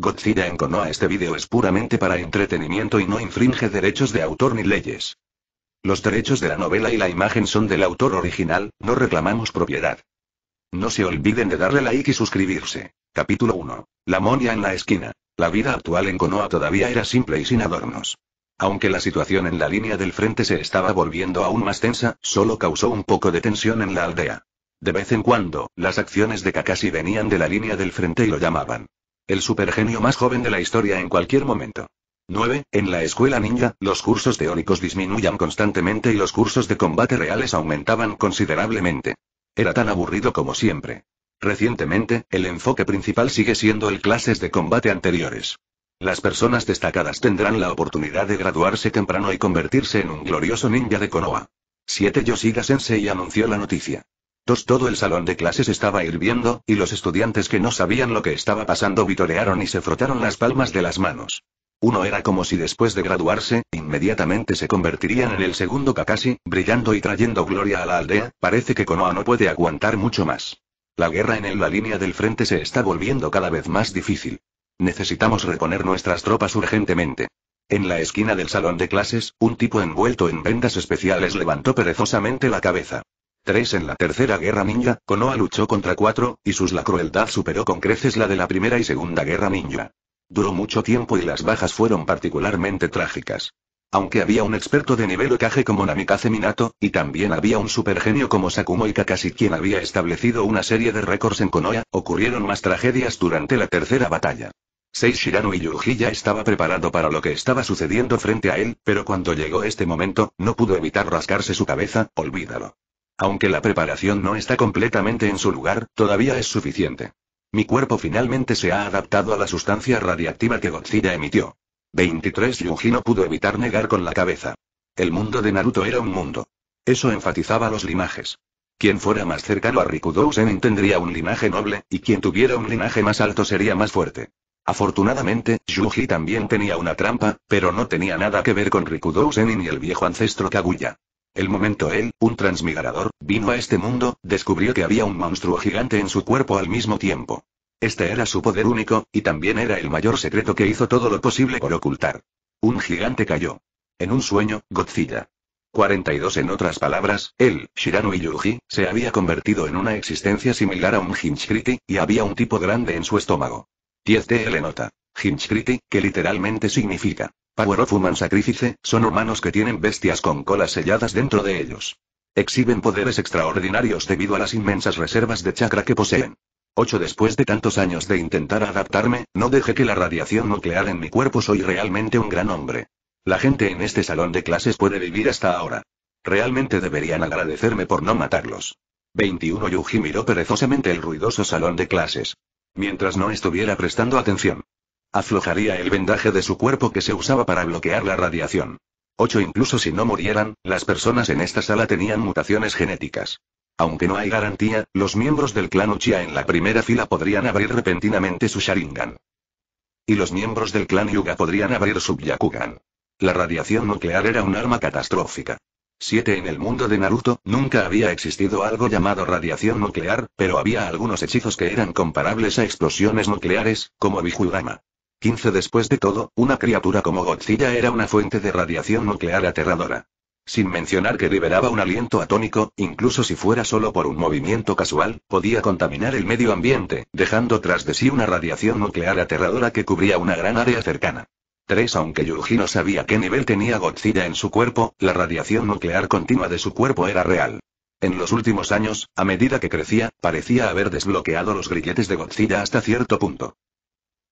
Godzilla en Konoha este vídeo es puramente para entretenimiento y no infringe derechos de autor ni leyes. Los derechos de la novela y la imagen son del autor original, no reclamamos propiedad. No se olviden de darle like y suscribirse. Capítulo 1. La monia en la esquina. La vida actual en Konoha todavía era simple y sin adornos. Aunque la situación en la línea del frente se estaba volviendo aún más tensa, solo causó un poco de tensión en la aldea. De vez en cuando, las acciones de Kakashi venían de la línea del frente y lo llamaban. El supergenio más joven de la historia en cualquier momento. 9. En la escuela ninja, los cursos teóricos disminuían constantemente y los cursos de combate reales aumentaban considerablemente. Era tan aburrido como siempre. Recientemente, el enfoque principal sigue siendo el clases de combate anteriores. Las personas destacadas tendrán la oportunidad de graduarse temprano y convertirse en un glorioso ninja de Konoha. 7. Yoshida Sensei anunció la noticia todo el salón de clases estaba hirviendo, y los estudiantes que no sabían lo que estaba pasando vitorearon y se frotaron las palmas de las manos. Uno era como si después de graduarse, inmediatamente se convertirían en el segundo Kakashi, brillando y trayendo gloria a la aldea, parece que Konoha no puede aguantar mucho más. La guerra en la línea del frente se está volviendo cada vez más difícil. Necesitamos reponer nuestras tropas urgentemente. En la esquina del salón de clases, un tipo envuelto en vendas especiales levantó perezosamente la cabeza. 3 en la Tercera Guerra Ninja, Konoha luchó contra cuatro, y sus la crueldad superó con creces la de la Primera y Segunda Guerra Ninja. Duró mucho tiempo y las bajas fueron particularmente trágicas. Aunque había un experto de nivel ocaje como Namikaze Minato, y también había un supergenio como Sakumo y Kakashi quien había establecido una serie de récords en Konoha, ocurrieron más tragedias durante la tercera batalla. Sei Shirano y Yuji ya estaba preparado para lo que estaba sucediendo frente a él, pero cuando llegó este momento, no pudo evitar rascarse su cabeza, olvídalo. Aunque la preparación no está completamente en su lugar, todavía es suficiente. Mi cuerpo finalmente se ha adaptado a la sustancia radiactiva que Godzilla emitió. 23 Yuji no pudo evitar negar con la cabeza. El mundo de Naruto era un mundo. Eso enfatizaba los linajes. Quien fuera más cercano a Rikudousen tendría un linaje noble, y quien tuviera un linaje más alto sería más fuerte. Afortunadamente, Yuji también tenía una trampa, pero no tenía nada que ver con Rikudousen ni el viejo ancestro Kaguya. El momento él, un transmigrador, vino a este mundo, descubrió que había un monstruo gigante en su cuerpo al mismo tiempo. Este era su poder único, y también era el mayor secreto que hizo todo lo posible por ocultar. Un gigante cayó. En un sueño, Godzilla. 42 En otras palabras, él, Shirano y se había convertido en una existencia similar a un Hinchkriti, y había un tipo grande en su estómago. 10 DL nota. Hinchkriti, que literalmente significa Power of Human Sacrifice, son humanos que tienen bestias con colas selladas dentro de ellos. Exhiben poderes extraordinarios debido a las inmensas reservas de chakra que poseen. 8. Después de tantos años de intentar adaptarme, no dejé que la radiación nuclear en mi cuerpo soy realmente un gran hombre. La gente en este salón de clases puede vivir hasta ahora. Realmente deberían agradecerme por no matarlos. 21 Yuji miró perezosamente el ruidoso salón de clases. Mientras no estuviera prestando atención. Aflojaría el vendaje de su cuerpo que se usaba para bloquear la radiación. Ocho incluso si no murieran, las personas en esta sala tenían mutaciones genéticas. Aunque no hay garantía, los miembros del clan Uchiha en la primera fila podrían abrir repentinamente su Sharingan. Y los miembros del clan Yuga podrían abrir su Byakugan. La radiación nuclear era un arma catastrófica. 7. En el mundo de Naruto, nunca había existido algo llamado radiación nuclear, pero había algunos hechizos que eran comparables a explosiones nucleares, como Bijugama. 15 Después de todo, una criatura como Godzilla era una fuente de radiación nuclear aterradora. Sin mencionar que liberaba un aliento atómico, incluso si fuera solo por un movimiento casual, podía contaminar el medio ambiente, dejando tras de sí una radiación nuclear aterradora que cubría una gran área cercana. 3. Aunque Yuji no sabía qué nivel tenía Godzilla en su cuerpo, la radiación nuclear continua de su cuerpo era real. En los últimos años, a medida que crecía, parecía haber desbloqueado los grilletes de Godzilla hasta cierto punto.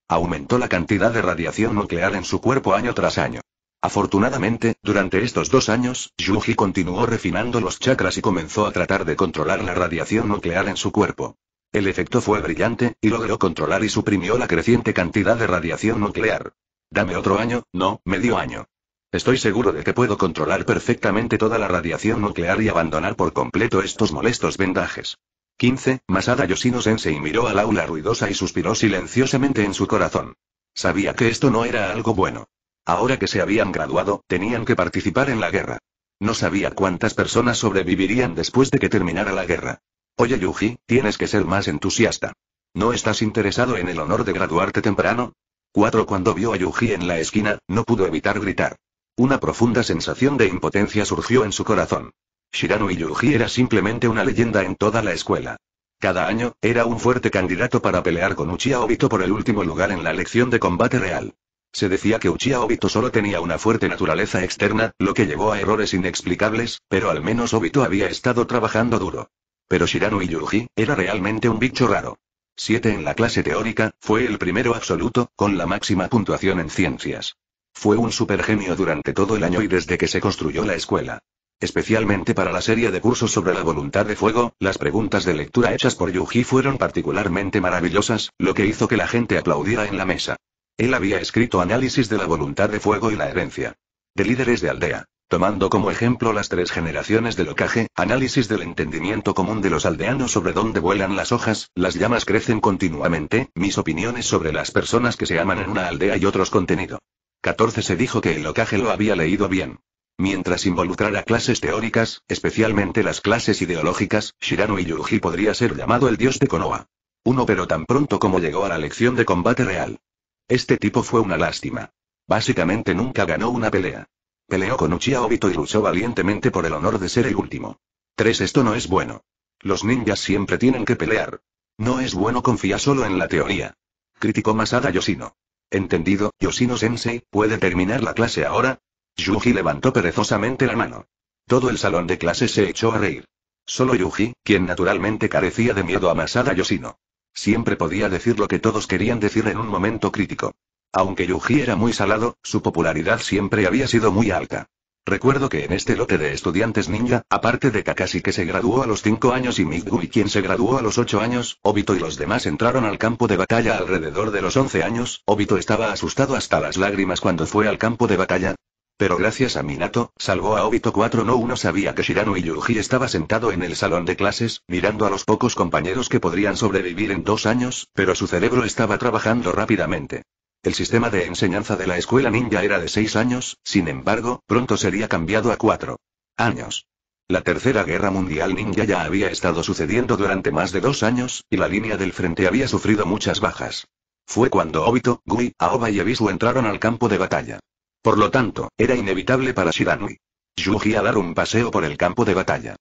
Aumentó la cantidad de radiación nuclear en su cuerpo año tras año. Afortunadamente, durante estos dos años, Yuji continuó refinando los chakras y comenzó a tratar de controlar la radiación nuclear en su cuerpo. El efecto fue brillante, y logró controlar y suprimió la creciente cantidad de radiación nuclear. Dame otro año, no, medio año. Estoy seguro de que puedo controlar perfectamente toda la radiación nuclear y abandonar por completo estos molestos vendajes. 15. Masada Yoshino Sensei miró al aula ruidosa y suspiró silenciosamente en su corazón. Sabía que esto no era algo bueno. Ahora que se habían graduado, tenían que participar en la guerra. No sabía cuántas personas sobrevivirían después de que terminara la guerra. Oye Yuji, tienes que ser más entusiasta. ¿No estás interesado en el honor de graduarte temprano? 4. Cuando vio a Yuji en la esquina, no pudo evitar gritar. Una profunda sensación de impotencia surgió en su corazón. Shiranui Yuji era simplemente una leyenda en toda la escuela. Cada año, era un fuerte candidato para pelear con Uchiha Obito por el último lugar en la elección de combate real. Se decía que Uchiha Obito solo tenía una fuerte naturaleza externa, lo que llevó a errores inexplicables, pero al menos Obito había estado trabajando duro. Pero Shiranui Yuji, era realmente un bicho raro. 7 en la clase teórica, fue el primero absoluto, con la máxima puntuación en ciencias. Fue un super genio durante todo el año y desde que se construyó la escuela. Especialmente para la serie de cursos sobre la voluntad de fuego, las preguntas de lectura hechas por Yuji fueron particularmente maravillosas, lo que hizo que la gente aplaudiera en la mesa. Él había escrito análisis de la voluntad de fuego y la herencia. De líderes de aldea. Tomando como ejemplo las tres generaciones del ocaje, análisis del entendimiento común de los aldeanos sobre dónde vuelan las hojas, las llamas crecen continuamente, mis opiniones sobre las personas que se aman en una aldea y otros contenido. 14 se dijo que el ocaje lo había leído bien. Mientras involucrara clases teóricas, especialmente las clases ideológicas, Shirano Yuji podría ser llamado el dios de Konoha. Uno pero tan pronto como llegó a la lección de combate real. Este tipo fue una lástima. Básicamente nunca ganó una pelea. Peleó con Uchiha Obito y luchó valientemente por el honor de ser el último. 3. Esto no es bueno. Los ninjas siempre tienen que pelear. No es bueno confiar solo en la teoría. Criticó Masada Yoshino. Entendido, Yoshino Sensei, ¿puede terminar la clase ahora? Yuji levantó perezosamente la mano. Todo el salón de clase se echó a reír. Solo Yuji, quien naturalmente carecía de miedo a Masada Yoshino. Siempre podía decir lo que todos querían decir en un momento crítico. Aunque Yuji era muy salado, su popularidad siempre había sido muy alta. Recuerdo que en este lote de estudiantes ninja, aparte de Kakashi que se graduó a los 5 años y Migui quien se graduó a los 8 años, Obito y los demás entraron al campo de batalla alrededor de los 11 años, Obito estaba asustado hasta las lágrimas cuando fue al campo de batalla, pero gracias a Minato, salvó a Obito 4 no uno sabía que Shirano y Yuji estaba sentado en el salón de clases, mirando a los pocos compañeros que podrían sobrevivir en dos años, pero su cerebro estaba trabajando rápidamente. El sistema de enseñanza de la escuela ninja era de seis años, sin embargo, pronto sería cambiado a cuatro años. La tercera guerra mundial ninja ya había estado sucediendo durante más de dos años, y la línea del frente había sufrido muchas bajas. Fue cuando Obito, Gui, Aoba y Ebisu entraron al campo de batalla. Por lo tanto, era inevitable para Shiranui. Yuji a dar un paseo por el campo de batalla.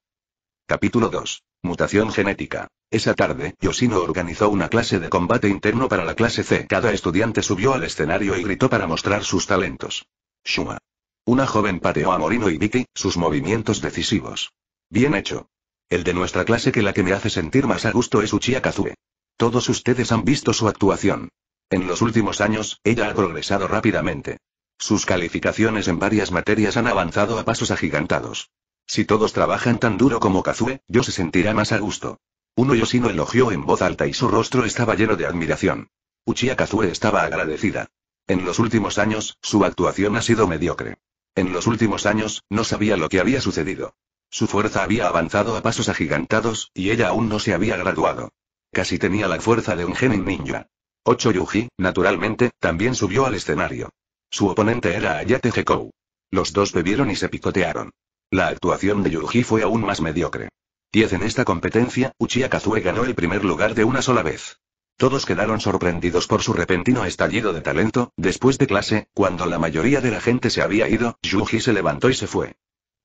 Capítulo 2. Mutación genética. Esa tarde, Yoshino organizó una clase de combate interno para la clase C. Cada estudiante subió al escenario y gritó para mostrar sus talentos. Shuma. Una joven pateó a Morino y Vicky, sus movimientos decisivos. Bien hecho. El de nuestra clase que la que me hace sentir más a gusto es Uchiha Kazue. Todos ustedes han visto su actuación. En los últimos años, ella ha progresado rápidamente. Sus calificaciones en varias materias han avanzado a pasos agigantados. Si todos trabajan tan duro como Kazue, yo se sentirá más a gusto. Uno Yoshino elogió en voz alta y su rostro estaba lleno de admiración. Uchiha Kazue estaba agradecida. En los últimos años, su actuación ha sido mediocre. En los últimos años, no sabía lo que había sucedido. Su fuerza había avanzado a pasos agigantados, y ella aún no se había graduado. Casi tenía la fuerza de un genin ninja. Ocho Yuji, naturalmente, también subió al escenario. Su oponente era Ayate Gekou. Los dos bebieron y se picotearon. La actuación de Yuji fue aún más mediocre. 10 en esta competencia, Uchiha Kazue ganó el primer lugar de una sola vez. Todos quedaron sorprendidos por su repentino estallido de talento, después de clase, cuando la mayoría de la gente se había ido, Yuji se levantó y se fue.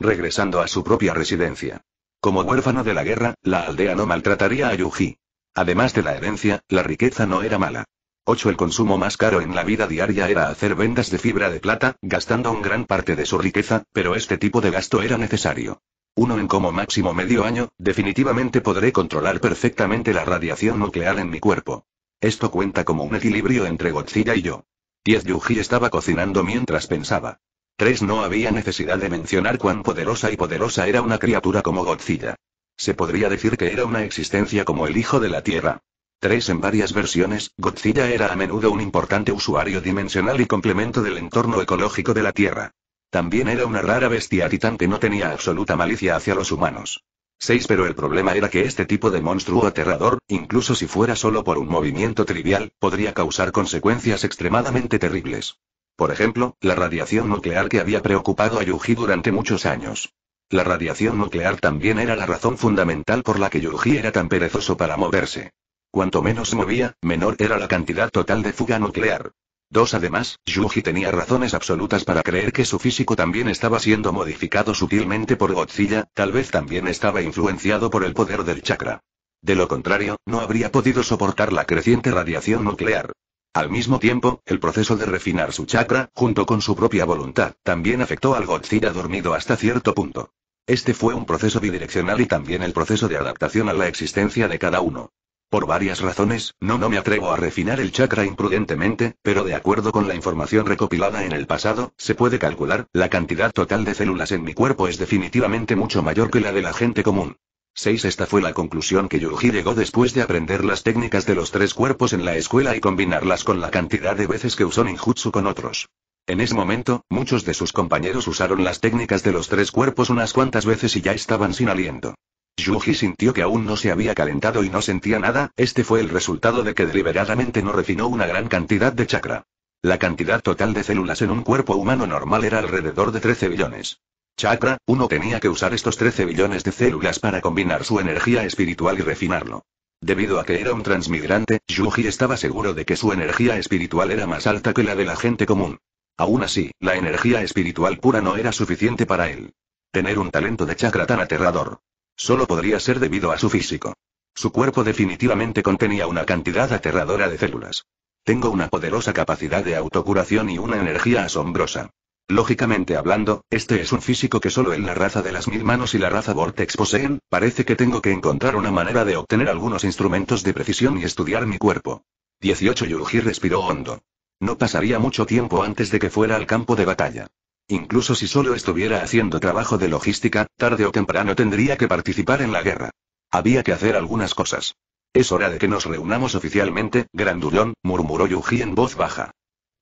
Regresando a su propia residencia. Como huérfano de la guerra, la aldea no maltrataría a Yuji. Además de la herencia, la riqueza no era mala. 8. El consumo más caro en la vida diaria era hacer vendas de fibra de plata, gastando un gran parte de su riqueza, pero este tipo de gasto era necesario. Uno en como máximo medio año, definitivamente podré controlar perfectamente la radiación nuclear en mi cuerpo. Esto cuenta como un equilibrio entre Godzilla y yo. 10. Yuji estaba cocinando mientras pensaba. 3. No había necesidad de mencionar cuán poderosa y poderosa era una criatura como Godzilla. Se podría decir que era una existencia como el hijo de la Tierra. 3 en varias versiones, Godzilla era a menudo un importante usuario dimensional y complemento del entorno ecológico de la Tierra. También era una rara bestia titán que no tenía absoluta malicia hacia los humanos. 6 Pero el problema era que este tipo de monstruo aterrador, incluso si fuera solo por un movimiento trivial, podría causar consecuencias extremadamente terribles. Por ejemplo, la radiación nuclear que había preocupado a Yuji durante muchos años. La radiación nuclear también era la razón fundamental por la que Yuji era tan perezoso para moverse. Cuanto menos se movía, menor era la cantidad total de fuga nuclear. Dos además, Yuji tenía razones absolutas para creer que su físico también estaba siendo modificado sutilmente por Godzilla, tal vez también estaba influenciado por el poder del chakra. De lo contrario, no habría podido soportar la creciente radiación nuclear. Al mismo tiempo, el proceso de refinar su chakra, junto con su propia voluntad, también afectó al Godzilla dormido hasta cierto punto. Este fue un proceso bidireccional y también el proceso de adaptación a la existencia de cada uno. Por varias razones, no, no me atrevo a refinar el chakra imprudentemente, pero de acuerdo con la información recopilada en el pasado, se puede calcular, la cantidad total de células en mi cuerpo es definitivamente mucho mayor que la de la gente común. 6. Esta fue la conclusión que Yuji llegó después de aprender las técnicas de los tres cuerpos en la escuela y combinarlas con la cantidad de veces que usó ninjutsu con otros. En ese momento, muchos de sus compañeros usaron las técnicas de los tres cuerpos unas cuantas veces y ya estaban sin aliento. Yuji sintió que aún no se había calentado y no sentía nada, este fue el resultado de que deliberadamente no refinó una gran cantidad de chakra. La cantidad total de células en un cuerpo humano normal era alrededor de 13 billones. Chakra, uno tenía que usar estos 13 billones de células para combinar su energía espiritual y refinarlo. Debido a que era un transmigrante, Yuji estaba seguro de que su energía espiritual era más alta que la de la gente común. Aún así, la energía espiritual pura no era suficiente para él. Tener un talento de chakra tan aterrador. Solo podría ser debido a su físico. Su cuerpo definitivamente contenía una cantidad aterradora de células. Tengo una poderosa capacidad de autocuración y una energía asombrosa. Lógicamente hablando, este es un físico que solo en la raza de las mil manos y la raza Vortex poseen, parece que tengo que encontrar una manera de obtener algunos instrumentos de precisión y estudiar mi cuerpo. 18 Yuruji respiró hondo. No pasaría mucho tiempo antes de que fuera al campo de batalla. Incluso si solo estuviera haciendo trabajo de logística, tarde o temprano tendría que participar en la guerra. Había que hacer algunas cosas. Es hora de que nos reunamos oficialmente, grandullón, murmuró Yuji en voz baja.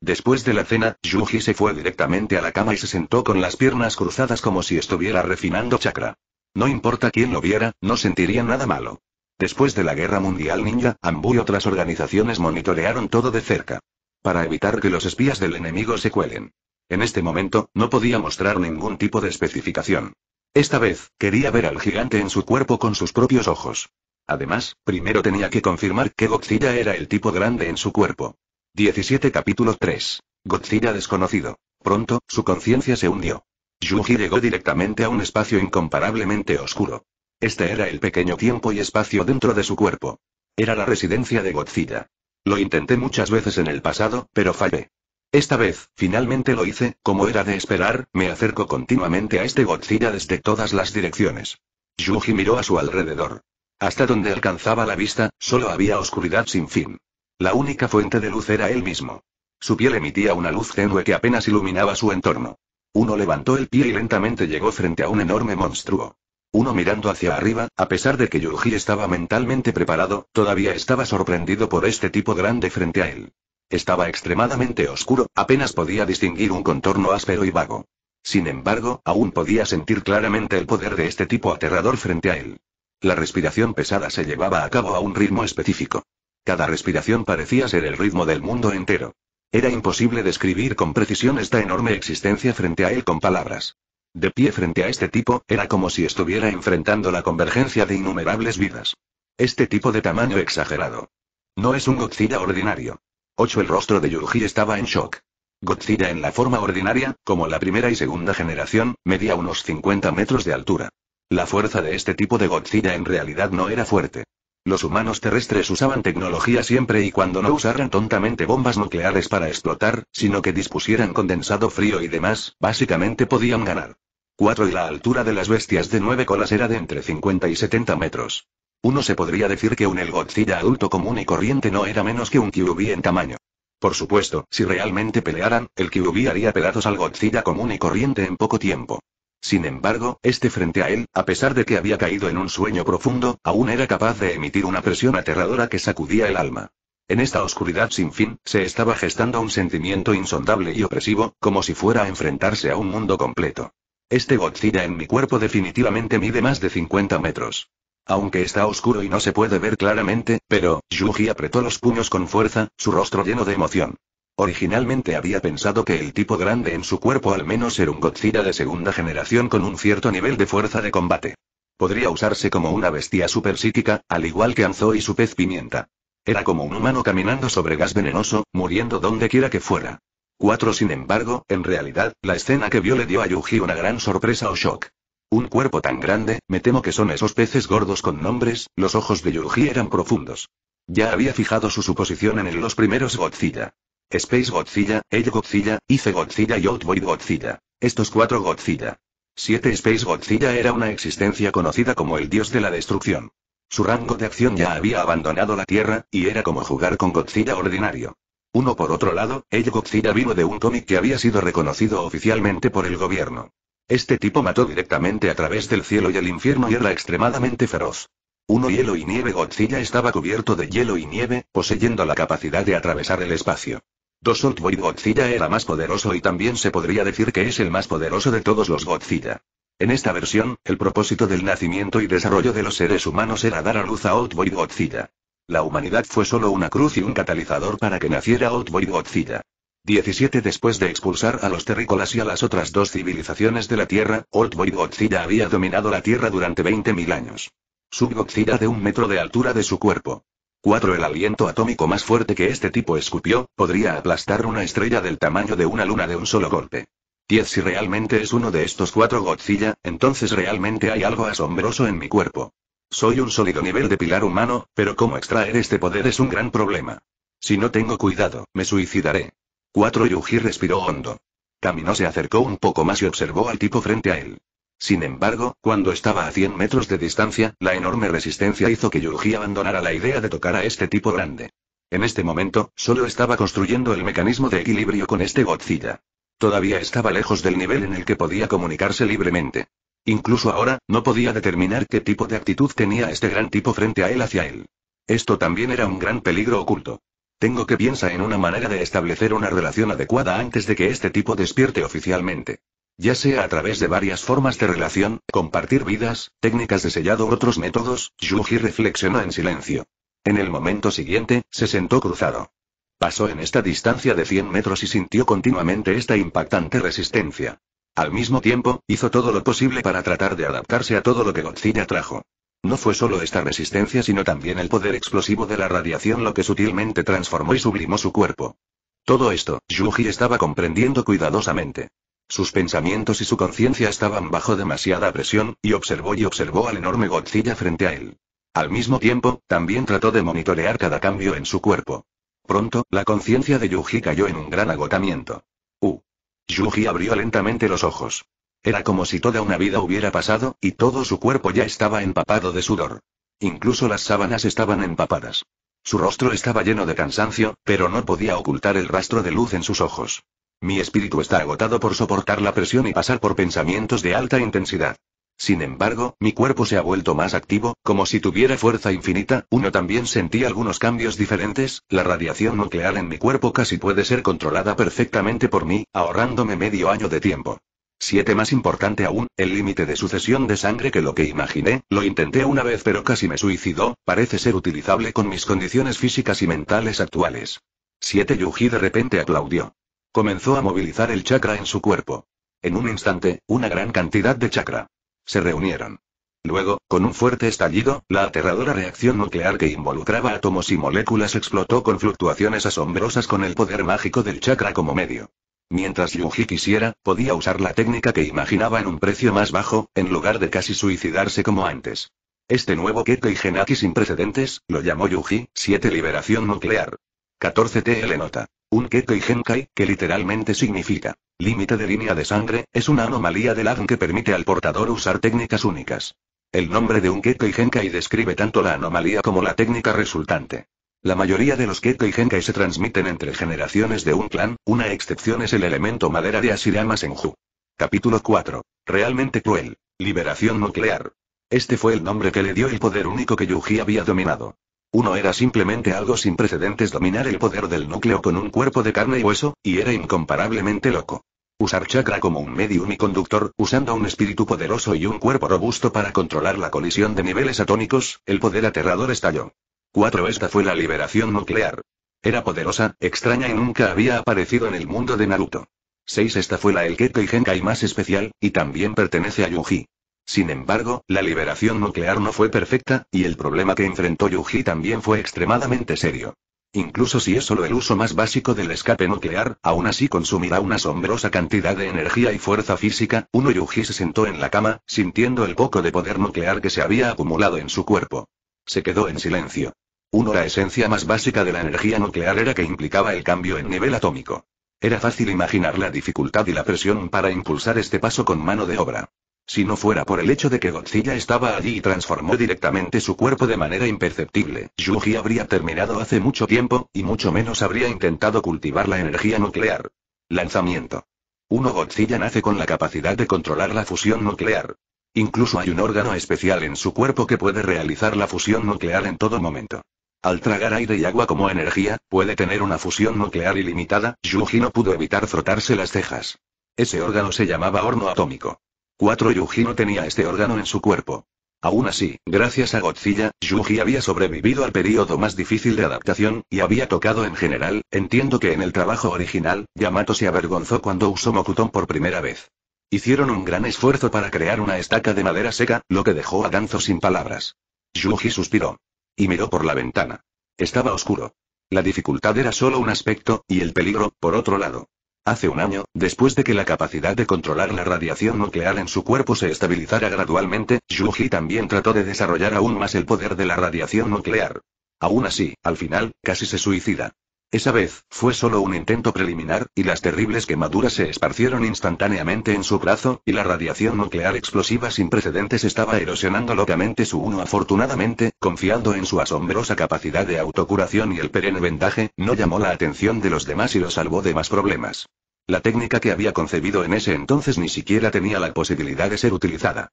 Después de la cena, Yuji se fue directamente a la cama y se sentó con las piernas cruzadas como si estuviera refinando chakra. No importa quién lo viera, no sentiría nada malo. Después de la Guerra Mundial Ninja, Ambu y otras organizaciones monitorearon todo de cerca. Para evitar que los espías del enemigo se cuelen. En este momento, no podía mostrar ningún tipo de especificación. Esta vez, quería ver al gigante en su cuerpo con sus propios ojos. Además, primero tenía que confirmar que Godzilla era el tipo grande en su cuerpo. 17 capítulo 3. Godzilla desconocido. Pronto, su conciencia se hundió. Yuji llegó directamente a un espacio incomparablemente oscuro. Este era el pequeño tiempo y espacio dentro de su cuerpo. Era la residencia de Godzilla. Lo intenté muchas veces en el pasado, pero fallé. Esta vez, finalmente lo hice, como era de esperar, me acerco continuamente a este Godzilla desde todas las direcciones. Yuji miró a su alrededor. Hasta donde alcanzaba la vista, solo había oscuridad sin fin. La única fuente de luz era él mismo. Su piel emitía una luz tenue que apenas iluminaba su entorno. Uno levantó el pie y lentamente llegó frente a un enorme monstruo. Uno mirando hacia arriba, a pesar de que Yuji estaba mentalmente preparado, todavía estaba sorprendido por este tipo grande frente a él. Estaba extremadamente oscuro, apenas podía distinguir un contorno áspero y vago. Sin embargo, aún podía sentir claramente el poder de este tipo aterrador frente a él. La respiración pesada se llevaba a cabo a un ritmo específico. Cada respiración parecía ser el ritmo del mundo entero. Era imposible describir con precisión esta enorme existencia frente a él con palabras. De pie frente a este tipo, era como si estuviera enfrentando la convergencia de innumerables vidas. Este tipo de tamaño exagerado. No es un Godzilla ordinario. 8. El rostro de Yuji estaba en shock. Godzilla en la forma ordinaria, como la primera y segunda generación, medía unos 50 metros de altura. La fuerza de este tipo de Godzilla en realidad no era fuerte. Los humanos terrestres usaban tecnología siempre y cuando no usaran tontamente bombas nucleares para explotar, sino que dispusieran condensado frío y demás, básicamente podían ganar. 4. Y la altura de las bestias de nueve colas era de entre 50 y 70 metros. Uno se podría decir que un El Godzilla adulto común y corriente no era menos que un Kyuubi en tamaño. Por supuesto, si realmente pelearan, el Kyuubi haría pedazos al Godzilla común y corriente en poco tiempo. Sin embargo, este frente a él, a pesar de que había caído en un sueño profundo, aún era capaz de emitir una presión aterradora que sacudía el alma. En esta oscuridad sin fin, se estaba gestando un sentimiento insondable y opresivo, como si fuera a enfrentarse a un mundo completo. Este Godzilla en mi cuerpo definitivamente mide más de 50 metros. Aunque está oscuro y no se puede ver claramente, pero, Yuji apretó los puños con fuerza, su rostro lleno de emoción. Originalmente había pensado que el tipo grande en su cuerpo al menos era un Godzilla de segunda generación con un cierto nivel de fuerza de combate. Podría usarse como una bestia psíquica, al igual que Anzo y su pez pimienta. Era como un humano caminando sobre gas venenoso, muriendo donde quiera que fuera. 4. Sin embargo, en realidad, la escena que vio le dio a Yuji una gran sorpresa o shock. Un cuerpo tan grande, me temo que son esos peces gordos con nombres, los ojos de Yuji eran profundos. Ya había fijado su suposición en los primeros Godzilla. Space Godzilla, El Godzilla, Ice Godzilla y Boy Godzilla. Estos cuatro Godzilla. Siete Space Godzilla era una existencia conocida como el dios de la destrucción. Su rango de acción ya había abandonado la Tierra, y era como jugar con Godzilla ordinario. Uno por otro lado, El Godzilla vino de un cómic que había sido reconocido oficialmente por el gobierno. Este tipo mató directamente a través del cielo y el infierno y era extremadamente feroz. Uno hielo y nieve Godzilla estaba cubierto de hielo y nieve, poseyendo la capacidad de atravesar el espacio. Dos Old Godzilla era más poderoso y también se podría decir que es el más poderoso de todos los Godzilla. En esta versión, el propósito del nacimiento y desarrollo de los seres humanos era dar a luz a Oldboy Godzilla. La humanidad fue solo una cruz y un catalizador para que naciera Oldboy Godzilla. 17 Después de expulsar a los terrícolas y a las otras dos civilizaciones de la Tierra, Old Boy Godzilla había dominado la Tierra durante 20.000 años. Sub-Godzilla de un metro de altura de su cuerpo. 4. El aliento atómico más fuerte que este tipo escupió, podría aplastar una estrella del tamaño de una luna de un solo golpe. 10. Si realmente es uno de estos cuatro Godzilla, entonces realmente hay algo asombroso en mi cuerpo. Soy un sólido nivel de pilar humano, pero cómo extraer este poder es un gran problema. Si no tengo cuidado, me suicidaré. 4. Yuji respiró hondo. Caminó, se acercó un poco más y observó al tipo frente a él. Sin embargo, cuando estaba a 100 metros de distancia, la enorme resistencia hizo que Yuji abandonara la idea de tocar a este tipo grande. En este momento, solo estaba construyendo el mecanismo de equilibrio con este Godzilla. Todavía estaba lejos del nivel en el que podía comunicarse libremente. Incluso ahora, no podía determinar qué tipo de actitud tenía este gran tipo frente a él hacia él. Esto también era un gran peligro oculto. Tengo que piensa en una manera de establecer una relación adecuada antes de que este tipo despierte oficialmente. Ya sea a través de varias formas de relación, compartir vidas, técnicas de sellado u otros métodos, Yuji reflexionó en silencio. En el momento siguiente, se sentó cruzado. Pasó en esta distancia de 100 metros y sintió continuamente esta impactante resistencia. Al mismo tiempo, hizo todo lo posible para tratar de adaptarse a todo lo que Godzilla trajo. No fue solo esta resistencia sino también el poder explosivo de la radiación lo que sutilmente transformó y sublimó su cuerpo. Todo esto, Yuji estaba comprendiendo cuidadosamente. Sus pensamientos y su conciencia estaban bajo demasiada presión, y observó y observó al enorme Godzilla frente a él. Al mismo tiempo, también trató de monitorear cada cambio en su cuerpo. Pronto, la conciencia de Yuji cayó en un gran agotamiento. Uh. Yuji abrió lentamente los ojos. Era como si toda una vida hubiera pasado, y todo su cuerpo ya estaba empapado de sudor. Incluso las sábanas estaban empapadas. Su rostro estaba lleno de cansancio, pero no podía ocultar el rastro de luz en sus ojos. Mi espíritu está agotado por soportar la presión y pasar por pensamientos de alta intensidad. Sin embargo, mi cuerpo se ha vuelto más activo, como si tuviera fuerza infinita, uno también sentía algunos cambios diferentes, la radiación nuclear en mi cuerpo casi puede ser controlada perfectamente por mí, ahorrándome medio año de tiempo. Siete más importante aún, el límite de sucesión de sangre que lo que imaginé, lo intenté una vez pero casi me suicidó, parece ser utilizable con mis condiciones físicas y mentales actuales. Siete Yuji de repente aplaudió. Comenzó a movilizar el chakra en su cuerpo. En un instante, una gran cantidad de chakra. Se reunieron. Luego, con un fuerte estallido, la aterradora reacción nuclear que involucraba átomos y moléculas explotó con fluctuaciones asombrosas con el poder mágico del chakra como medio. Mientras Yuji quisiera, podía usar la técnica que imaginaba en un precio más bajo, en lugar de casi suicidarse como antes. Este nuevo Kekkei Genaki sin precedentes, lo llamó Yuji, 7 Liberación Nuclear. 14 TL nota. Un Kekkei Genkai, que literalmente significa límite de línea de sangre, es una anomalía del ADN que permite al portador usar técnicas únicas. El nombre de un Kekkei Genkai describe tanto la anomalía como la técnica resultante. La mayoría de los Kekkei Genkai se transmiten entre generaciones de un clan, una excepción es el elemento madera de Asirama Senju. Capítulo 4. Realmente cruel. Liberación nuclear. Este fue el nombre que le dio el poder único que Yuji había dominado. Uno era simplemente algo sin precedentes dominar el poder del núcleo con un cuerpo de carne y hueso, y era incomparablemente loco. Usar chakra como un medio y conductor, usando un espíritu poderoso y un cuerpo robusto para controlar la colisión de niveles atónicos, el poder aterrador estalló. 4. Esta fue la liberación nuclear. Era poderosa, extraña y nunca había aparecido en el mundo de Naruto. 6. Esta fue la El Keto y Genkai más especial, y también pertenece a Yuji. Sin embargo, la liberación nuclear no fue perfecta, y el problema que enfrentó Yuji también fue extremadamente serio. Incluso si es solo el uso más básico del escape nuclear, aún así consumirá una asombrosa cantidad de energía y fuerza física. Uno Yuji se sentó en la cama, sintiendo el poco de poder nuclear que se había acumulado en su cuerpo. Se quedó en silencio. Uno, la esencia más básica de la energía nuclear era que implicaba el cambio en nivel atómico. Era fácil imaginar la dificultad y la presión para impulsar este paso con mano de obra. Si no fuera por el hecho de que Godzilla estaba allí y transformó directamente su cuerpo de manera imperceptible, Yuji habría terminado hace mucho tiempo, y mucho menos habría intentado cultivar la energía nuclear. Lanzamiento. Uno Godzilla nace con la capacidad de controlar la fusión nuclear. Incluso hay un órgano especial en su cuerpo que puede realizar la fusión nuclear en todo momento. Al tragar aire y agua como energía, puede tener una fusión nuclear ilimitada, Yuji no pudo evitar frotarse las cejas. Ese órgano se llamaba horno atómico. 4 Yuji no tenía este órgano en su cuerpo. Aún así, gracias a Godzilla, Yuji había sobrevivido al periodo más difícil de adaptación, y había tocado en general, entiendo que en el trabajo original, Yamato se avergonzó cuando usó Mokuton por primera vez. Hicieron un gran esfuerzo para crear una estaca de madera seca, lo que dejó a Danzo sin palabras. Yuji suspiró. Y miró por la ventana. Estaba oscuro. La dificultad era solo un aspecto, y el peligro, por otro lado. Hace un año, después de que la capacidad de controlar la radiación nuclear en su cuerpo se estabilizara gradualmente, Yuji también trató de desarrollar aún más el poder de la radiación nuclear. Aún así, al final, casi se suicida. Esa vez, fue solo un intento preliminar, y las terribles quemaduras se esparcieron instantáneamente en su brazo, y la radiación nuclear explosiva sin precedentes estaba erosionando locamente su uno. Afortunadamente, confiando en su asombrosa capacidad de autocuración y el perenne vendaje, no llamó la atención de los demás y lo salvó de más problemas. La técnica que había concebido en ese entonces ni siquiera tenía la posibilidad de ser utilizada.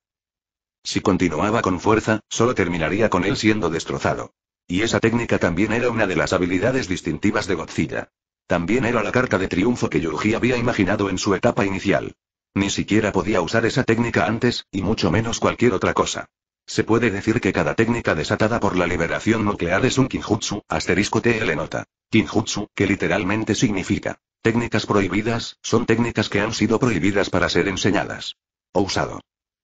Si continuaba con fuerza, solo terminaría con él siendo destrozado. Y esa técnica también era una de las habilidades distintivas de Godzilla. También era la carta de triunfo que Yuji había imaginado en su etapa inicial. Ni siquiera podía usar esa técnica antes, y mucho menos cualquier otra cosa. Se puede decir que cada técnica desatada por la liberación nuclear es un kinjutsu, asterisco TL nota. Kinjutsu, que literalmente significa, técnicas prohibidas, son técnicas que han sido prohibidas para ser enseñadas. O usado.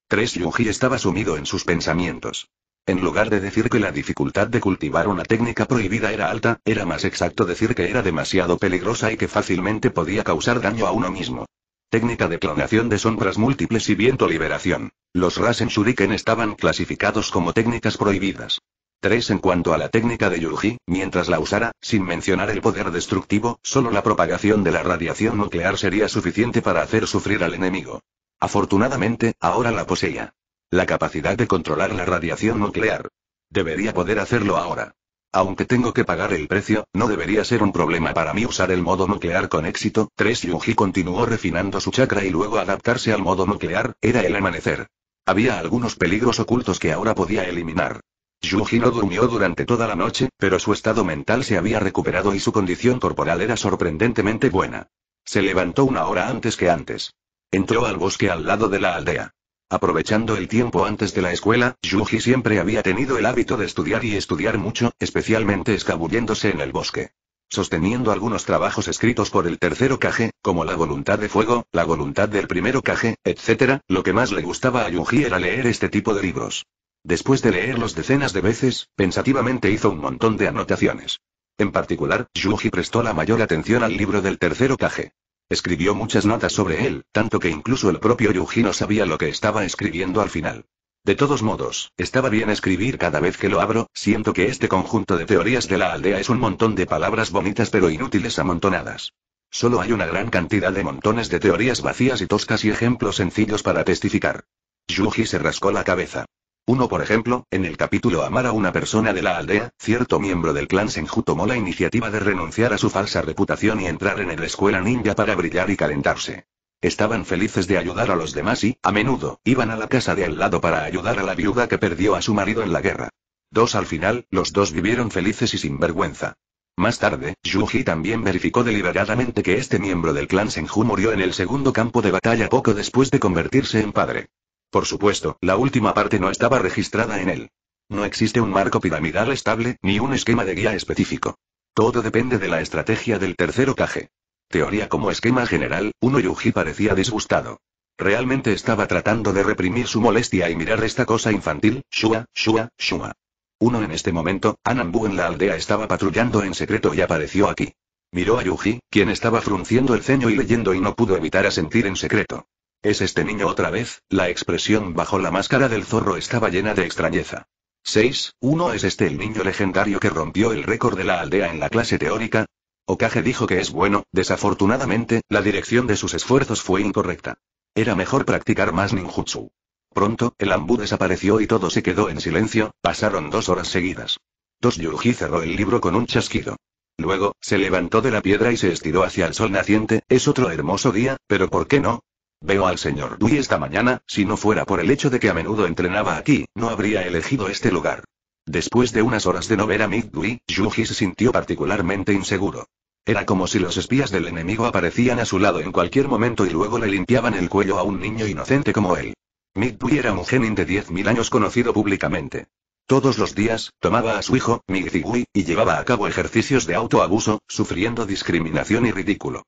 3. Yuji estaba sumido en sus pensamientos. En lugar de decir que la dificultad de cultivar una técnica prohibida era alta, era más exacto decir que era demasiado peligrosa y que fácilmente podía causar daño a uno mismo. Técnica de clonación de sombras múltiples y viento liberación. Los Rasen Shuriken estaban clasificados como técnicas prohibidas. 3. En cuanto a la técnica de Yuji, mientras la usara, sin mencionar el poder destructivo, solo la propagación de la radiación nuclear sería suficiente para hacer sufrir al enemigo. Afortunadamente, ahora la poseía. La capacidad de controlar la radiación nuclear. Debería poder hacerlo ahora. Aunque tengo que pagar el precio, no debería ser un problema para mí usar el modo nuclear con éxito. 3 Yuji continuó refinando su chakra y luego adaptarse al modo nuclear, era el amanecer. Había algunos peligros ocultos que ahora podía eliminar. Yuji no durmió durante toda la noche, pero su estado mental se había recuperado y su condición corporal era sorprendentemente buena. Se levantó una hora antes que antes. Entró al bosque al lado de la aldea. Aprovechando el tiempo antes de la escuela, Yuji siempre había tenido el hábito de estudiar y estudiar mucho, especialmente escabulléndose en el bosque. Sosteniendo algunos trabajos escritos por el tercero Kage, como la voluntad de fuego, la voluntad del primero Kage, etc., lo que más le gustaba a Yuji era leer este tipo de libros. Después de leerlos decenas de veces, pensativamente hizo un montón de anotaciones. En particular, Yuji prestó la mayor atención al libro del tercero Kage. Escribió muchas notas sobre él, tanto que incluso el propio Yuji no sabía lo que estaba escribiendo al final. De todos modos, estaba bien escribir cada vez que lo abro, siento que este conjunto de teorías de la aldea es un montón de palabras bonitas pero inútiles amontonadas. Solo hay una gran cantidad de montones de teorías vacías y toscas y ejemplos sencillos para testificar. Yuji se rascó la cabeza. Uno por ejemplo, en el capítulo Amar a una persona de la aldea, cierto miembro del clan Senju tomó la iniciativa de renunciar a su falsa reputación y entrar en el escuela ninja para brillar y calentarse. Estaban felices de ayudar a los demás y, a menudo, iban a la casa de al lado para ayudar a la viuda que perdió a su marido en la guerra. Dos al final, los dos vivieron felices y sin vergüenza. Más tarde, Yuji también verificó deliberadamente que este miembro del clan Senju murió en el segundo campo de batalla poco después de convertirse en padre. Por supuesto, la última parte no estaba registrada en él. No existe un marco piramidal estable, ni un esquema de guía específico. Todo depende de la estrategia del tercer caje. Teoría como esquema general, Uno Yuji parecía disgustado. Realmente estaba tratando de reprimir su molestia y mirar esta cosa infantil, shua, shua, shua. Uno en este momento, Anambu en la aldea estaba patrullando en secreto y apareció aquí. Miró a Yuji, quien estaba frunciendo el ceño y leyendo y no pudo evitar sentir en secreto. ¿Es este niño otra vez? La expresión bajo la máscara del zorro estaba llena de extrañeza. 6. ¿Uno es este el niño legendario que rompió el récord de la aldea en la clase teórica? Okage dijo que es bueno, desafortunadamente, la dirección de sus esfuerzos fue incorrecta. Era mejor practicar más ninjutsu. Pronto, el ambú desapareció y todo se quedó en silencio, pasaron dos horas seguidas. Dos Yuji cerró el libro con un chasquido. Luego, se levantó de la piedra y se estiró hacia el sol naciente, es otro hermoso día, pero ¿por qué no? Veo al señor Dewey esta mañana, si no fuera por el hecho de que a menudo entrenaba aquí, no habría elegido este lugar. Después de unas horas de no ver a Mick Dewey, Yuji se sintió particularmente inseguro. Era como si los espías del enemigo aparecían a su lado en cualquier momento y luego le limpiaban el cuello a un niño inocente como él. Mick Dui era un genin de 10.000 años conocido públicamente. Todos los días, tomaba a su hijo, Mick y llevaba a cabo ejercicios de autoabuso, sufriendo discriminación y ridículo.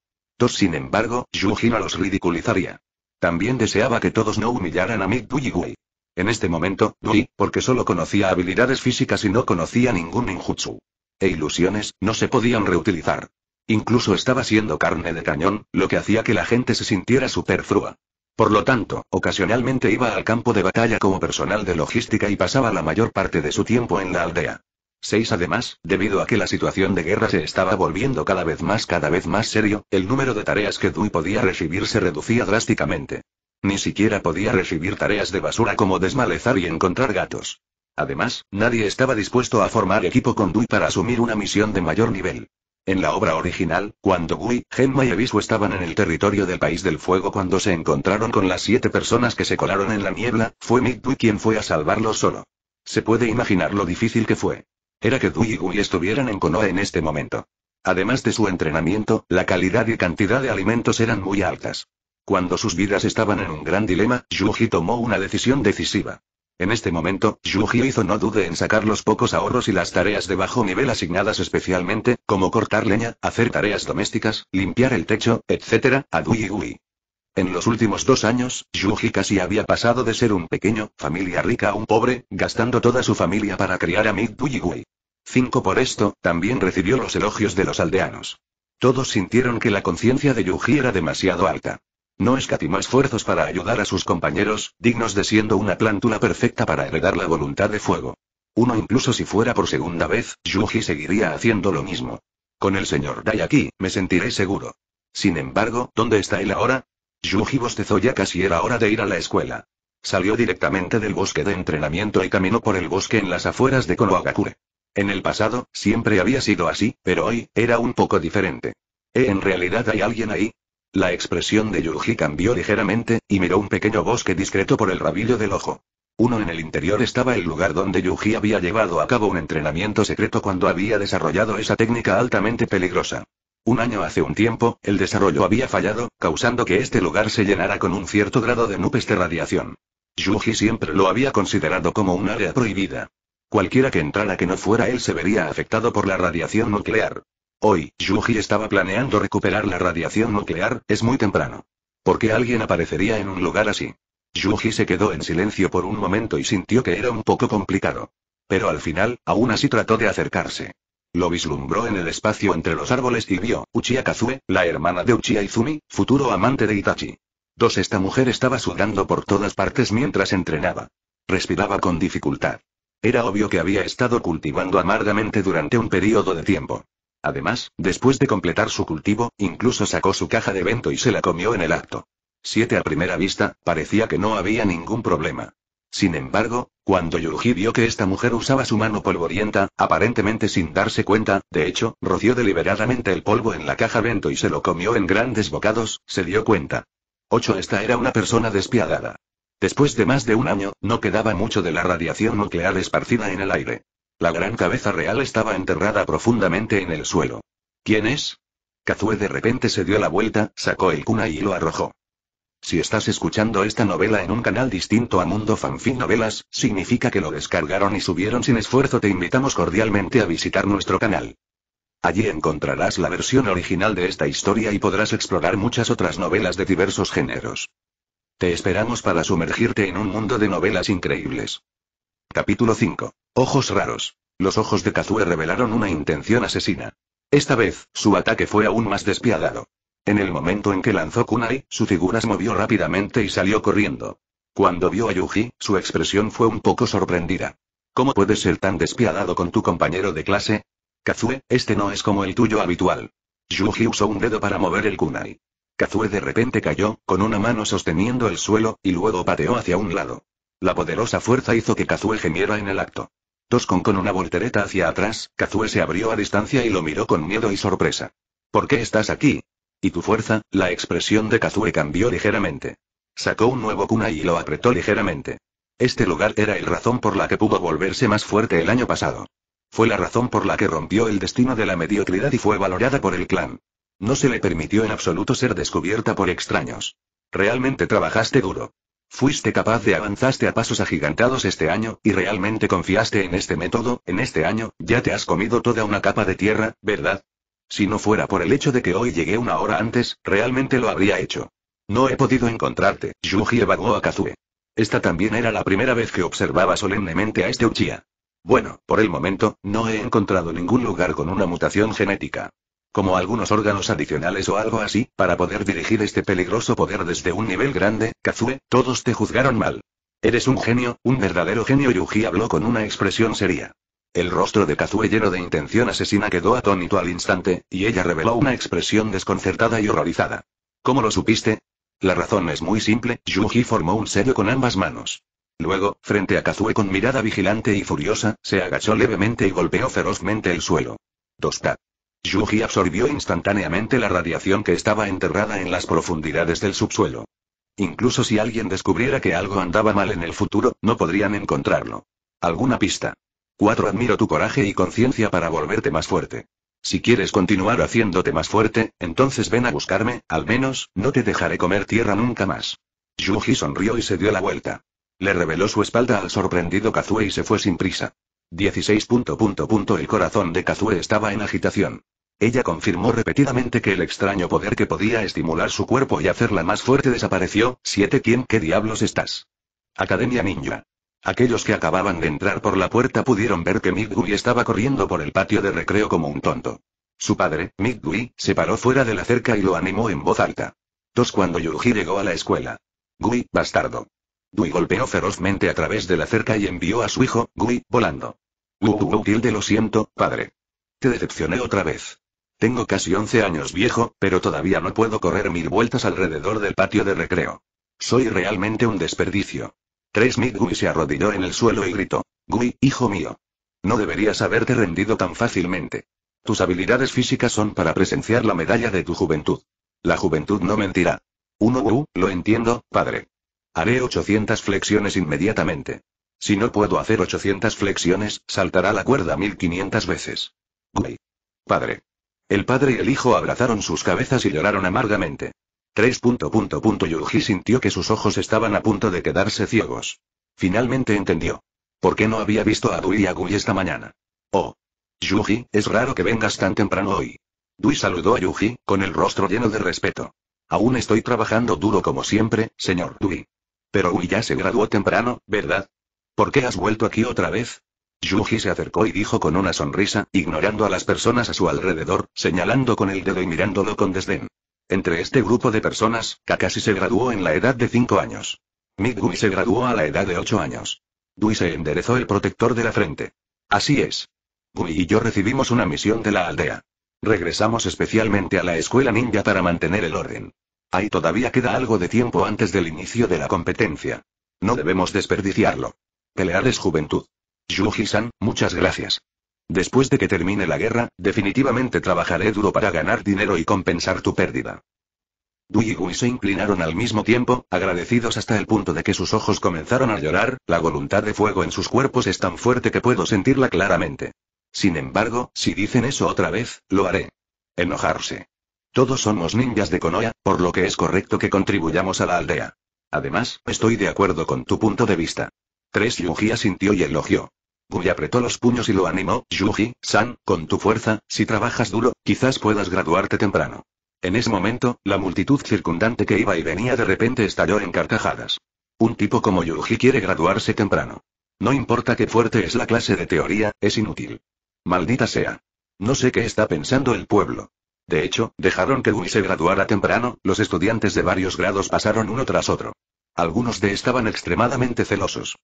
sin embargo, Yuji no los ridiculizaría. También deseaba que todos no humillaran a Mick Gui. En este momento, Dui, porque solo conocía habilidades físicas y no conocía ningún ninjutsu. E ilusiones, no se podían reutilizar. Incluso estaba siendo carne de cañón, lo que hacía que la gente se sintiera superflua. Por lo tanto, ocasionalmente iba al campo de batalla como personal de logística y pasaba la mayor parte de su tiempo en la aldea. 6 además, debido a que la situación de guerra se estaba volviendo cada vez más cada vez más serio, el número de tareas que Dui podía recibir se reducía drásticamente. Ni siquiera podía recibir tareas de basura como desmalezar y encontrar gatos. Además, nadie estaba dispuesto a formar equipo con Dui para asumir una misión de mayor nivel. En la obra original, cuando Dui, Gemma y Abisu estaban en el territorio del País del Fuego cuando se encontraron con las siete personas que se colaron en la niebla, fue Mick Dui quien fue a salvarlo solo. Se puede imaginar lo difícil que fue era que Dui Gui estuvieran en Konoha en este momento. Además de su entrenamiento, la calidad y cantidad de alimentos eran muy altas. Cuando sus vidas estaban en un gran dilema, Yuji tomó una decisión decisiva. En este momento, Yuji hizo no dude en sacar los pocos ahorros y las tareas de bajo nivel asignadas especialmente, como cortar leña, hacer tareas domésticas, limpiar el techo, etc., a Dui Gui. En los últimos dos años, Yuji casi había pasado de ser un pequeño, familia rica a un pobre, gastando toda su familia para criar a Mid Gui. Cinco por esto, también recibió los elogios de los aldeanos. Todos sintieron que la conciencia de Yuji era demasiado alta. No escatimó esfuerzos para ayudar a sus compañeros, dignos de siendo una plántula perfecta para heredar la voluntad de fuego. Uno incluso si fuera por segunda vez, Yuji seguiría haciendo lo mismo. Con el señor Dai aquí, me sentiré seguro. Sin embargo, ¿dónde está él ahora? Yuji bostezó ya casi era hora de ir a la escuela. Salió directamente del bosque de entrenamiento y caminó por el bosque en las afueras de Konohagakure. En el pasado, siempre había sido así, pero hoy, era un poco diferente. ¿Eh, ¿En realidad hay alguien ahí? La expresión de Yuji cambió ligeramente, y miró un pequeño bosque discreto por el rabillo del ojo. Uno en el interior estaba el lugar donde Yuji había llevado a cabo un entrenamiento secreto cuando había desarrollado esa técnica altamente peligrosa. Un año hace un tiempo, el desarrollo había fallado, causando que este lugar se llenara con un cierto grado de nubes de radiación. Yuji siempre lo había considerado como un área prohibida. Cualquiera que entrara que no fuera él se vería afectado por la radiación nuclear. Hoy, Yuji estaba planeando recuperar la radiación nuclear, es muy temprano. ¿Por qué alguien aparecería en un lugar así? Yuji se quedó en silencio por un momento y sintió que era un poco complicado. Pero al final, aún así trató de acercarse. Lo vislumbró en el espacio entre los árboles y vio, Uchiha Kazue, la hermana de Uchiha Izumi, futuro amante de Itachi. Dos esta mujer estaba sudando por todas partes mientras entrenaba. Respiraba con dificultad. Era obvio que había estado cultivando amargamente durante un periodo de tiempo. Además, después de completar su cultivo, incluso sacó su caja de vento y se la comió en el acto. 7 a primera vista, parecía que no había ningún problema. Sin embargo, cuando Yuji vio que esta mujer usaba su mano polvorienta, aparentemente sin darse cuenta, de hecho, roció deliberadamente el polvo en la caja vento y se lo comió en grandes bocados, se dio cuenta. 8. Esta era una persona despiadada. Después de más de un año, no quedaba mucho de la radiación nuclear esparcida en el aire. La gran cabeza real estaba enterrada profundamente en el suelo. ¿Quién es? Kazue de repente se dio la vuelta, sacó el cuna y lo arrojó. Si estás escuchando esta novela en un canal distinto a Mundo Fanfic Novelas, significa que lo descargaron y subieron sin esfuerzo. Te invitamos cordialmente a visitar nuestro canal. Allí encontrarás la versión original de esta historia y podrás explorar muchas otras novelas de diversos géneros. Te esperamos para sumergirte en un mundo de novelas increíbles. Capítulo 5. Ojos raros. Los ojos de Kazue revelaron una intención asesina. Esta vez, su ataque fue aún más despiadado. En el momento en que lanzó Kunai, su figura se movió rápidamente y salió corriendo. Cuando vio a Yuji, su expresión fue un poco sorprendida. ¿Cómo puedes ser tan despiadado con tu compañero de clase? Kazue, este no es como el tuyo habitual. Yuji usó un dedo para mover el kunai. Kazue de repente cayó, con una mano sosteniendo el suelo, y luego pateó hacia un lado. La poderosa fuerza hizo que Kazue gemiera en el acto. Toscón con una voltereta hacia atrás, Kazue se abrió a distancia y lo miró con miedo y sorpresa. ¿Por qué estás aquí? ¿Y tu fuerza? La expresión de Kazue cambió ligeramente. Sacó un nuevo kunai y lo apretó ligeramente. Este lugar era el razón por la que pudo volverse más fuerte el año pasado. Fue la razón por la que rompió el destino de la mediocridad y fue valorada por el clan. No se le permitió en absoluto ser descubierta por extraños. Realmente trabajaste duro. Fuiste capaz de avanzaste a pasos agigantados este año, y realmente confiaste en este método, en este año, ya te has comido toda una capa de tierra, ¿verdad? Si no fuera por el hecho de que hoy llegué una hora antes, realmente lo habría hecho. No he podido encontrarte, Yuji evagó a Kazue. Esta también era la primera vez que observaba solemnemente a este Uchiha. Bueno, por el momento, no he encontrado ningún lugar con una mutación genética como algunos órganos adicionales o algo así, para poder dirigir este peligroso poder desde un nivel grande, Kazue, todos te juzgaron mal. Eres un genio, un verdadero genio. Yuji habló con una expresión seria. El rostro de Kazue lleno de intención asesina quedó atónito al instante, y ella reveló una expresión desconcertada y horrorizada. ¿Cómo lo supiste? La razón es muy simple, Yuji formó un sello con ambas manos. Luego, frente a Kazue con mirada vigilante y furiosa, se agachó levemente y golpeó ferozmente el suelo. Tosta. Yuji absorbió instantáneamente la radiación que estaba enterrada en las profundidades del subsuelo. Incluso si alguien descubriera que algo andaba mal en el futuro, no podrían encontrarlo. Alguna pista. 4. Admiro tu coraje y conciencia para volverte más fuerte. Si quieres continuar haciéndote más fuerte, entonces ven a buscarme, al menos, no te dejaré comer tierra nunca más. Yuji sonrió y se dio la vuelta. Le reveló su espalda al sorprendido Kazue y se fue sin prisa. 16. El corazón de Kazue estaba en agitación. Ella confirmó repetidamente que el extraño poder que podía estimular su cuerpo y hacerla más fuerte desapareció. 7. ¿Quién qué diablos estás? Academia Ninja. Aquellos que acababan de entrar por la puerta pudieron ver que Migui estaba corriendo por el patio de recreo como un tonto. Su padre, Migui, se paró fuera de la cerca y lo animó en voz alta. 2. cuando Yuji llegó a la escuela. Gui, bastardo. Gui golpeó ferozmente a través de la cerca y envió a su hijo, Gui, volando. Wu tilde lo siento, padre. Te decepcioné otra vez. Tengo casi 11 años viejo, pero todavía no puedo correr mil vueltas alrededor del patio de recreo. Soy realmente un desperdicio. Tres mil Gui se arrodilló en el suelo y gritó. Gui, hijo mío. No deberías haberte rendido tan fácilmente. Tus habilidades físicas son para presenciar la medalla de tu juventud. La juventud no mentirá. Uno, uh, lo entiendo, padre. Haré 800 flexiones inmediatamente. Si no puedo hacer 800 flexiones, saltará la cuerda 1500 veces. Güey. Padre. El padre y el hijo abrazaron sus cabezas y lloraron amargamente. 3. Punto, punto, punto. Yuji sintió que sus ojos estaban a punto de quedarse ciegos. Finalmente entendió. ¿Por qué no había visto a Dui y a Gui esta mañana? Oh. Yuji, es raro que vengas tan temprano hoy. Dui saludó a Yuji, con el rostro lleno de respeto. Aún estoy trabajando duro como siempre, señor Dui. Pero Gui ya se graduó temprano, ¿verdad? ¿Por qué has vuelto aquí otra vez? Yuji se acercó y dijo con una sonrisa, ignorando a las personas a su alrededor, señalando con el dedo y mirándolo con desdén. Entre este grupo de personas, Kakashi se graduó en la edad de 5 años. Midgumi se graduó a la edad de 8 años. Dui se enderezó el protector de la frente. Así es. Gui y yo recibimos una misión de la aldea. Regresamos especialmente a la escuela ninja para mantener el orden. Ahí todavía queda algo de tiempo antes del inicio de la competencia. No debemos desperdiciarlo. Pelear es juventud. Yuji-san, muchas gracias. Después de que termine la guerra, definitivamente trabajaré duro para ganar dinero y compensar tu pérdida. Dui y Gui se inclinaron al mismo tiempo, agradecidos hasta el punto de que sus ojos comenzaron a llorar, la voluntad de fuego en sus cuerpos es tan fuerte que puedo sentirla claramente. Sin embargo, si dicen eso otra vez, lo haré. Enojarse. Todos somos ninjas de Konoha, por lo que es correcto que contribuyamos a la aldea. Además, estoy de acuerdo con tu punto de vista. Tres Yuji asintió y elogió. Guy apretó los puños y lo animó. Yuji, San, con tu fuerza, si trabajas duro, quizás puedas graduarte temprano. En ese momento, la multitud circundante que iba y venía de repente estalló en carcajadas. Un tipo como Yuji quiere graduarse temprano. No importa qué fuerte es la clase de teoría, es inútil. Maldita sea. No sé qué está pensando el pueblo. De hecho, dejaron que Guy se graduara temprano, los estudiantes de varios grados pasaron uno tras otro. Algunos de estaban extremadamente celosos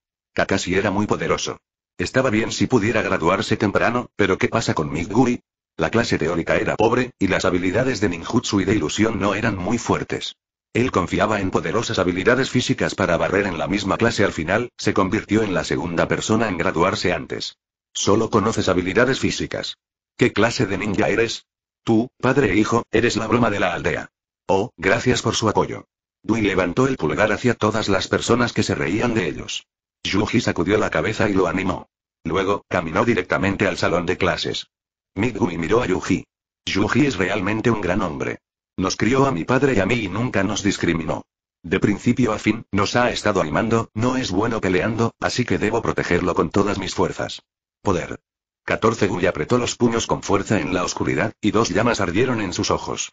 casi era muy poderoso. Estaba bien si pudiera graduarse temprano, pero ¿qué pasa con Midguri? La clase teórica era pobre, y las habilidades de ninjutsu y de ilusión no eran muy fuertes. Él confiaba en poderosas habilidades físicas para barrer en la misma clase al final, se convirtió en la segunda persona en graduarse antes. Solo conoces habilidades físicas. ¿Qué clase de ninja eres? Tú, padre e hijo, eres la broma de la aldea. Oh, gracias por su apoyo. Dui levantó el pulgar hacia todas las personas que se reían de ellos. Yuji sacudió la cabeza y lo animó. Luego, caminó directamente al salón de clases. Migumi miró a Yuji. Yuji es realmente un gran hombre. Nos crió a mi padre y a mí y nunca nos discriminó. De principio a fin, nos ha estado animando, no es bueno peleando, así que debo protegerlo con todas mis fuerzas. Poder. 14 Gui apretó los puños con fuerza en la oscuridad, y dos llamas ardieron en sus ojos.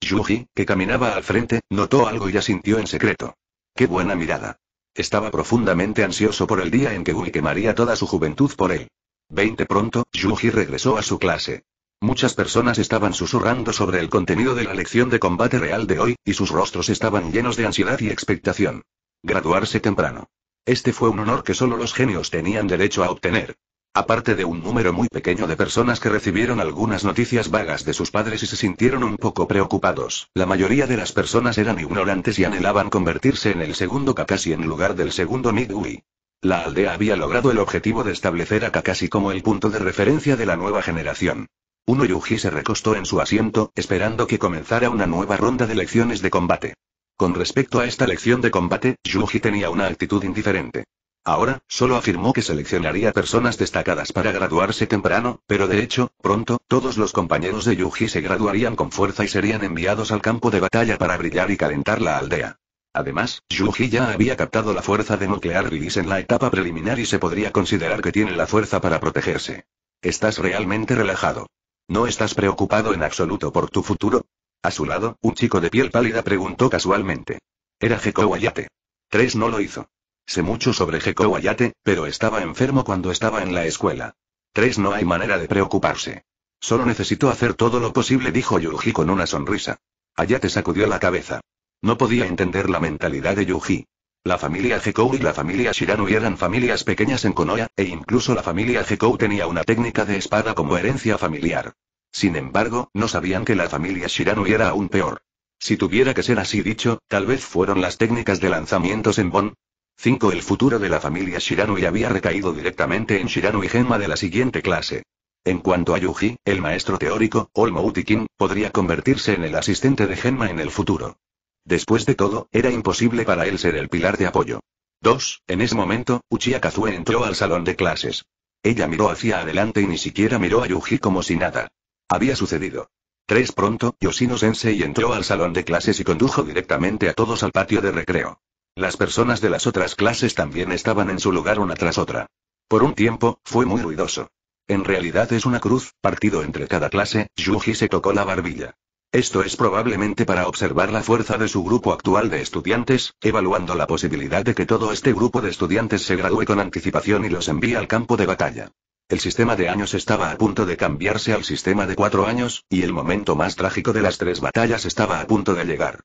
Yuji, que caminaba al frente, notó algo y asintió en secreto. ¡Qué buena mirada! Estaba profundamente ansioso por el día en que Gui quemaría toda su juventud por él. Veinte pronto, Yuji regresó a su clase. Muchas personas estaban susurrando sobre el contenido de la lección de combate real de hoy, y sus rostros estaban llenos de ansiedad y expectación. Graduarse temprano. Este fue un honor que solo los genios tenían derecho a obtener. Aparte de un número muy pequeño de personas que recibieron algunas noticias vagas de sus padres y se sintieron un poco preocupados, la mayoría de las personas eran ignorantes y anhelaban convertirse en el segundo Kakashi en lugar del segundo Midui. La aldea había logrado el objetivo de establecer a Kakashi como el punto de referencia de la nueva generación. Uno Yuji se recostó en su asiento, esperando que comenzara una nueva ronda de lecciones de combate. Con respecto a esta lección de combate, Yuji tenía una actitud indiferente. Ahora, solo afirmó que seleccionaría personas destacadas para graduarse temprano, pero de hecho, pronto, todos los compañeros de Yuji se graduarían con fuerza y serían enviados al campo de batalla para brillar y calentar la aldea. Además, Yuji ya había captado la fuerza de Nuclear Release en la etapa preliminar y se podría considerar que tiene la fuerza para protegerse. Estás realmente relajado. ¿No estás preocupado en absoluto por tu futuro? A su lado, un chico de piel pálida preguntó casualmente. Era Ayate? Tres no lo hizo. Sé mucho sobre Hekou Ayate, pero estaba enfermo cuando estaba en la escuela. Tres No hay manera de preocuparse. Solo necesito hacer todo lo posible, dijo Yuji con una sonrisa. Ayate sacudió la cabeza. No podía entender la mentalidad de Yuji. La familia Hekou y la familia Shiranui eran familias pequeñas en Konoya, e incluso la familia Gekou tenía una técnica de espada como herencia familiar. Sin embargo, no sabían que la familia Shiranui era aún peor. Si tuviera que ser así dicho, tal vez fueron las técnicas de lanzamientos en Bon. 5. El futuro de la familia Shiranui había recaído directamente en Shiranui Genma de la siguiente clase. En cuanto a Yuji, el maestro teórico, Olmo Utikin, podría convertirse en el asistente de Genma en el futuro. Después de todo, era imposible para él ser el pilar de apoyo. 2. En ese momento, Uchiha Kazue entró al salón de clases. Ella miró hacia adelante y ni siquiera miró a Yuji como si nada. Había sucedido. 3. Pronto, Yoshino Sensei entró al salón de clases y condujo directamente a todos al patio de recreo. Las personas de las otras clases también estaban en su lugar una tras otra. Por un tiempo, fue muy ruidoso. En realidad es una cruz, partido entre cada clase, Yuji se tocó la barbilla. Esto es probablemente para observar la fuerza de su grupo actual de estudiantes, evaluando la posibilidad de que todo este grupo de estudiantes se gradúe con anticipación y los envíe al campo de batalla. El sistema de años estaba a punto de cambiarse al sistema de cuatro años, y el momento más trágico de las tres batallas estaba a punto de llegar.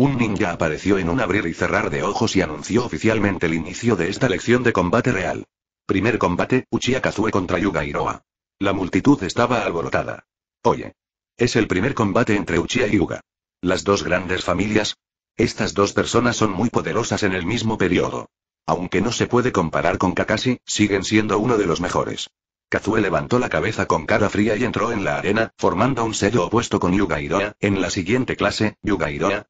Un ninja apareció en un abrir y cerrar de ojos y anunció oficialmente el inicio de esta lección de combate real. Primer combate, Uchiha Kazue contra Yuga Hiroa. La multitud estaba alborotada. Oye. Es el primer combate entre Uchiha y Yuga. Las dos grandes familias. Estas dos personas son muy poderosas en el mismo periodo. Aunque no se puede comparar con Kakashi, siguen siendo uno de los mejores. Kazue levantó la cabeza con cara fría y entró en la arena, formando un sello opuesto con Yuga En la siguiente clase, Yuga Hiroa,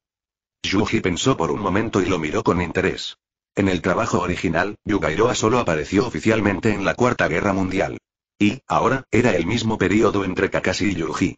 Yuji pensó por un momento y lo miró con interés. En el trabajo original, Yugairoa solo apareció oficialmente en la Cuarta Guerra Mundial. Y, ahora, era el mismo periodo entre Kakashi y Yuji.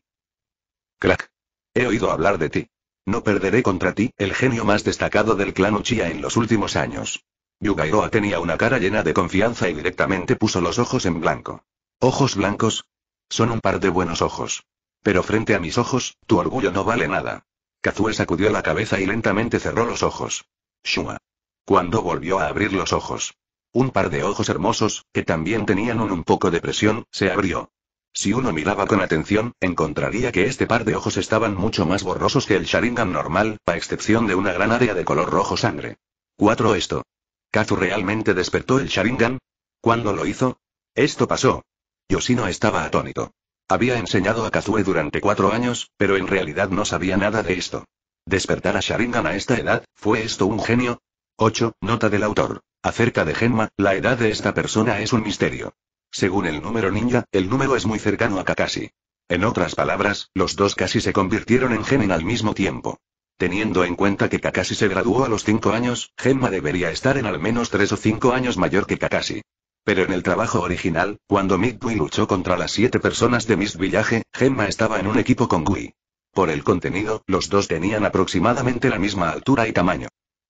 ¡Clack! He oído hablar de ti. No perderé contra ti, el genio más destacado del clan Uchiha en los últimos años. Yugairoa tenía una cara llena de confianza y directamente puso los ojos en blanco. ¿Ojos blancos? Son un par de buenos ojos. Pero frente a mis ojos, tu orgullo no vale nada. Kazue sacudió la cabeza y lentamente cerró los ojos. Shua. Cuando volvió a abrir los ojos. Un par de ojos hermosos, que también tenían un, poco de presión, se abrió. Si uno miraba con atención, encontraría que este par de ojos estaban mucho más borrosos que el Sharingan normal, a excepción de una gran área de color rojo sangre. 4. Esto. ¿Kazu realmente despertó el Sharingan? ¿Cuándo lo hizo? Esto pasó. Yoshino estaba atónito. Había enseñado a Kazue durante cuatro años, pero en realidad no sabía nada de esto. Despertar a Sharingan a esta edad, ¿fue esto un genio? 8. Nota del autor. Acerca de Genma, la edad de esta persona es un misterio. Según el número ninja, el número es muy cercano a Kakashi. En otras palabras, los dos casi se convirtieron en genen al mismo tiempo. Teniendo en cuenta que Kakashi se graduó a los cinco años, Genma debería estar en al menos tres o cinco años mayor que Kakashi. Pero en el trabajo original, cuando Mick luchó contra las siete personas de Miss Village, Gemma estaba en un equipo con Gui. Por el contenido, los dos tenían aproximadamente la misma altura y tamaño.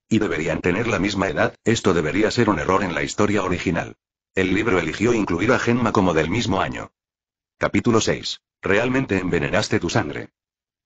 Y deberían tener la misma edad, esto debería ser un error en la historia original. El libro eligió incluir a Gemma como del mismo año. Capítulo 6. Realmente envenenaste tu sangre.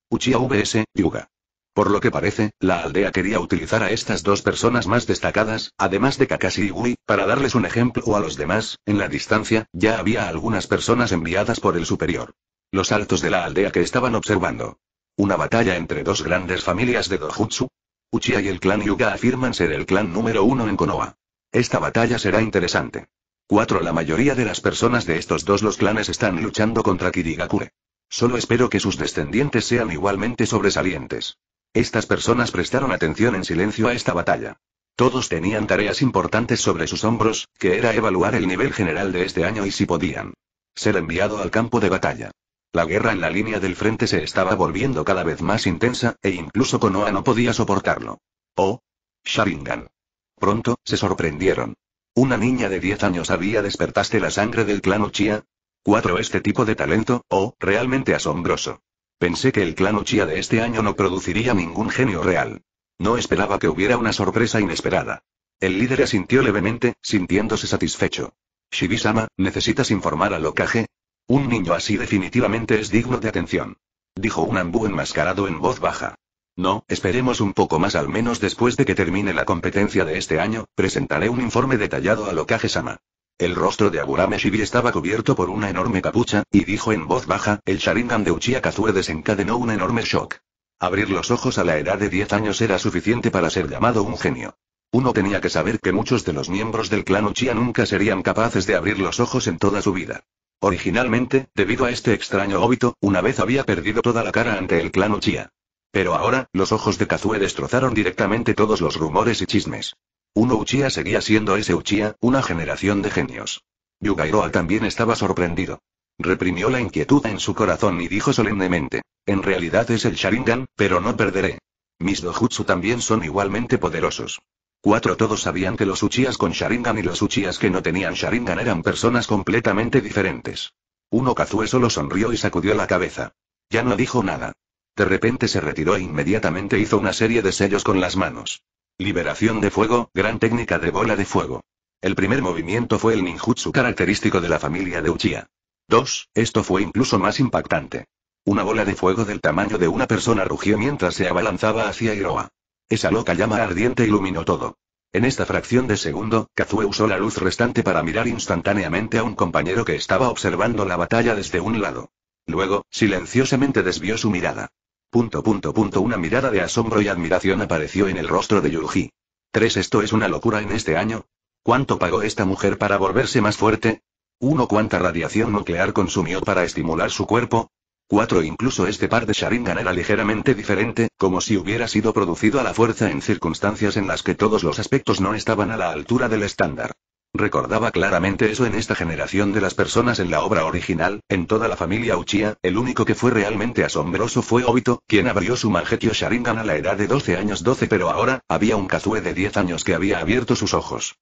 Uchiha vs. Yuga. Por lo que parece, la aldea quería utilizar a estas dos personas más destacadas, además de Kakashi y Gui, para darles un ejemplo o a los demás, en la distancia, ya había algunas personas enviadas por el superior. Los altos de la aldea que estaban observando. Una batalla entre dos grandes familias de Dojutsu. Uchiha y el clan Yuga afirman ser el clan número uno en Konoha. Esta batalla será interesante. 4. La mayoría de las personas de estos dos los clanes están luchando contra Kirigakure. Solo espero que sus descendientes sean igualmente sobresalientes. Estas personas prestaron atención en silencio a esta batalla. Todos tenían tareas importantes sobre sus hombros, que era evaluar el nivel general de este año y si podían ser enviado al campo de batalla. La guerra en la línea del frente se estaba volviendo cada vez más intensa, e incluso Konoha no podía soportarlo. Oh. Sharingan. Pronto, se sorprendieron. Una niña de 10 años había despertaste la sangre del clan Uchiha. Cuatro Este tipo de talento, oh, realmente asombroso. Pensé que el clan Uchiha de este año no produciría ningún genio real. No esperaba que hubiera una sorpresa inesperada. El líder asintió levemente, sintiéndose satisfecho. Shibisama, ¿necesitas informar a Lokage? Un niño así definitivamente es digno de atención. Dijo un ambú enmascarado en voz baja. No, esperemos un poco más al menos después de que termine la competencia de este año, presentaré un informe detallado a Lokage-sama. El rostro de Aburame Shibi estaba cubierto por una enorme capucha, y dijo en voz baja, el Sharingan de Uchiha Kazue desencadenó un enorme shock. Abrir los ojos a la edad de 10 años era suficiente para ser llamado un genio. Uno tenía que saber que muchos de los miembros del clan Uchiha nunca serían capaces de abrir los ojos en toda su vida. Originalmente, debido a este extraño óbito, una vez había perdido toda la cara ante el clan Uchiha. Pero ahora, los ojos de Kazue destrozaron directamente todos los rumores y chismes. Uno Uchiha seguía siendo ese Uchiha, una generación de genios. Yugairoa también estaba sorprendido. Reprimió la inquietud en su corazón y dijo solemnemente: En realidad es el Sharingan, pero no perderé. Mis dojutsu también son igualmente poderosos. Cuatro todos sabían que los Uchías con Sharingan y los Uchías que no tenían Sharingan eran personas completamente diferentes. Uno Kazue solo sonrió y sacudió la cabeza. Ya no dijo nada. De repente se retiró e inmediatamente hizo una serie de sellos con las manos. Liberación de fuego, gran técnica de bola de fuego. El primer movimiento fue el ninjutsu característico de la familia de Uchiha. 2. Esto fue incluso más impactante. Una bola de fuego del tamaño de una persona rugió mientras se abalanzaba hacia Iroha. Esa loca llama ardiente iluminó todo. En esta fracción de segundo, Kazue usó la luz restante para mirar instantáneamente a un compañero que estaba observando la batalla desde un lado. Luego, silenciosamente desvió su mirada. Punto punto punto una mirada de asombro y admiración apareció en el rostro de Yuji. 3 esto es una locura en este año. ¿Cuánto pagó esta mujer para volverse más fuerte? Uno cuánta radiación nuclear consumió para estimular su cuerpo? 4. Incluso este par de Sharingan era ligeramente diferente, como si hubiera sido producido a la fuerza en circunstancias en las que todos los aspectos no estaban a la altura del estándar. Recordaba claramente eso en esta generación de las personas en la obra original, en toda la familia Uchiha, el único que fue realmente asombroso fue Obito, quien abrió su manjetio Sharingan a la edad de 12 años 12 pero ahora, había un Kazue de 10 años que había abierto sus ojos.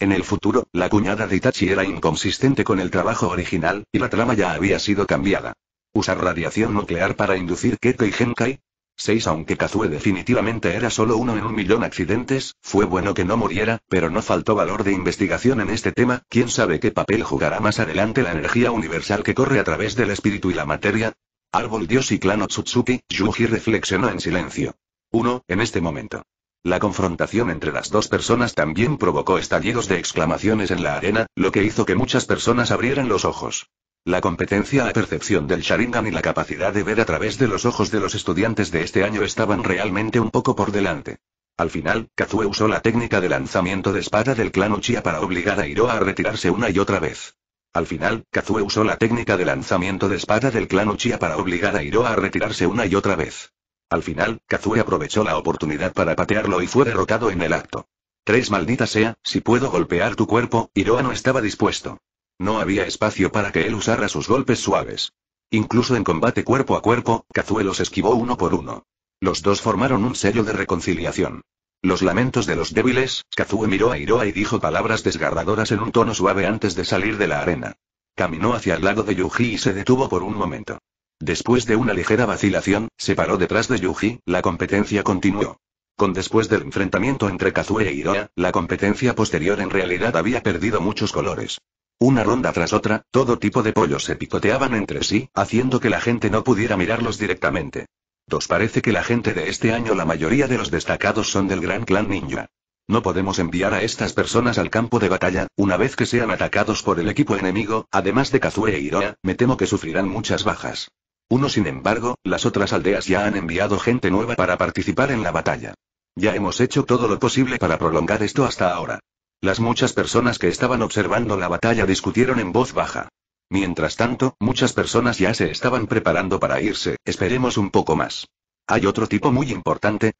En el futuro, la cuñada de Itachi era inconsistente con el trabajo original, y la trama ya había sido cambiada. ¿Usar radiación nuclear para inducir Kekkei y Genkai? 6. aunque Kazue definitivamente era solo uno en un millón accidentes, fue bueno que no muriera, pero no faltó valor de investigación en este tema, quién sabe qué papel jugará más adelante la energía universal que corre a través del espíritu y la materia. Árbol Dios y Clan Otsutsuki, Yuji reflexionó en silencio. 1. en este momento. La confrontación entre las dos personas también provocó estallidos de exclamaciones en la arena, lo que hizo que muchas personas abrieran los ojos. La competencia a percepción del Sharingan y la capacidad de ver a través de los ojos de los estudiantes de este año estaban realmente un poco por delante. Al final, Kazue usó la técnica de lanzamiento de espada del clan Uchiha para obligar a Iroha a retirarse una y otra vez. Al final, Kazue usó la técnica de lanzamiento de espada del clan Uchiha para obligar a Iroha a retirarse una y otra vez. Al final, Kazue aprovechó la oportunidad para patearlo y fue derrotado en el acto. Tres maldita sea, si puedo golpear tu cuerpo, Iroha no estaba dispuesto. No había espacio para que él usara sus golpes suaves. Incluso en combate cuerpo a cuerpo, Kazue los esquivó uno por uno. Los dos formaron un sello de reconciliación. Los lamentos de los débiles, Kazue miró a Iroha y dijo palabras desgarradoras en un tono suave antes de salir de la arena. Caminó hacia el lado de Yuji y se detuvo por un momento. Después de una ligera vacilación, se paró detrás de Yuji, la competencia continuó. Con después del enfrentamiento entre Kazue e Iroha, la competencia posterior en realidad había perdido muchos colores. Una ronda tras otra, todo tipo de pollos se picoteaban entre sí, haciendo que la gente no pudiera mirarlos directamente. Dos parece que la gente de este año la mayoría de los destacados son del gran clan ninja. No podemos enviar a estas personas al campo de batalla, una vez que sean atacados por el equipo enemigo, además de Kazue e Iroha, me temo que sufrirán muchas bajas. Uno sin embargo, las otras aldeas ya han enviado gente nueva para participar en la batalla. Ya hemos hecho todo lo posible para prolongar esto hasta ahora. Las muchas personas que estaban observando la batalla discutieron en voz baja. Mientras tanto, muchas personas ya se estaban preparando para irse, esperemos un poco más. Hay otro tipo muy importante,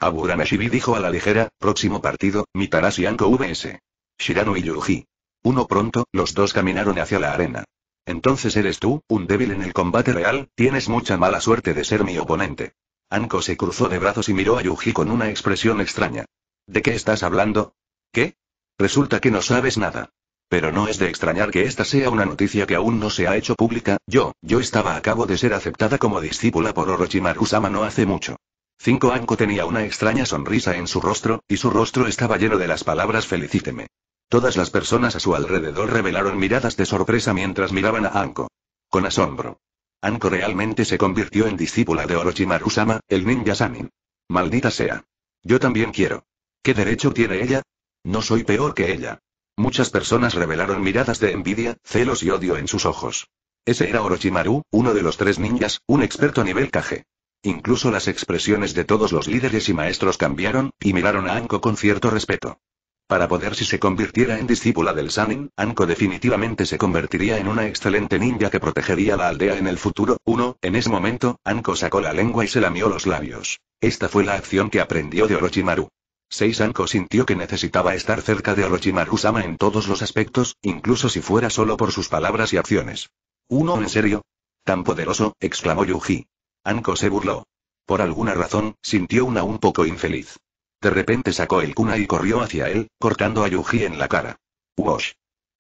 Shibi dijo a la ligera, próximo partido, Mitarashi Anko VS. Shirano y Yuji. Uno pronto, los dos caminaron hacia la arena. Entonces eres tú, un débil en el combate real, tienes mucha mala suerte de ser mi oponente. Anko se cruzó de brazos y miró a Yuji con una expresión extraña. ¿De qué estás hablando? ¿Qué? Resulta que no sabes nada. Pero no es de extrañar que esta sea una noticia que aún no se ha hecho pública, yo, yo estaba a cabo de ser aceptada como discípula por Orochimaru-sama no hace mucho. Cinco Anko tenía una extraña sonrisa en su rostro, y su rostro estaba lleno de las palabras felicíteme. Todas las personas a su alrededor revelaron miradas de sorpresa mientras miraban a Anko. Con asombro. Anko realmente se convirtió en discípula de Orochimaru-sama, el ninja Samin. Maldita sea. Yo también quiero. ¿Qué derecho tiene ella? No soy peor que ella. Muchas personas revelaron miradas de envidia, celos y odio en sus ojos. Ese era Orochimaru, uno de los tres ninjas, un experto a nivel Kage. Incluso las expresiones de todos los líderes y maestros cambiaron, y miraron a Anko con cierto respeto. Para poder si se convirtiera en discípula del Sanin, Anko definitivamente se convertiría en una excelente ninja que protegería la aldea en el futuro. 1. En ese momento, Anko sacó la lengua y se lamió los labios. Esta fue la acción que aprendió de Orochimaru. Seisanko sintió que necesitaba estar cerca de Orochimaru-sama en todos los aspectos, incluso si fuera solo por sus palabras y acciones. ¿Uno en serio? Tan poderoso, exclamó Yuji. Anko se burló. Por alguna razón, sintió una un poco infeliz. De repente sacó el kunai y corrió hacia él, cortando a Yuji en la cara. ¡Wosh!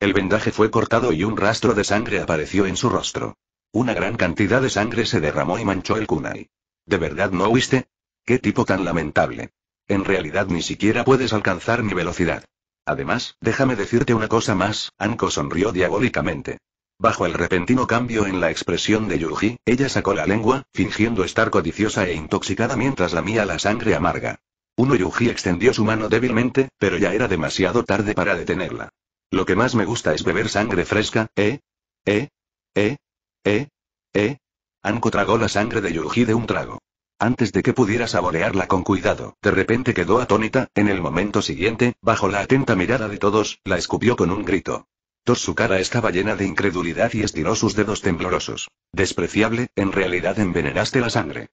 El vendaje fue cortado y un rastro de sangre apareció en su rostro. Una gran cantidad de sangre se derramó y manchó el kunai. ¿De verdad no huiste? ¡Qué tipo tan lamentable! En realidad ni siquiera puedes alcanzar mi velocidad. Además, déjame decirte una cosa más, Anko sonrió diabólicamente. Bajo el repentino cambio en la expresión de Yuji, ella sacó la lengua, fingiendo estar codiciosa e intoxicada mientras lamía la sangre amarga. Uno Yuji extendió su mano débilmente, pero ya era demasiado tarde para detenerla. Lo que más me gusta es beber sangre fresca, ¿eh? ¿Eh? ¿Eh? ¿Eh? ¿Eh? Anko tragó la sangre de Yuji de un trago antes de que pudiera saborearla con cuidado. De repente quedó atónita, en el momento siguiente, bajo la atenta mirada de todos, la escupió con un grito. Tos su cara estaba llena de incredulidad y estiró sus dedos temblorosos. Despreciable, en realidad envenenaste la sangre.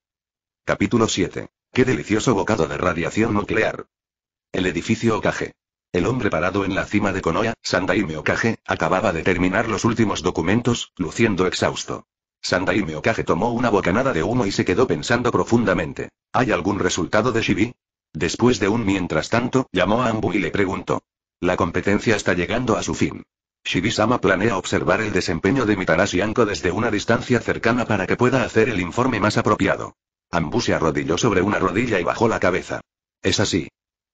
Capítulo 7. Qué delicioso bocado de radiación nuclear. El edificio Okage. El hombre parado en la cima de Konoya, Sandaime Okage, acababa de terminar los últimos documentos, luciendo exhausto. Sandai Okage tomó una bocanada de humo y se quedó pensando profundamente. ¿Hay algún resultado de Shibi? Después de un mientras tanto, llamó a Ambu y le preguntó. La competencia está llegando a su fin. Shibi-sama planea observar el desempeño de Mitarashi Anko desde una distancia cercana para que pueda hacer el informe más apropiado. Ambu se arrodilló sobre una rodilla y bajó la cabeza. Es así.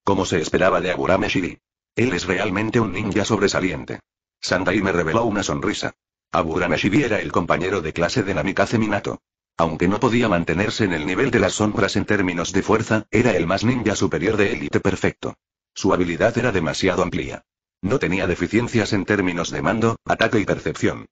Como se esperaba de Aburame Shibi. Él es realmente un ninja sobresaliente. Sandai me reveló una sonrisa. Meshibi era el compañero de clase de Namikaze Minato. Aunque no podía mantenerse en el nivel de las sombras en términos de fuerza, era el más ninja superior de élite perfecto. Su habilidad era demasiado amplia. No tenía deficiencias en términos de mando, ataque y percepción.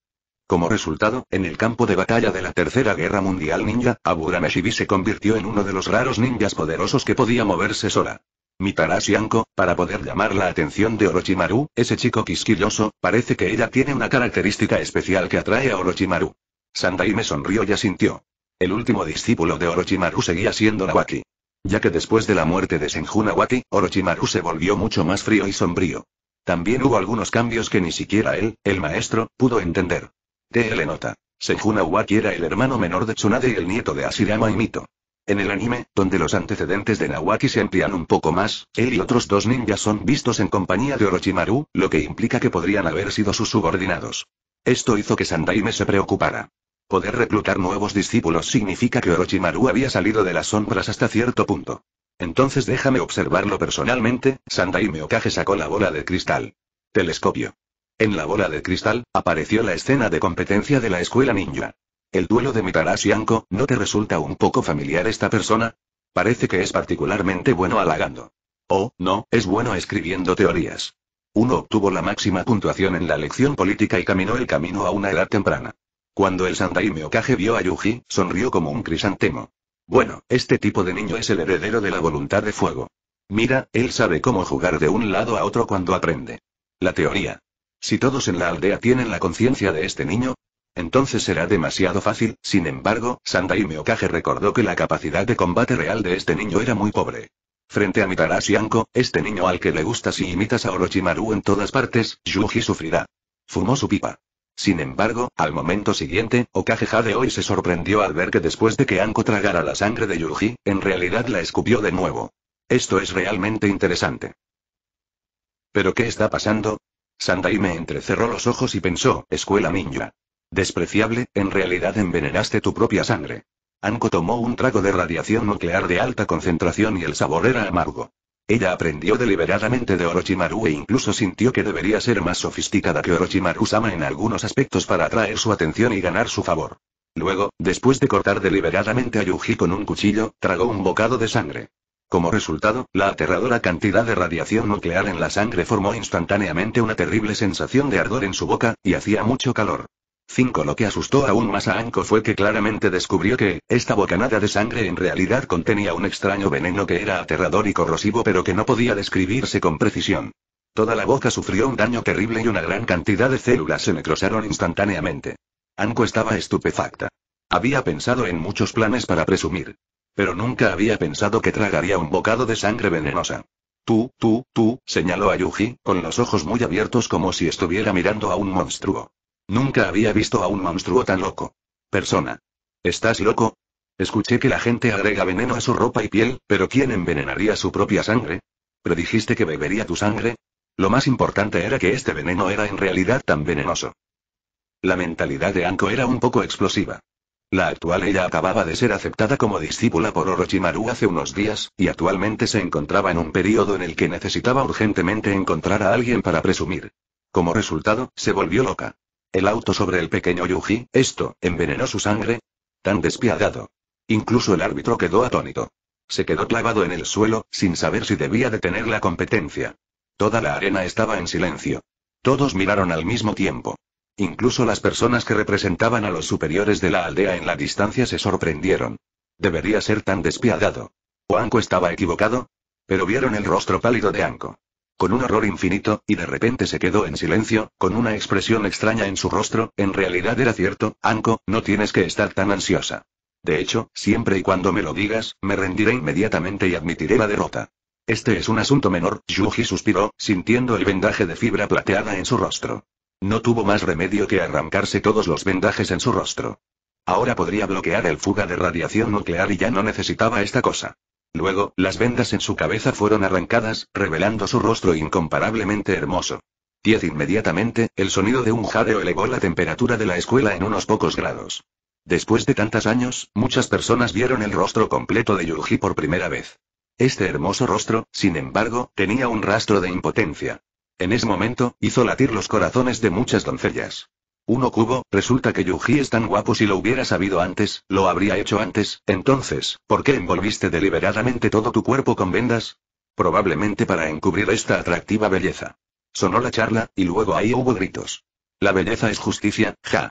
Como resultado, en el campo de batalla de la Tercera Guerra Mundial Ninja, Aburame Shibi se convirtió en uno de los raros ninjas poderosos que podía moverse sola. Mitarashianko, para poder llamar la atención de Orochimaru, ese chico quisquilloso, parece que ella tiene una característica especial que atrae a Orochimaru. Sandai me sonrió y asintió. El último discípulo de Orochimaru seguía siendo Nawaki. Ya que después de la muerte de Senju Orochimaru se volvió mucho más frío y sombrío. También hubo algunos cambios que ni siquiera él, el maestro, pudo entender. TL nota. Senju era el hermano menor de Tsunade y el nieto de Asirama y Mito. En el anime, donde los antecedentes de Nawaki se amplían un poco más, él y otros dos ninjas son vistos en compañía de Orochimaru, lo que implica que podrían haber sido sus subordinados. Esto hizo que Sandaime se preocupara. Poder reclutar nuevos discípulos significa que Orochimaru había salido de las sombras hasta cierto punto. Entonces déjame observarlo personalmente, Sandaime Okage sacó la bola de cristal. Telescopio. En la bola de cristal, apareció la escena de competencia de la escuela ninja. El duelo de Mitaras ¿no te resulta un poco familiar esta persona? Parece que es particularmente bueno halagando. Oh, no, es bueno escribiendo teorías. Uno obtuvo la máxima puntuación en la lección política y caminó el camino a una edad temprana. Cuando el Sandaime Okage vio a Yuji, sonrió como un crisantemo. Bueno, este tipo de niño es el heredero de la voluntad de fuego. Mira, él sabe cómo jugar de un lado a otro cuando aprende. La teoría. Si todos en la aldea tienen la conciencia de este niño, entonces será demasiado fácil, sin embargo, Sandaime Meokage recordó que la capacidad de combate real de este niño era muy pobre. Frente a Mitarashi Anko, este niño al que le gusta si imitas a Orochimaru en todas partes, Yuji sufrirá. Fumó su pipa. Sin embargo, al momento siguiente, Okage Jade hoy se sorprendió al ver que después de que Anko tragara la sangre de Yuji, en realidad la escupió de nuevo. Esto es realmente interesante. ¿Pero qué está pasando? Sandai me entrecerró los ojos y pensó, escuela ninja. Despreciable, en realidad envenenaste tu propia sangre. Anko tomó un trago de radiación nuclear de alta concentración y el sabor era amargo. Ella aprendió deliberadamente de Orochimaru e incluso sintió que debería ser más sofisticada que Orochimaru-sama en algunos aspectos para atraer su atención y ganar su favor. Luego, después de cortar deliberadamente a Yuji con un cuchillo, tragó un bocado de sangre. Como resultado, la aterradora cantidad de radiación nuclear en la sangre formó instantáneamente una terrible sensación de ardor en su boca, y hacía mucho calor. 5. Lo que asustó aún más a Anko fue que claramente descubrió que, esta bocanada de sangre en realidad contenía un extraño veneno que era aterrador y corrosivo pero que no podía describirse con precisión. Toda la boca sufrió un daño terrible y una gran cantidad de células se necrosaron instantáneamente. Anko estaba estupefacta. Había pensado en muchos planes para presumir. Pero nunca había pensado que tragaría un bocado de sangre venenosa. Tú, tú, tú, señaló a Yuji, con los ojos muy abiertos como si estuviera mirando a un monstruo. Nunca había visto a un monstruo tan loco. Persona. ¿Estás loco? Escuché que la gente agrega veneno a su ropa y piel, pero ¿quién envenenaría su propia sangre? ¿Predijiste que bebería tu sangre? Lo más importante era que este veneno era en realidad tan venenoso. La mentalidad de Anko era un poco explosiva. La actual ella acababa de ser aceptada como discípula por Orochimaru hace unos días, y actualmente se encontraba en un periodo en el que necesitaba urgentemente encontrar a alguien para presumir. Como resultado, se volvió loca. El auto sobre el pequeño Yuji, esto, envenenó su sangre. Tan despiadado. Incluso el árbitro quedó atónito. Se quedó clavado en el suelo, sin saber si debía detener la competencia. Toda la arena estaba en silencio. Todos miraron al mismo tiempo. Incluso las personas que representaban a los superiores de la aldea en la distancia se sorprendieron. ¿Debería ser tan despiadado? ¿O Anko estaba equivocado? Pero vieron el rostro pálido de Anko con un horror infinito, y de repente se quedó en silencio, con una expresión extraña en su rostro, en realidad era cierto, Anko, no tienes que estar tan ansiosa. De hecho, siempre y cuando me lo digas, me rendiré inmediatamente y admitiré la derrota. Este es un asunto menor, Yuji suspiró, sintiendo el vendaje de fibra plateada en su rostro. No tuvo más remedio que arrancarse todos los vendajes en su rostro. Ahora podría bloquear el fuga de radiación nuclear y ya no necesitaba esta cosa. Luego, las vendas en su cabeza fueron arrancadas, revelando su rostro incomparablemente hermoso. Diez inmediatamente, el sonido de un jadeo elevó la temperatura de la escuela en unos pocos grados. Después de tantos años, muchas personas vieron el rostro completo de Yuji por primera vez. Este hermoso rostro, sin embargo, tenía un rastro de impotencia. En ese momento, hizo latir los corazones de muchas doncellas. Uno cubo, resulta que Yuji es tan guapo si lo hubiera sabido antes, lo habría hecho antes, entonces, ¿por qué envolviste deliberadamente todo tu cuerpo con vendas? Probablemente para encubrir esta atractiva belleza. Sonó la charla, y luego ahí hubo gritos. La belleza es justicia, ja.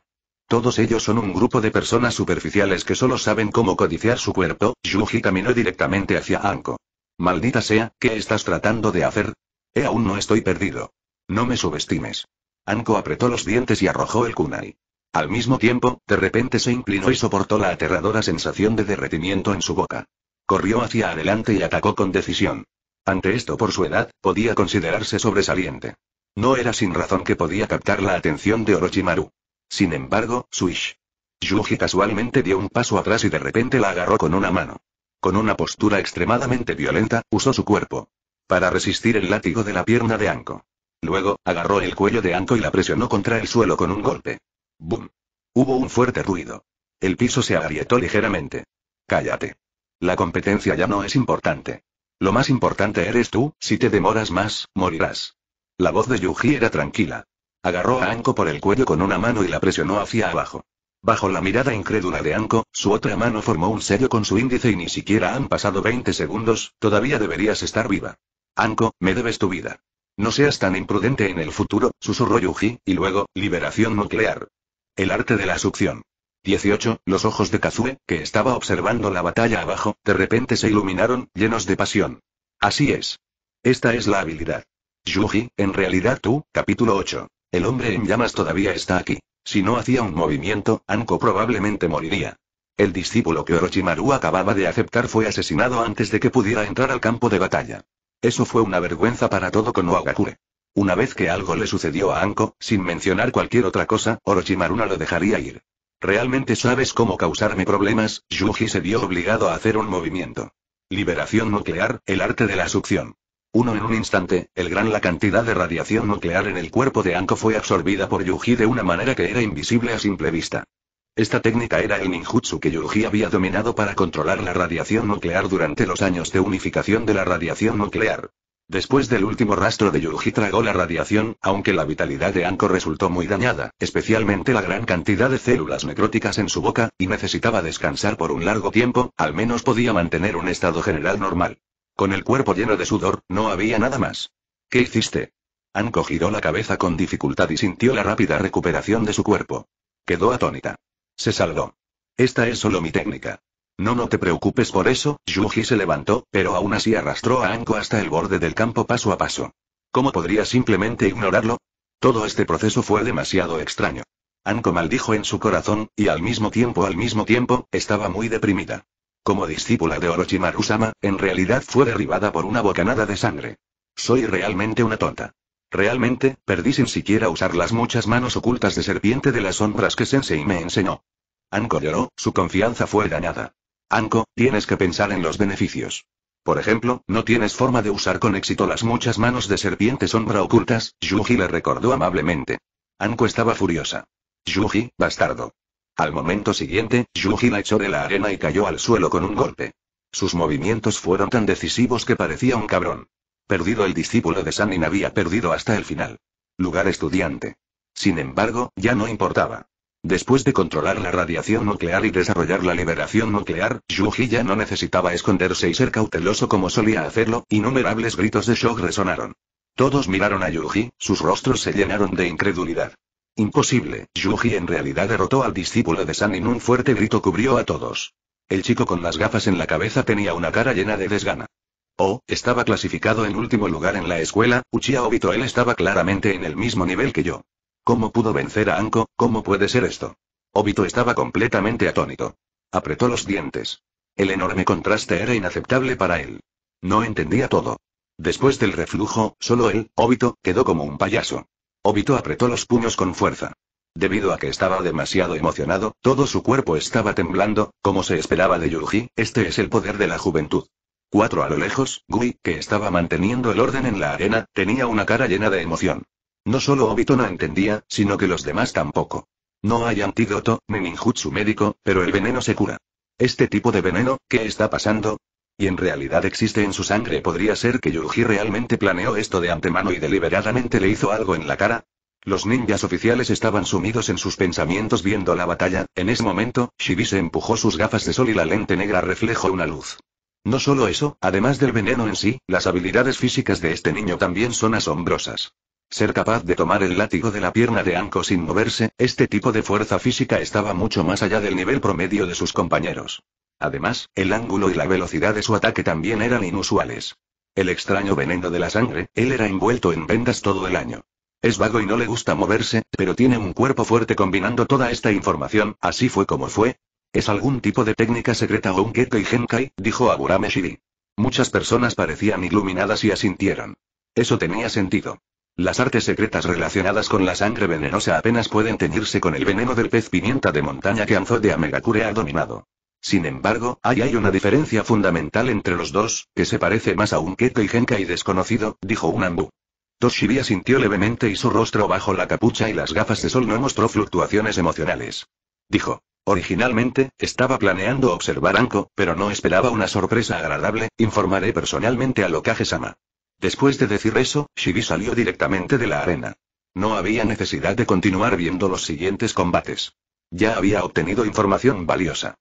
Todos ellos son un grupo de personas superficiales que solo saben cómo codiciar su cuerpo, Yuji caminó directamente hacia Anko. Maldita sea, ¿qué estás tratando de hacer? He aún no estoy perdido. No me subestimes. Anko apretó los dientes y arrojó el kunai. Al mismo tiempo, de repente se inclinó y soportó la aterradora sensación de derretimiento en su boca. Corrió hacia adelante y atacó con decisión. Ante esto por su edad, podía considerarse sobresaliente. No era sin razón que podía captar la atención de Orochimaru. Sin embargo, Swish. Yuji casualmente dio un paso atrás y de repente la agarró con una mano. Con una postura extremadamente violenta, usó su cuerpo. Para resistir el látigo de la pierna de Anko. Luego, agarró el cuello de Anko y la presionó contra el suelo con un golpe. ¡Bum! Hubo un fuerte ruido. El piso se agrietó ligeramente. Cállate. La competencia ya no es importante. Lo más importante eres tú, si te demoras más, morirás. La voz de Yuji era tranquila. Agarró a Anko por el cuello con una mano y la presionó hacia abajo. Bajo la mirada incrédula de Anko, su otra mano formó un sello con su índice y ni siquiera han pasado 20 segundos, todavía deberías estar viva. Anko, me debes tu vida. No seas tan imprudente en el futuro, susurró Yuji, y luego, liberación nuclear. El arte de la succión. 18. Los ojos de Kazue, que estaba observando la batalla abajo, de repente se iluminaron, llenos de pasión. Así es. Esta es la habilidad. Yuji, en realidad tú, capítulo 8. El hombre en llamas todavía está aquí. Si no hacía un movimiento, Anko probablemente moriría. El discípulo que Orochimaru acababa de aceptar fue asesinado antes de que pudiera entrar al campo de batalla. Eso fue una vergüenza para todo Konohagakure. Una vez que algo le sucedió a Anko, sin mencionar cualquier otra cosa, Orochimaru no lo dejaría ir. ¿Realmente sabes cómo causarme problemas? Yuji se vio obligado a hacer un movimiento. Liberación nuclear, el arte de la succión. Uno en un instante, el gran la cantidad de radiación nuclear en el cuerpo de Anko fue absorbida por Yuji de una manera que era invisible a simple vista. Esta técnica era el ninjutsu que Yuji había dominado para controlar la radiación nuclear durante los años de unificación de la radiación nuclear. Después del último rastro de Yuji tragó la radiación, aunque la vitalidad de Anko resultó muy dañada, especialmente la gran cantidad de células necróticas en su boca, y necesitaba descansar por un largo tiempo, al menos podía mantener un estado general normal. Con el cuerpo lleno de sudor, no había nada más. ¿Qué hiciste? Anko giró la cabeza con dificultad y sintió la rápida recuperación de su cuerpo. Quedó atónita. Se salvó. Esta es solo mi técnica. No, no te preocupes por eso, Yuji se levantó, pero aún así arrastró a Anko hasta el borde del campo paso a paso. ¿Cómo podría simplemente ignorarlo? Todo este proceso fue demasiado extraño. Anko maldijo en su corazón, y al mismo tiempo, al mismo tiempo, estaba muy deprimida. Como discípula de Orochimaru-sama, en realidad fue derribada por una bocanada de sangre. Soy realmente una tonta. Realmente, perdí sin siquiera usar las muchas manos ocultas de serpiente de las sombras que Sensei me enseñó. Anko lloró, su confianza fue dañada. Anko, tienes que pensar en los beneficios. Por ejemplo, no tienes forma de usar con éxito las muchas manos de serpiente sombra ocultas, Yuji le recordó amablemente. Anko estaba furiosa. Yuji, bastardo. Al momento siguiente, Yuji la echó de la arena y cayó al suelo con un golpe. Sus movimientos fueron tan decisivos que parecía un cabrón. Perdido el discípulo de Sanin había perdido hasta el final. Lugar estudiante. Sin embargo, ya no importaba. Después de controlar la radiación nuclear y desarrollar la liberación nuclear, Yuji ya no necesitaba esconderse y ser cauteloso como solía hacerlo, innumerables gritos de shock resonaron. Todos miraron a Yuji, sus rostros se llenaron de incredulidad. Imposible, Yuji en realidad derrotó al discípulo de San y un fuerte grito cubrió a todos. El chico con las gafas en la cabeza tenía una cara llena de desgana. Oh, estaba clasificado en último lugar en la escuela, Uchiha Obito él estaba claramente en el mismo nivel que yo. ¿Cómo pudo vencer a Anko? ¿Cómo puede ser esto? Obito estaba completamente atónito. Apretó los dientes. El enorme contraste era inaceptable para él. No entendía todo. Después del reflujo, solo él, Obito, quedó como un payaso. Obito apretó los puños con fuerza. Debido a que estaba demasiado emocionado, todo su cuerpo estaba temblando, como se esperaba de Yuji, este es el poder de la juventud. Cuatro a lo lejos, Gui, que estaba manteniendo el orden en la arena, tenía una cara llena de emoción. No solo Obito no entendía, sino que los demás tampoco. No hay antídoto, ni ninjutsu médico, pero el veneno se cura. Este tipo de veneno, ¿qué está pasando? Y en realidad existe en su sangre. ¿Podría ser que Yuji realmente planeó esto de antemano y deliberadamente le hizo algo en la cara? Los ninjas oficiales estaban sumidos en sus pensamientos viendo la batalla, en ese momento, Shibi se empujó sus gafas de sol y la lente negra reflejó una luz. No solo eso, además del veneno en sí, las habilidades físicas de este niño también son asombrosas. Ser capaz de tomar el látigo de la pierna de Anko sin moverse, este tipo de fuerza física estaba mucho más allá del nivel promedio de sus compañeros. Además, el ángulo y la velocidad de su ataque también eran inusuales. El extraño veneno de la sangre, él era envuelto en vendas todo el año. Es vago y no le gusta moverse, pero tiene un cuerpo fuerte combinando toda esta información, así fue como fue. Es algún tipo de técnica secreta o un y Genkai, dijo Aburame Shiri. Muchas personas parecían iluminadas y asintieron. Eso tenía sentido. Las artes secretas relacionadas con la sangre venenosa apenas pueden teñirse con el veneno del pez pimienta de montaña que de Amegakure ha dominado. Sin embargo, ahí hay una diferencia fundamental entre los dos, que se parece más a un keto y genka y desconocido, dijo Unambu. Toshibi sintió levemente y su rostro bajo la capucha y las gafas de sol no mostró fluctuaciones emocionales. Dijo. Originalmente, estaba planeando observar Anko, pero no esperaba una sorpresa agradable, informaré personalmente a Lokage-sama. Después de decir eso, Shibi salió directamente de la arena. No había necesidad de continuar viendo los siguientes combates. Ya había obtenido información valiosa.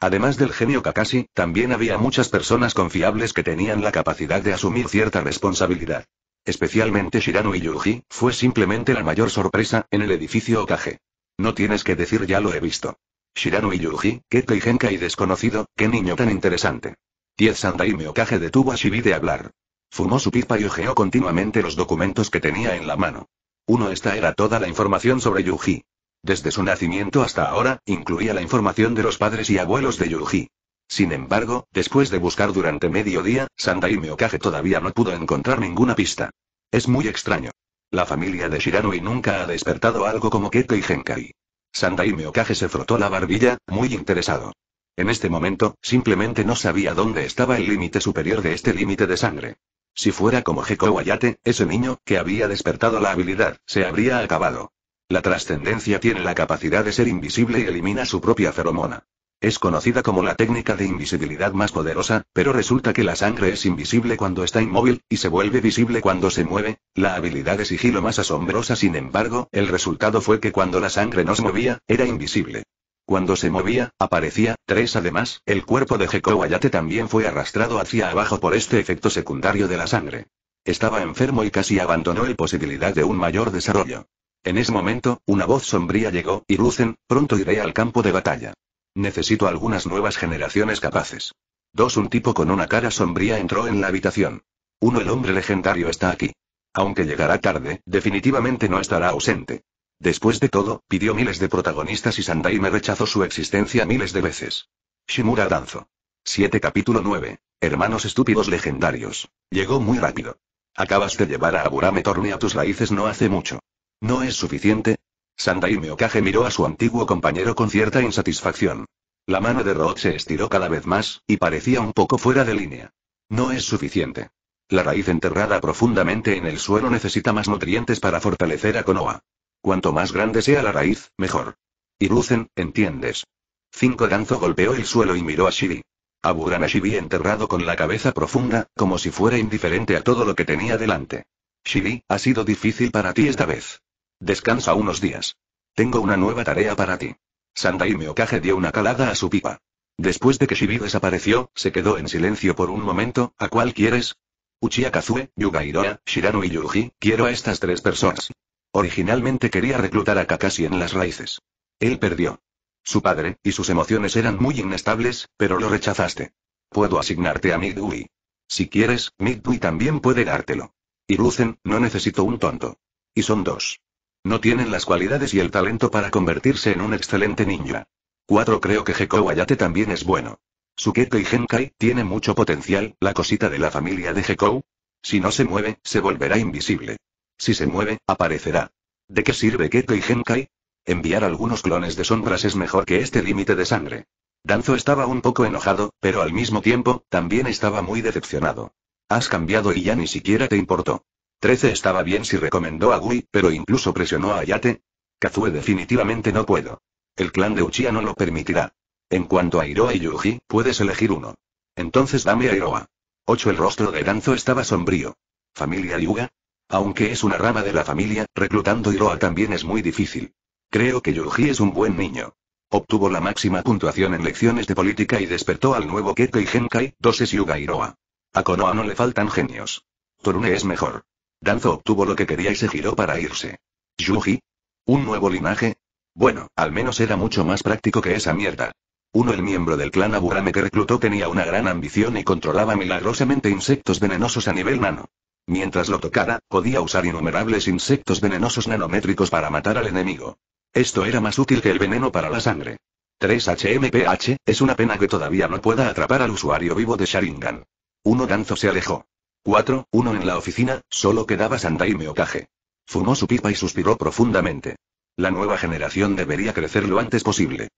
Además del genio Kakashi, también había muchas personas confiables que tenían la capacidad de asumir cierta responsabilidad. Especialmente Shirano y Yurji fue simplemente la mayor sorpresa, en el edificio Okage. No tienes que decir ya lo he visto. Shirano y Yuji, qué Keigenka y desconocido, qué niño tan interesante. Diez Sandaime Okage detuvo a Shibi de hablar. Fumó su pipa y hojeó continuamente los documentos que tenía en la mano. Uno esta era toda la información sobre Yuji. Desde su nacimiento hasta ahora, incluía la información de los padres y abuelos de Yuji. Sin embargo, después de buscar durante medio día, Sandai Meokage todavía no pudo encontrar ninguna pista. Es muy extraño. La familia de Shiranui nunca ha despertado algo como Keto y Genkai. Sandai Okage se frotó la barbilla, muy interesado. En este momento, simplemente no sabía dónde estaba el límite superior de este límite de sangre. Si fuera como Hekou Wayate, ese niño, que había despertado la habilidad, se habría acabado. La trascendencia tiene la capacidad de ser invisible y elimina su propia feromona. Es conocida como la técnica de invisibilidad más poderosa, pero resulta que la sangre es invisible cuando está inmóvil, y se vuelve visible cuando se mueve, la habilidad de sigilo más asombrosa sin embargo, el resultado fue que cuando la sangre no se movía, era invisible. Cuando se movía, aparecía, tres además, el cuerpo de Hekou Ayate también fue arrastrado hacia abajo por este efecto secundario de la sangre. Estaba enfermo y casi abandonó la posibilidad de un mayor desarrollo. En ese momento, una voz sombría llegó, y Lucen, pronto iré al campo de batalla. Necesito algunas nuevas generaciones capaces. Dos un tipo con una cara sombría entró en la habitación. Uno el hombre legendario está aquí. Aunque llegará tarde, definitivamente no estará ausente. Después de todo, pidió miles de protagonistas y Sandai me rechazó su existencia miles de veces. Shimura Danzo. 7 Capítulo 9. Hermanos estúpidos legendarios. Llegó muy rápido. Acabas de llevar a Aburame Torne a tus raíces no hace mucho. ¿No es suficiente? Sandai Meokage miró a su antiguo compañero con cierta insatisfacción. La mano de Roth se estiró cada vez más, y parecía un poco fuera de línea. No es suficiente. La raíz enterrada profundamente en el suelo necesita más nutrientes para fortalecer a Konoha. Cuanto más grande sea la raíz, mejor. Y lucen ¿entiendes? Cinco Danzo golpeó el suelo y miró a Shibi. Aburana Shibi enterrado con la cabeza profunda, como si fuera indiferente a todo lo que tenía delante. «Shibi, ha sido difícil para ti esta vez. Descansa unos días. Tengo una nueva tarea para ti. Sandai Meokage dio una calada a su pipa. Después de que Shibi desapareció, se quedó en silencio por un momento, ¿a cuál quieres? «Uchiakazue, Kazue, Yugairoa, Shirano y Yuji, quiero a estas tres personas. Originalmente quería reclutar a Kakashi en las raíces. Él perdió. Su padre, y sus emociones eran muy inestables, pero lo rechazaste. Puedo asignarte a Midui. Si quieres, Midui también puede dártelo. Y Lucen, no necesito un tonto. Y son dos. No tienen las cualidades y el talento para convertirse en un excelente ninja. Cuatro Creo que Gekou Ayate también es bueno. Su y Genkai tiene mucho potencial, la cosita de la familia de Gekou. Si no se mueve, se volverá invisible. Si se mueve, aparecerá. ¿De qué sirve Keto y Genkai? Enviar algunos clones de sombras es mejor que este límite de sangre. Danzo estaba un poco enojado, pero al mismo tiempo, también estaba muy decepcionado. Has cambiado y ya ni siquiera te importó. 13 estaba bien si recomendó a Gui, pero incluso presionó a Yate. Kazue definitivamente no puedo. El clan de Uchiha no lo permitirá. En cuanto a Hiroa y Yuji, puedes elegir uno. Entonces dame a Hiroa. 8 El rostro de Danzo estaba sombrío. ¿Familia Yuga? Aunque es una rama de la familia, reclutando Iroha también es muy difícil. Creo que Yuji es un buen niño. Obtuvo la máxima puntuación en lecciones de política y despertó al nuevo y Genkai, Doses Yuga Iroha. A Konoha no le faltan genios. Torune es mejor. Danzo obtuvo lo que quería y se giró para irse. ¿Yuji? ¿Un nuevo linaje? Bueno, al menos era mucho más práctico que esa mierda. Uno el miembro del clan Aburame que reclutó tenía una gran ambición y controlaba milagrosamente insectos venenosos a nivel nano. Mientras lo tocara, podía usar innumerables insectos venenosos nanométricos para matar al enemigo. Esto era más útil que el veneno para la sangre. 3HMPH, es una pena que todavía no pueda atrapar al usuario vivo de Sharingan. Uno ganzo se alejó. 4, uno en la oficina, solo quedaba Sandai Meokage. Fumó su pipa y suspiró profundamente. La nueva generación debería crecer lo antes posible.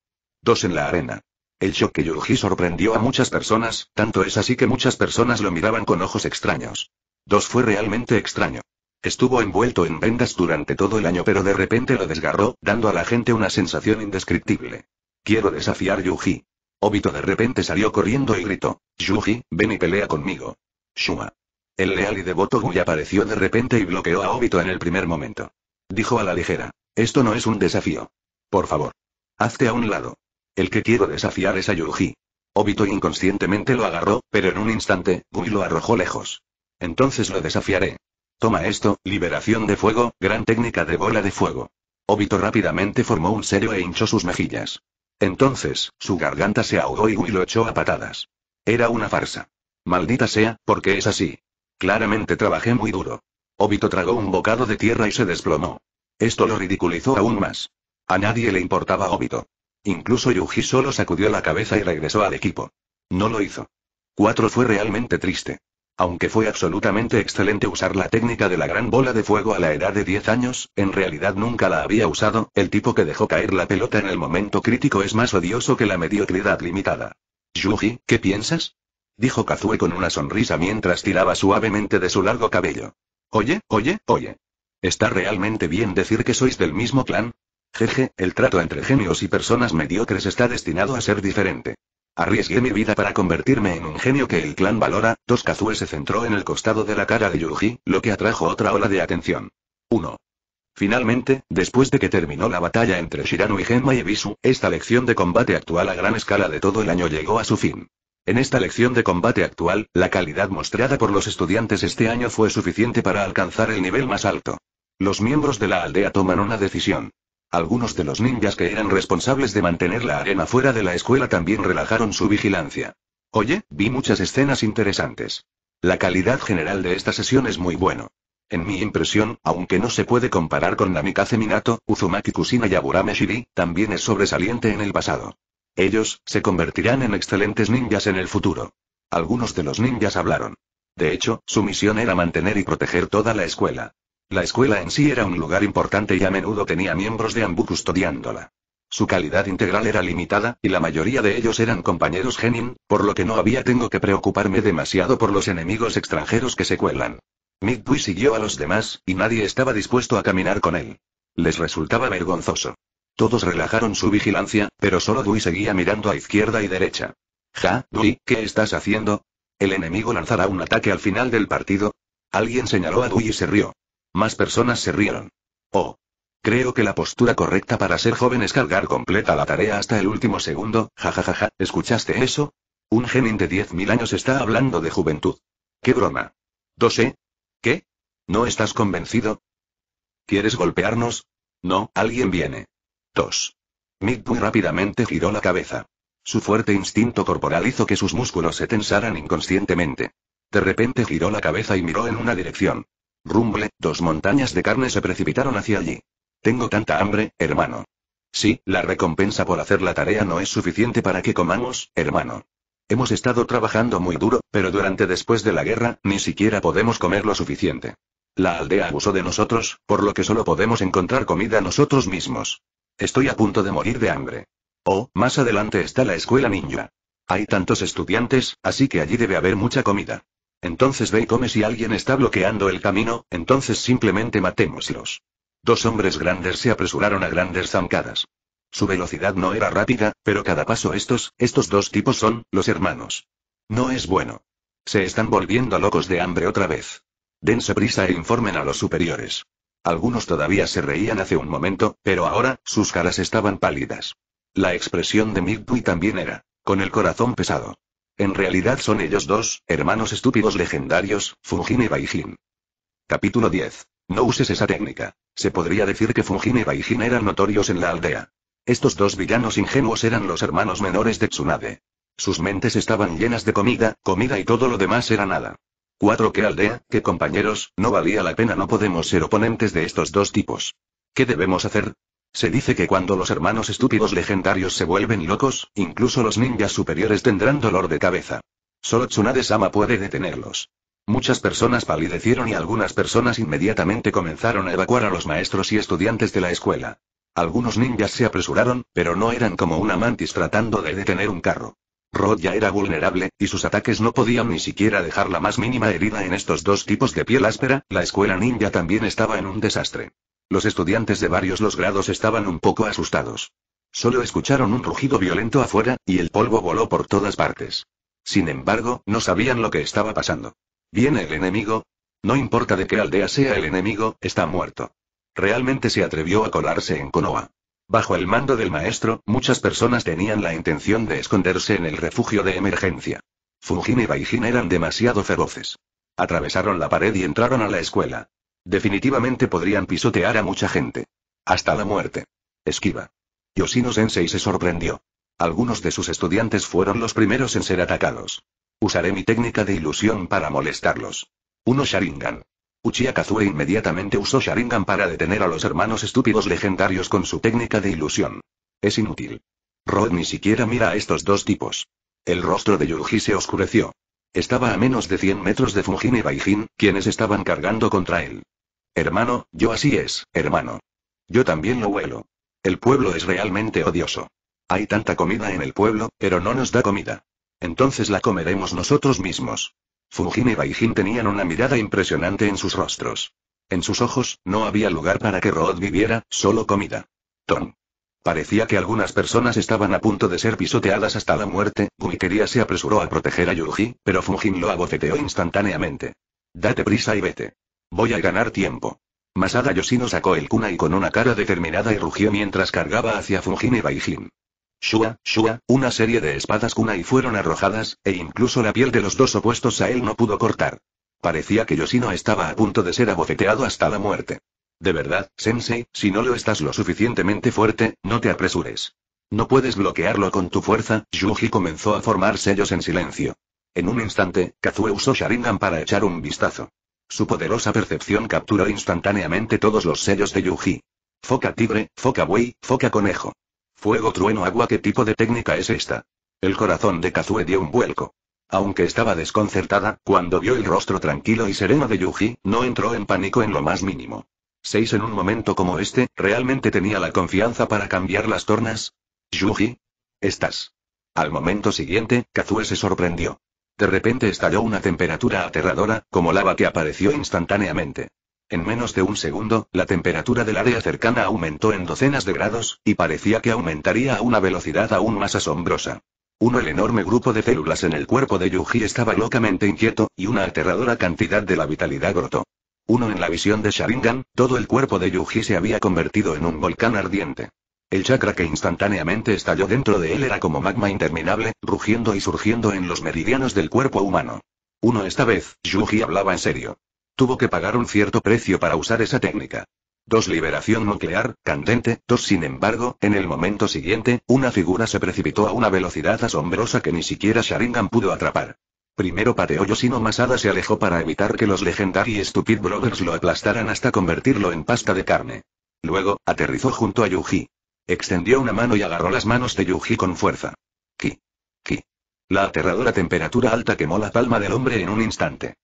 2 en la arena. El shock que sorprendió a muchas personas, tanto es así que muchas personas lo miraban con ojos extraños. Dos fue realmente extraño. Estuvo envuelto en vendas durante todo el año pero de repente lo desgarró, dando a la gente una sensación indescriptible. Quiero desafiar Yuji. Obito de repente salió corriendo y gritó. Yuji, ven y pelea conmigo. Shuma. El leal y devoto Gui apareció de repente y bloqueó a Obito en el primer momento. Dijo a la ligera. Esto no es un desafío. Por favor. Hazte a un lado. El que quiero desafiar es a Yuji. Obito inconscientemente lo agarró, pero en un instante, Gui lo arrojó lejos. Entonces lo desafiaré. Toma esto, liberación de fuego, gran técnica de bola de fuego. Obito rápidamente formó un serio e hinchó sus mejillas. Entonces, su garganta se ahogó y Gui lo echó a patadas. Era una farsa. Maldita sea, porque es así. Claramente trabajé muy duro. Obito tragó un bocado de tierra y se desplomó. Esto lo ridiculizó aún más. A nadie le importaba Obito. Incluso Yuji solo sacudió la cabeza y regresó al equipo. No lo hizo. Cuatro fue realmente triste. Aunque fue absolutamente excelente usar la técnica de la gran bola de fuego a la edad de 10 años, en realidad nunca la había usado, el tipo que dejó caer la pelota en el momento crítico es más odioso que la mediocridad limitada. Yuji, ¿qué piensas? dijo Kazue con una sonrisa mientras tiraba suavemente de su largo cabello. Oye, oye, oye. ¿Está realmente bien decir que sois del mismo clan? Jeje, el trato entre genios y personas mediocres está destinado a ser diferente. Arriesgué mi vida para convertirme en un genio que el clan valora. Toskazue se centró en el costado de la cara de Yuji, lo que atrajo otra ola de atención. 1. Finalmente, después de que terminó la batalla entre Shirano y Genma y Ebisu, esta lección de combate actual a gran escala de todo el año llegó a su fin. En esta lección de combate actual, la calidad mostrada por los estudiantes este año fue suficiente para alcanzar el nivel más alto. Los miembros de la aldea toman una decisión. Algunos de los ninjas que eran responsables de mantener la arena fuera de la escuela también relajaron su vigilancia. Oye, vi muchas escenas interesantes. La calidad general de esta sesión es muy bueno. En mi impresión, aunque no se puede comparar con Namikaze Minato, Uzumaki Kusina y Aburame también es sobresaliente en el pasado. Ellos, se convertirán en excelentes ninjas en el futuro. Algunos de los ninjas hablaron. De hecho, su misión era mantener y proteger toda la escuela. La escuela en sí era un lugar importante y a menudo tenía miembros de Ambu custodiándola. Su calidad integral era limitada, y la mayoría de ellos eran compañeros Genin, por lo que no había tengo que preocuparme demasiado por los enemigos extranjeros que se cuelan. Midui siguió a los demás, y nadie estaba dispuesto a caminar con él. Les resultaba vergonzoso. Todos relajaron su vigilancia, pero solo Dui seguía mirando a izquierda y derecha. Ja, Dui, ¿qué estás haciendo? ¿El enemigo lanzará un ataque al final del partido? Alguien señaló a Dui y se rió. Más personas se rieron. Oh. Creo que la postura correcta para ser joven es cargar completa la tarea hasta el último segundo, jajajaja, ja, ja, ja. ¿escuchaste eso? Un genin de 10.000 años está hablando de juventud. ¿Qué broma? ¿Dos ¿Qué? ¿No estás convencido? ¿Quieres golpearnos? No, alguien viene. Tos. muy rápidamente giró la cabeza. Su fuerte instinto corporal hizo que sus músculos se tensaran inconscientemente. De repente giró la cabeza y miró en una dirección rumble, dos montañas de carne se precipitaron hacia allí. Tengo tanta hambre, hermano. Sí, la recompensa por hacer la tarea no es suficiente para que comamos, hermano. Hemos estado trabajando muy duro, pero durante después de la guerra, ni siquiera podemos comer lo suficiente. La aldea abusó de nosotros, por lo que solo podemos encontrar comida nosotros mismos. Estoy a punto de morir de hambre. Oh, más adelante está la escuela ninja. Hay tantos estudiantes, así que allí debe haber mucha comida. Entonces ve y come si alguien está bloqueando el camino, entonces simplemente matémoslos. Dos hombres grandes se apresuraron a grandes zancadas. Su velocidad no era rápida, pero cada paso estos, estos dos tipos son, los hermanos. No es bueno. Se están volviendo locos de hambre otra vez. Dense prisa e informen a los superiores. Algunos todavía se reían hace un momento, pero ahora, sus caras estaban pálidas. La expresión de Midway también era, con el corazón pesado. En realidad son ellos dos, hermanos estúpidos legendarios, y Baijin. Capítulo 10. No uses esa técnica. Se podría decir que Fungine y Baijin eran notorios en la aldea. Estos dos villanos ingenuos eran los hermanos menores de Tsunade. Sus mentes estaban llenas de comida, comida y todo lo demás era nada. Cuatro que aldea, que compañeros, no valía la pena, no podemos ser oponentes de estos dos tipos. ¿Qué debemos hacer? Se dice que cuando los hermanos estúpidos legendarios se vuelven locos, incluso los ninjas superiores tendrán dolor de cabeza. Solo Tsunade-sama puede detenerlos. Muchas personas palidecieron y algunas personas inmediatamente comenzaron a evacuar a los maestros y estudiantes de la escuela. Algunos ninjas se apresuraron, pero no eran como una mantis tratando de detener un carro. Rod ya era vulnerable, y sus ataques no podían ni siquiera dejar la más mínima herida en estos dos tipos de piel áspera, la escuela ninja también estaba en un desastre. Los estudiantes de varios los grados estaban un poco asustados. Solo escucharon un rugido violento afuera, y el polvo voló por todas partes. Sin embargo, no sabían lo que estaba pasando. ¿Viene el enemigo? No importa de qué aldea sea el enemigo, está muerto. Realmente se atrevió a colarse en Konoha. Bajo el mando del maestro, muchas personas tenían la intención de esconderse en el refugio de emergencia. Fujin y Baijin eran demasiado feroces. Atravesaron la pared y entraron a la escuela. Definitivamente podrían pisotear a mucha gente. Hasta la muerte. Esquiva. Yoshino Sensei se sorprendió. Algunos de sus estudiantes fueron los primeros en ser atacados. Usaré mi técnica de ilusión para molestarlos. Uno Sharingan. Uchiha Kazue inmediatamente usó Sharingan para detener a los hermanos estúpidos legendarios con su técnica de ilusión. Es inútil. Rod ni siquiera mira a estos dos tipos. El rostro de Yuji se oscureció. Estaba a menos de 100 metros de Fujin y Baijin, quienes estaban cargando contra él. Hermano, yo así es, hermano. Yo también lo huelo. El pueblo es realmente odioso. Hay tanta comida en el pueblo, pero no nos da comida. Entonces la comeremos nosotros mismos. Fujin y Baijin tenían una mirada impresionante en sus rostros. En sus ojos, no había lugar para que Rod viviera, solo comida. Ton. Parecía que algunas personas estaban a punto de ser pisoteadas hasta la muerte, Guiquería se apresuró a proteger a Yuji, pero Fujin lo abofeteó instantáneamente. Date prisa y vete. Voy a ganar tiempo. Masada Yoshino sacó el kunai con una cara determinada y rugió mientras cargaba hacia Fujin y Baijin. Shua, Shua, una serie de espadas kunai fueron arrojadas, e incluso la piel de los dos opuestos a él no pudo cortar. Parecía que Yoshino estaba a punto de ser abofeteado hasta la muerte. De verdad, Sensei, si no lo estás lo suficientemente fuerte, no te apresures. No puedes bloquearlo con tu fuerza, Yuji comenzó a formar sellos en silencio. En un instante, Kazue usó Sharingan para echar un vistazo. Su poderosa percepción capturó instantáneamente todos los sellos de Yuji. Foca tigre, foca buey, foca conejo. Fuego trueno agua ¿qué tipo de técnica es esta? El corazón de Kazue dio un vuelco. Aunque estaba desconcertada, cuando vio el rostro tranquilo y sereno de Yuji, no entró en pánico en lo más mínimo. ¿Seis en un momento como este, realmente tenía la confianza para cambiar las tornas? Yuji. Estás. Al momento siguiente, Kazue se sorprendió. De repente estalló una temperatura aterradora, como lava que apareció instantáneamente. En menos de un segundo, la temperatura del área cercana aumentó en docenas de grados, y parecía que aumentaría a una velocidad aún más asombrosa. Uno el enorme grupo de células en el cuerpo de Yuji estaba locamente inquieto, y una aterradora cantidad de la vitalidad brotó. Uno en la visión de Sharingan, todo el cuerpo de Yuji se había convertido en un volcán ardiente. El chakra que instantáneamente estalló dentro de él era como magma interminable, rugiendo y surgiendo en los meridianos del cuerpo humano. Uno esta vez, Yuji hablaba en serio. Tuvo que pagar un cierto precio para usar esa técnica. Dos liberación nuclear, candente, dos sin embargo, en el momento siguiente, una figura se precipitó a una velocidad asombrosa que ni siquiera Sharingan pudo atrapar. Primero pateó Yoshino Masada se alejó para evitar que los Legendary Stupid Brothers lo aplastaran hasta convertirlo en pasta de carne. Luego, aterrizó junto a Yuji. Extendió una mano y agarró las manos de Yuji con fuerza. Ki. Ki. La aterradora temperatura alta quemó la palma del hombre en un instante.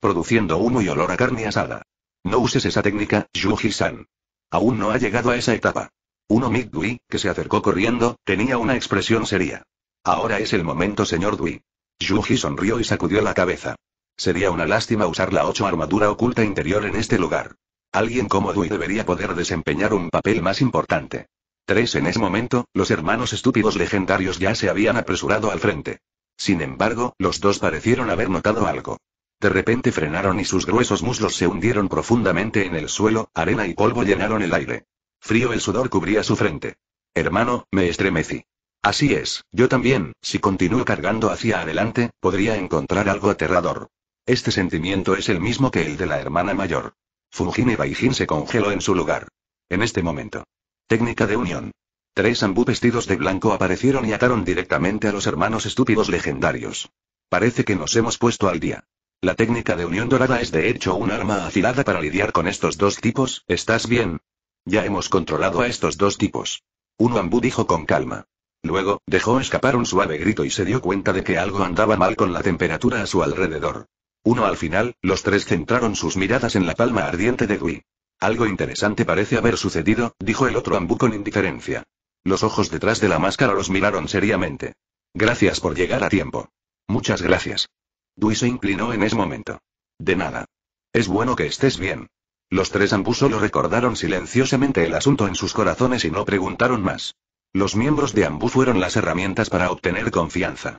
Produciendo humo y olor a carne asada. No uses esa técnica, Yuji-san. Aún no ha llegado a esa etapa. Uno Midui, Dui, que se acercó corriendo, tenía una expresión seria. Ahora es el momento, señor Dui. Yuji sonrió y sacudió la cabeza. Sería una lástima usar la ocho armadura oculta interior en este lugar. Alguien como Dui debería poder desempeñar un papel más importante. Tres en ese momento, los hermanos estúpidos legendarios ya se habían apresurado al frente. Sin embargo, los dos parecieron haber notado algo. De repente frenaron y sus gruesos muslos se hundieron profundamente en el suelo, arena y polvo llenaron el aire. Frío el sudor cubría su frente. Hermano, me estremecí. Así es, yo también, si continúo cargando hacia adelante, podría encontrar algo aterrador. Este sentimiento es el mismo que el de la hermana mayor. Fujin y Baijin se congeló en su lugar. En este momento. Técnica de unión. Tres ambú vestidos de blanco aparecieron y ataron directamente a los hermanos estúpidos legendarios. Parece que nos hemos puesto al día. La técnica de unión dorada es de hecho un arma afilada para lidiar con estos dos tipos, ¿estás bien? Ya hemos controlado a estos dos tipos. Uno ambú dijo con calma. Luego, dejó escapar un suave grito y se dio cuenta de que algo andaba mal con la temperatura a su alrededor. Uno al final, los tres centraron sus miradas en la palma ardiente de Gui. Algo interesante parece haber sucedido, dijo el otro ambú con indiferencia. Los ojos detrás de la máscara los miraron seriamente. Gracias por llegar a tiempo. Muchas gracias. Dui se inclinó en ese momento. De nada. Es bueno que estés bien. Los tres ambú solo recordaron silenciosamente el asunto en sus corazones y no preguntaron más. Los miembros de Ambu fueron las herramientas para obtener confianza.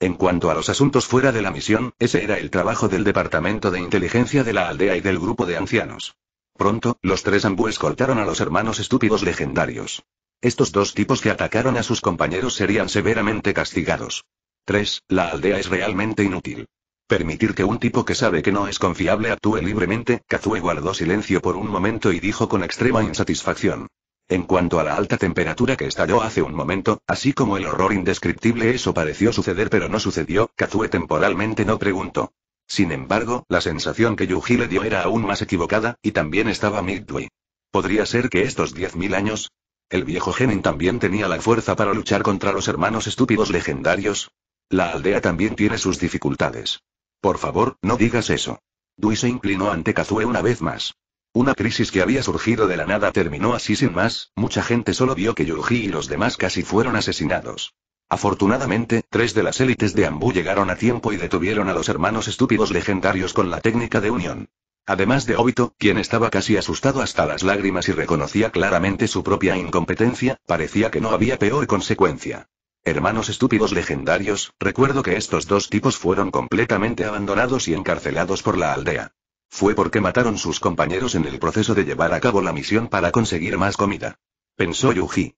En cuanto a los asuntos fuera de la misión, ese era el trabajo del Departamento de Inteligencia de la aldea y del grupo de ancianos. Pronto, los tres ambúes cortaron a los hermanos estúpidos legendarios. Estos dos tipos que atacaron a sus compañeros serían severamente castigados. 3. La aldea es realmente inútil. Permitir que un tipo que sabe que no es confiable actúe libremente, Kazue guardó silencio por un momento y dijo con extrema insatisfacción. En cuanto a la alta temperatura que estalló hace un momento, así como el horror indescriptible eso pareció suceder pero no sucedió, Kazue temporalmente no preguntó. Sin embargo, la sensación que Yuji le dio era aún más equivocada, y también estaba Midway. ¿Podría ser que estos 10.000 años? ¿El viejo Genin también tenía la fuerza para luchar contra los hermanos estúpidos legendarios? La aldea también tiene sus dificultades. Por favor, no digas eso. Dui se inclinó ante Kazue una vez más. Una crisis que había surgido de la nada terminó así sin más, mucha gente solo vio que Yuji y los demás casi fueron asesinados. Afortunadamente, tres de las élites de Ambu llegaron a tiempo y detuvieron a los hermanos estúpidos legendarios con la técnica de unión. Además de Obito, quien estaba casi asustado hasta las lágrimas y reconocía claramente su propia incompetencia, parecía que no había peor consecuencia. Hermanos estúpidos legendarios, recuerdo que estos dos tipos fueron completamente abandonados y encarcelados por la aldea. Fue porque mataron sus compañeros en el proceso de llevar a cabo la misión para conseguir más comida. Pensó Yuji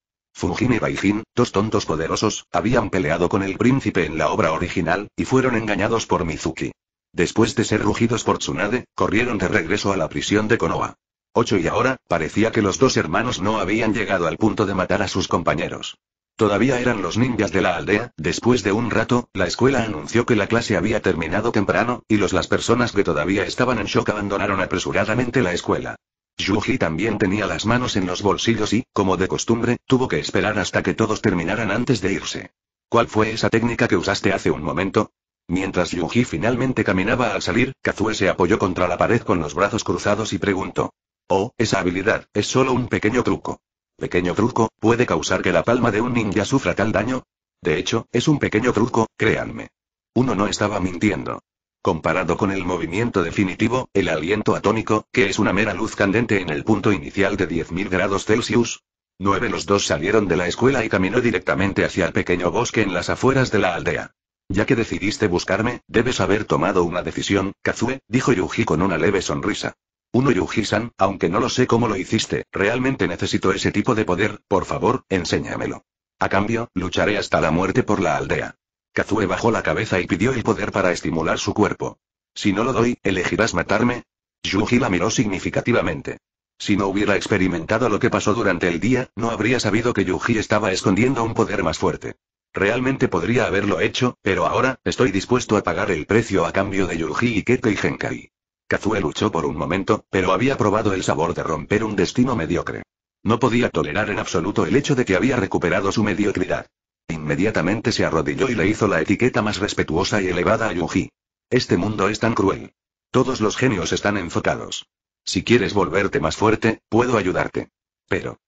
y Baijin, dos tontos poderosos, habían peleado con el príncipe en la obra original, y fueron engañados por Mizuki. Después de ser rugidos por Tsunade, corrieron de regreso a la prisión de Konoha. 8 y ahora, parecía que los dos hermanos no habían llegado al punto de matar a sus compañeros. Todavía eran los ninjas de la aldea, después de un rato, la escuela anunció que la clase había terminado temprano, y los las personas que todavía estaban en shock abandonaron apresuradamente la escuela. Yuji también tenía las manos en los bolsillos y, como de costumbre, tuvo que esperar hasta que todos terminaran antes de irse. ¿Cuál fue esa técnica que usaste hace un momento? Mientras Yuji finalmente caminaba al salir, Kazue se apoyó contra la pared con los brazos cruzados y preguntó. Oh, esa habilidad, es solo un pequeño truco. ¿Pequeño truco, puede causar que la palma de un ninja sufra tal daño? De hecho, es un pequeño truco, créanme. Uno no estaba mintiendo. Comparado con el movimiento definitivo, el aliento atómico, que es una mera luz candente en el punto inicial de 10.000 grados Celsius. 9. Los dos salieron de la escuela y caminó directamente hacia el pequeño bosque en las afueras de la aldea. Ya que decidiste buscarme, debes haber tomado una decisión, Kazue, dijo Yuji con una leve sonrisa. Uno Yuji-san, aunque no lo sé cómo lo hiciste, realmente necesito ese tipo de poder, por favor, enséñamelo. A cambio, lucharé hasta la muerte por la aldea. Kazue bajó la cabeza y pidió el poder para estimular su cuerpo. Si no lo doy, ¿elegirás matarme? Yuji la miró significativamente. Si no hubiera experimentado lo que pasó durante el día, no habría sabido que Yuji estaba escondiendo un poder más fuerte. Realmente podría haberlo hecho, pero ahora, estoy dispuesto a pagar el precio a cambio de Yuji y y Genkai. Kazue luchó por un momento, pero había probado el sabor de romper un destino mediocre. No podía tolerar en absoluto el hecho de que había recuperado su mediocridad. Inmediatamente se arrodilló y le hizo la etiqueta más respetuosa y elevada a Yuji. Este mundo es tan cruel. Todos los genios están enfocados. Si quieres volverte más fuerte, puedo ayudarte. Pero.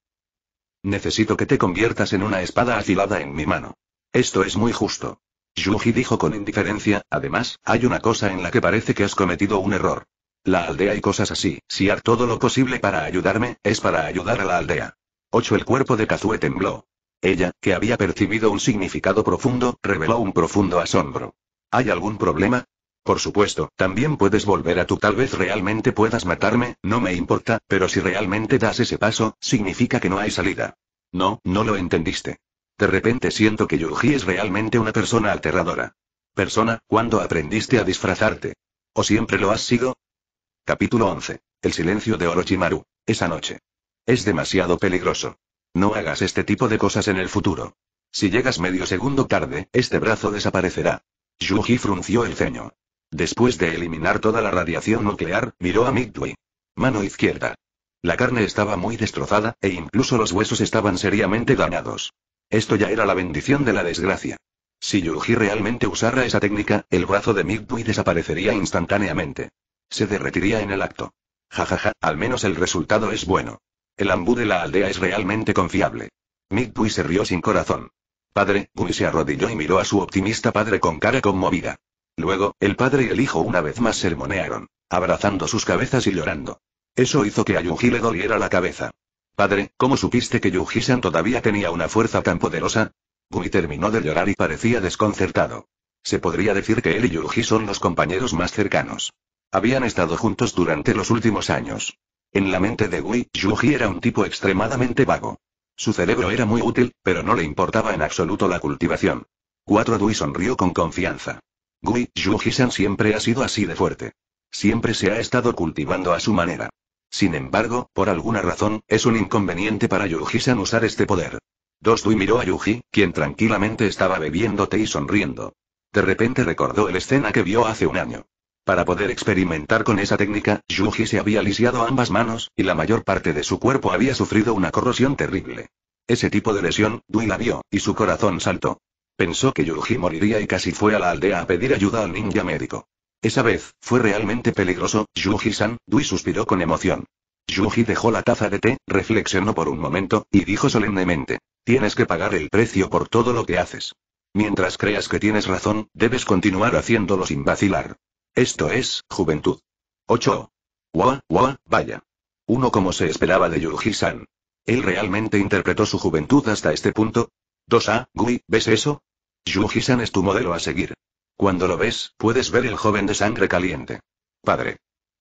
Necesito que te conviertas en una espada afilada en mi mano. Esto es muy justo. Yuji dijo con indiferencia, además, hay una cosa en la que parece que has cometido un error. La aldea y cosas así, si har todo lo posible para ayudarme, es para ayudar a la aldea. 8. El cuerpo de Kazue tembló. Ella, que había percibido un significado profundo, reveló un profundo asombro. ¿Hay algún problema? Por supuesto, también puedes volver a tu tal vez realmente puedas matarme, no me importa, pero si realmente das ese paso, significa que no hay salida. No, no lo entendiste. De repente siento que Yuji es realmente una persona aterradora. Persona, ¿cuándo aprendiste a disfrazarte? ¿O siempre lo has sido? Capítulo 11. El silencio de Orochimaru. Esa noche. Es demasiado peligroso. No hagas este tipo de cosas en el futuro. Si llegas medio segundo tarde, este brazo desaparecerá. Yuji frunció el ceño. Después de eliminar toda la radiación nuclear, miró a Midway. Mano izquierda. La carne estaba muy destrozada, e incluso los huesos estaban seriamente dañados. Esto ya era la bendición de la desgracia. Si Yuji realmente usara esa técnica, el brazo de Midway desaparecería instantáneamente. Se derretiría en el acto. Jajaja, ja, ja, al menos el resultado es bueno. El ambú de la aldea es realmente confiable. Mick se rió sin corazón. Padre, Gumi se arrodilló y miró a su optimista padre con cara conmovida. Luego, el padre y el hijo una vez más sermonearon, abrazando sus cabezas y llorando. Eso hizo que a Yuji le doliera la cabeza. Padre, ¿cómo supiste que Yuji-san todavía tenía una fuerza tan poderosa? Gumi terminó de llorar y parecía desconcertado. Se podría decir que él y Yuji son los compañeros más cercanos. Habían estado juntos durante los últimos años. En la mente de Gui, Yuji era un tipo extremadamente vago. Su cerebro era muy útil, pero no le importaba en absoluto la cultivación. 4 Dui sonrió con confianza. Gui, Yuji-san siempre ha sido así de fuerte. Siempre se ha estado cultivando a su manera. Sin embargo, por alguna razón, es un inconveniente para Yuji-san usar este poder. 2. Dui miró a Yuji, quien tranquilamente estaba bebiendo té y sonriendo. De repente recordó la escena que vio hace un año. Para poder experimentar con esa técnica, Yuji se había lisiado ambas manos, y la mayor parte de su cuerpo había sufrido una corrosión terrible. Ese tipo de lesión, Dui la vio, y su corazón saltó. Pensó que Yuji moriría y casi fue a la aldea a pedir ayuda al ninja médico. Esa vez, fue realmente peligroso, Yuji-san, Dui suspiró con emoción. Yuji dejó la taza de té, reflexionó por un momento, y dijo solemnemente. Tienes que pagar el precio por todo lo que haces. Mientras creas que tienes razón, debes continuar haciéndolo sin vacilar. Esto es, juventud. 8. Guau, guau, vaya. Uno como se esperaba de Yuji-san. Él realmente interpretó su juventud hasta este punto. 2A, Gui, ¿ves eso? Yuji-san es tu modelo a seguir. Cuando lo ves, puedes ver el joven de sangre caliente. Padre.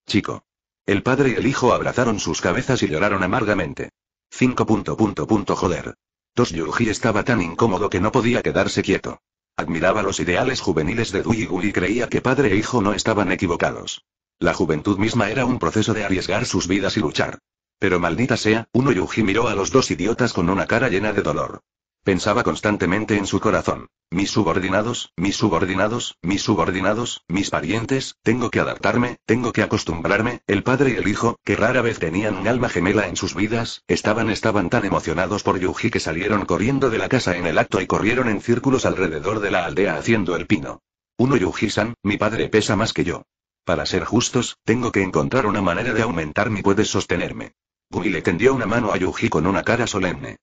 Chico. El padre y el hijo abrazaron sus cabezas y lloraron amargamente. 5. Joder. punto, punto, joder. estaba tan incómodo que no podía quedarse quieto. Admiraba los ideales juveniles de Dui y creía que padre e hijo no estaban equivocados. La juventud misma era un proceso de arriesgar sus vidas y luchar. Pero maldita sea, Uno Yuji miró a los dos idiotas con una cara llena de dolor. Pensaba constantemente en su corazón. Mis subordinados, mis subordinados, mis subordinados, mis parientes, tengo que adaptarme, tengo que acostumbrarme, el padre y el hijo, que rara vez tenían un alma gemela en sus vidas, estaban estaban tan emocionados por Yuji que salieron corriendo de la casa en el acto y corrieron en círculos alrededor de la aldea haciendo el pino. Uno Yuji-san, mi padre pesa más que yo. Para ser justos, tengo que encontrar una manera de aumentar mi puedes sostenerme. Gumi le tendió una mano a Yuji con una cara solemne.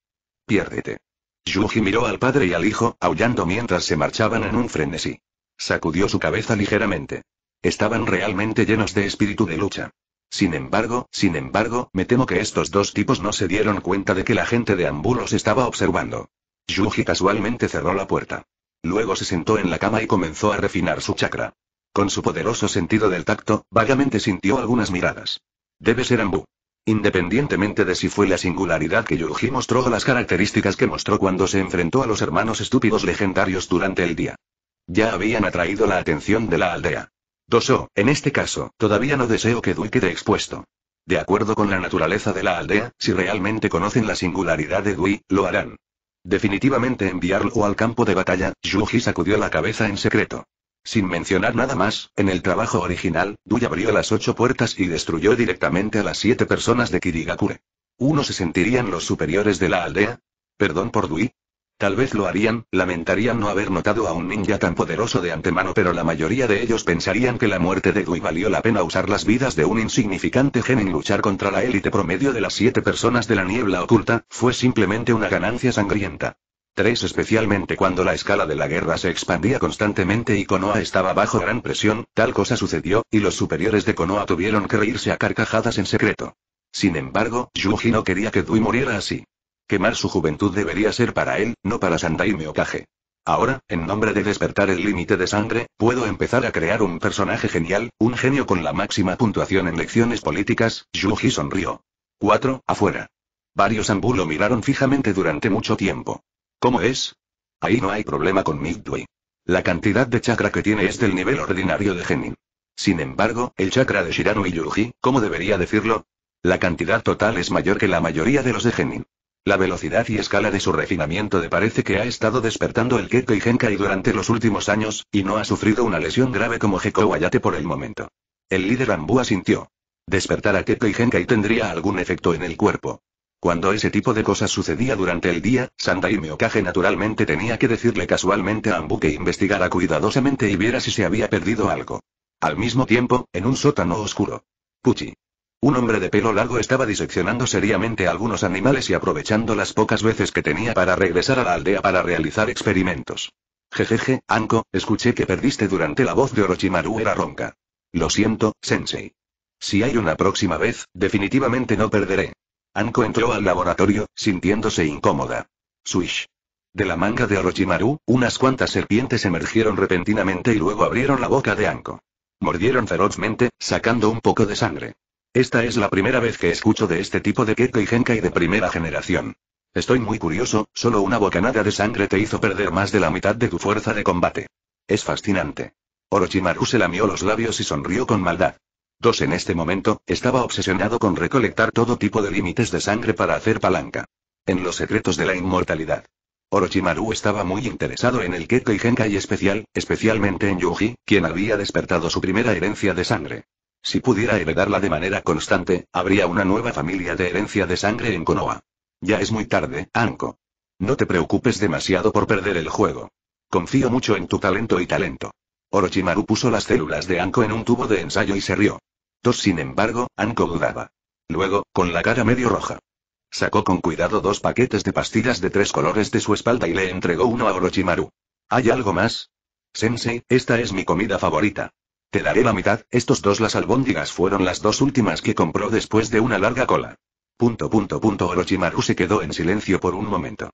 Piérdete. Yuji miró al padre y al hijo, aullando mientras se marchaban en un frenesí. Sacudió su cabeza ligeramente. Estaban realmente llenos de espíritu de lucha. Sin embargo, sin embargo, me temo que estos dos tipos no se dieron cuenta de que la gente de Ambu los estaba observando. Yuji casualmente cerró la puerta. Luego se sentó en la cama y comenzó a refinar su chakra. Con su poderoso sentido del tacto, vagamente sintió algunas miradas. Debe ser Ambu. Independientemente de si fue la singularidad que Yuji mostró o las características que mostró cuando se enfrentó a los hermanos estúpidos legendarios durante el día. Ya habían atraído la atención de la aldea. o, en este caso, todavía no deseo que Dui quede expuesto. De acuerdo con la naturaleza de la aldea, si realmente conocen la singularidad de Dui, lo harán. Definitivamente enviarlo al campo de batalla, Yuji sacudió la cabeza en secreto. Sin mencionar nada más, en el trabajo original, Dui abrió las ocho puertas y destruyó directamente a las siete personas de Kirigakure. ¿Uno se sentirían los superiores de la aldea? Perdón por Dui. Tal vez lo harían, lamentarían no haber notado a un ninja tan poderoso de antemano, pero la mayoría de ellos pensarían que la muerte de Dui valió la pena usar las vidas de un insignificante gen en luchar contra la élite promedio de las siete personas de la niebla oculta, fue simplemente una ganancia sangrienta. 3 especialmente cuando la escala de la guerra se expandía constantemente y Konoha estaba bajo gran presión, tal cosa sucedió, y los superiores de Konoha tuvieron que reírse a carcajadas en secreto. Sin embargo, Yuji no quería que Dui muriera así. Quemar su juventud debería ser para él, no para Sandai Meokage. Ahora, en nombre de despertar el límite de sangre, puedo empezar a crear un personaje genial, un genio con la máxima puntuación en lecciones políticas, Yuji sonrió. 4. Afuera. Varios Ambu lo miraron fijamente durante mucho tiempo. ¿Cómo es? Ahí no hay problema con Midway. La cantidad de chakra que tiene es del nivel ordinario de Genin. Sin embargo, el chakra de Shirano y Yuji, ¿cómo debería decirlo? La cantidad total es mayor que la mayoría de los de Genin. La velocidad y escala de su refinamiento de parece que ha estado despertando el y Genkai durante los últimos años, y no ha sufrido una lesión grave como Heko por el momento. El líder Ambu asintió. Despertar a Kekkei Genkai tendría algún efecto en el cuerpo. Cuando ese tipo de cosas sucedía durante el día, Sandai y Meokage naturalmente tenía que decirle casualmente a Ambu que investigara cuidadosamente y viera si se había perdido algo. Al mismo tiempo, en un sótano oscuro. Puchi. Un hombre de pelo largo estaba diseccionando seriamente a algunos animales y aprovechando las pocas veces que tenía para regresar a la aldea para realizar experimentos. Jejeje, Anko, escuché que perdiste durante la voz de Orochimaru era ronca. Lo siento, Sensei. Si hay una próxima vez, definitivamente no perderé. Anko entró al laboratorio, sintiéndose incómoda. Swish. De la manga de Orochimaru, unas cuantas serpientes emergieron repentinamente y luego abrieron la boca de Anko. Mordieron ferozmente, sacando un poco de sangre. Esta es la primera vez que escucho de este tipo de Keko y Genkai de primera generación. Estoy muy curioso, solo una bocanada de sangre te hizo perder más de la mitad de tu fuerza de combate. Es fascinante. Orochimaru se lamió los labios y sonrió con maldad. Dos en este momento, estaba obsesionado con recolectar todo tipo de límites de sangre para hacer palanca. En los secretos de la inmortalidad. Orochimaru estaba muy interesado en el Keko y Genkai especial, especialmente en Yuji, quien había despertado su primera herencia de sangre. Si pudiera heredarla de manera constante, habría una nueva familia de herencia de sangre en Konoha. Ya es muy tarde, Anko. No te preocupes demasiado por perder el juego. Confío mucho en tu talento y talento. Orochimaru puso las células de Anko en un tubo de ensayo y se rió. Dos sin embargo, Anko dudaba. Luego, con la cara medio roja. Sacó con cuidado dos paquetes de pastillas de tres colores de su espalda y le entregó uno a Orochimaru. ¿Hay algo más? Sensei, esta es mi comida favorita. Te daré la mitad, estos dos las albóndigas fueron las dos últimas que compró después de una larga cola. Punto punto punto Orochimaru se quedó en silencio por un momento.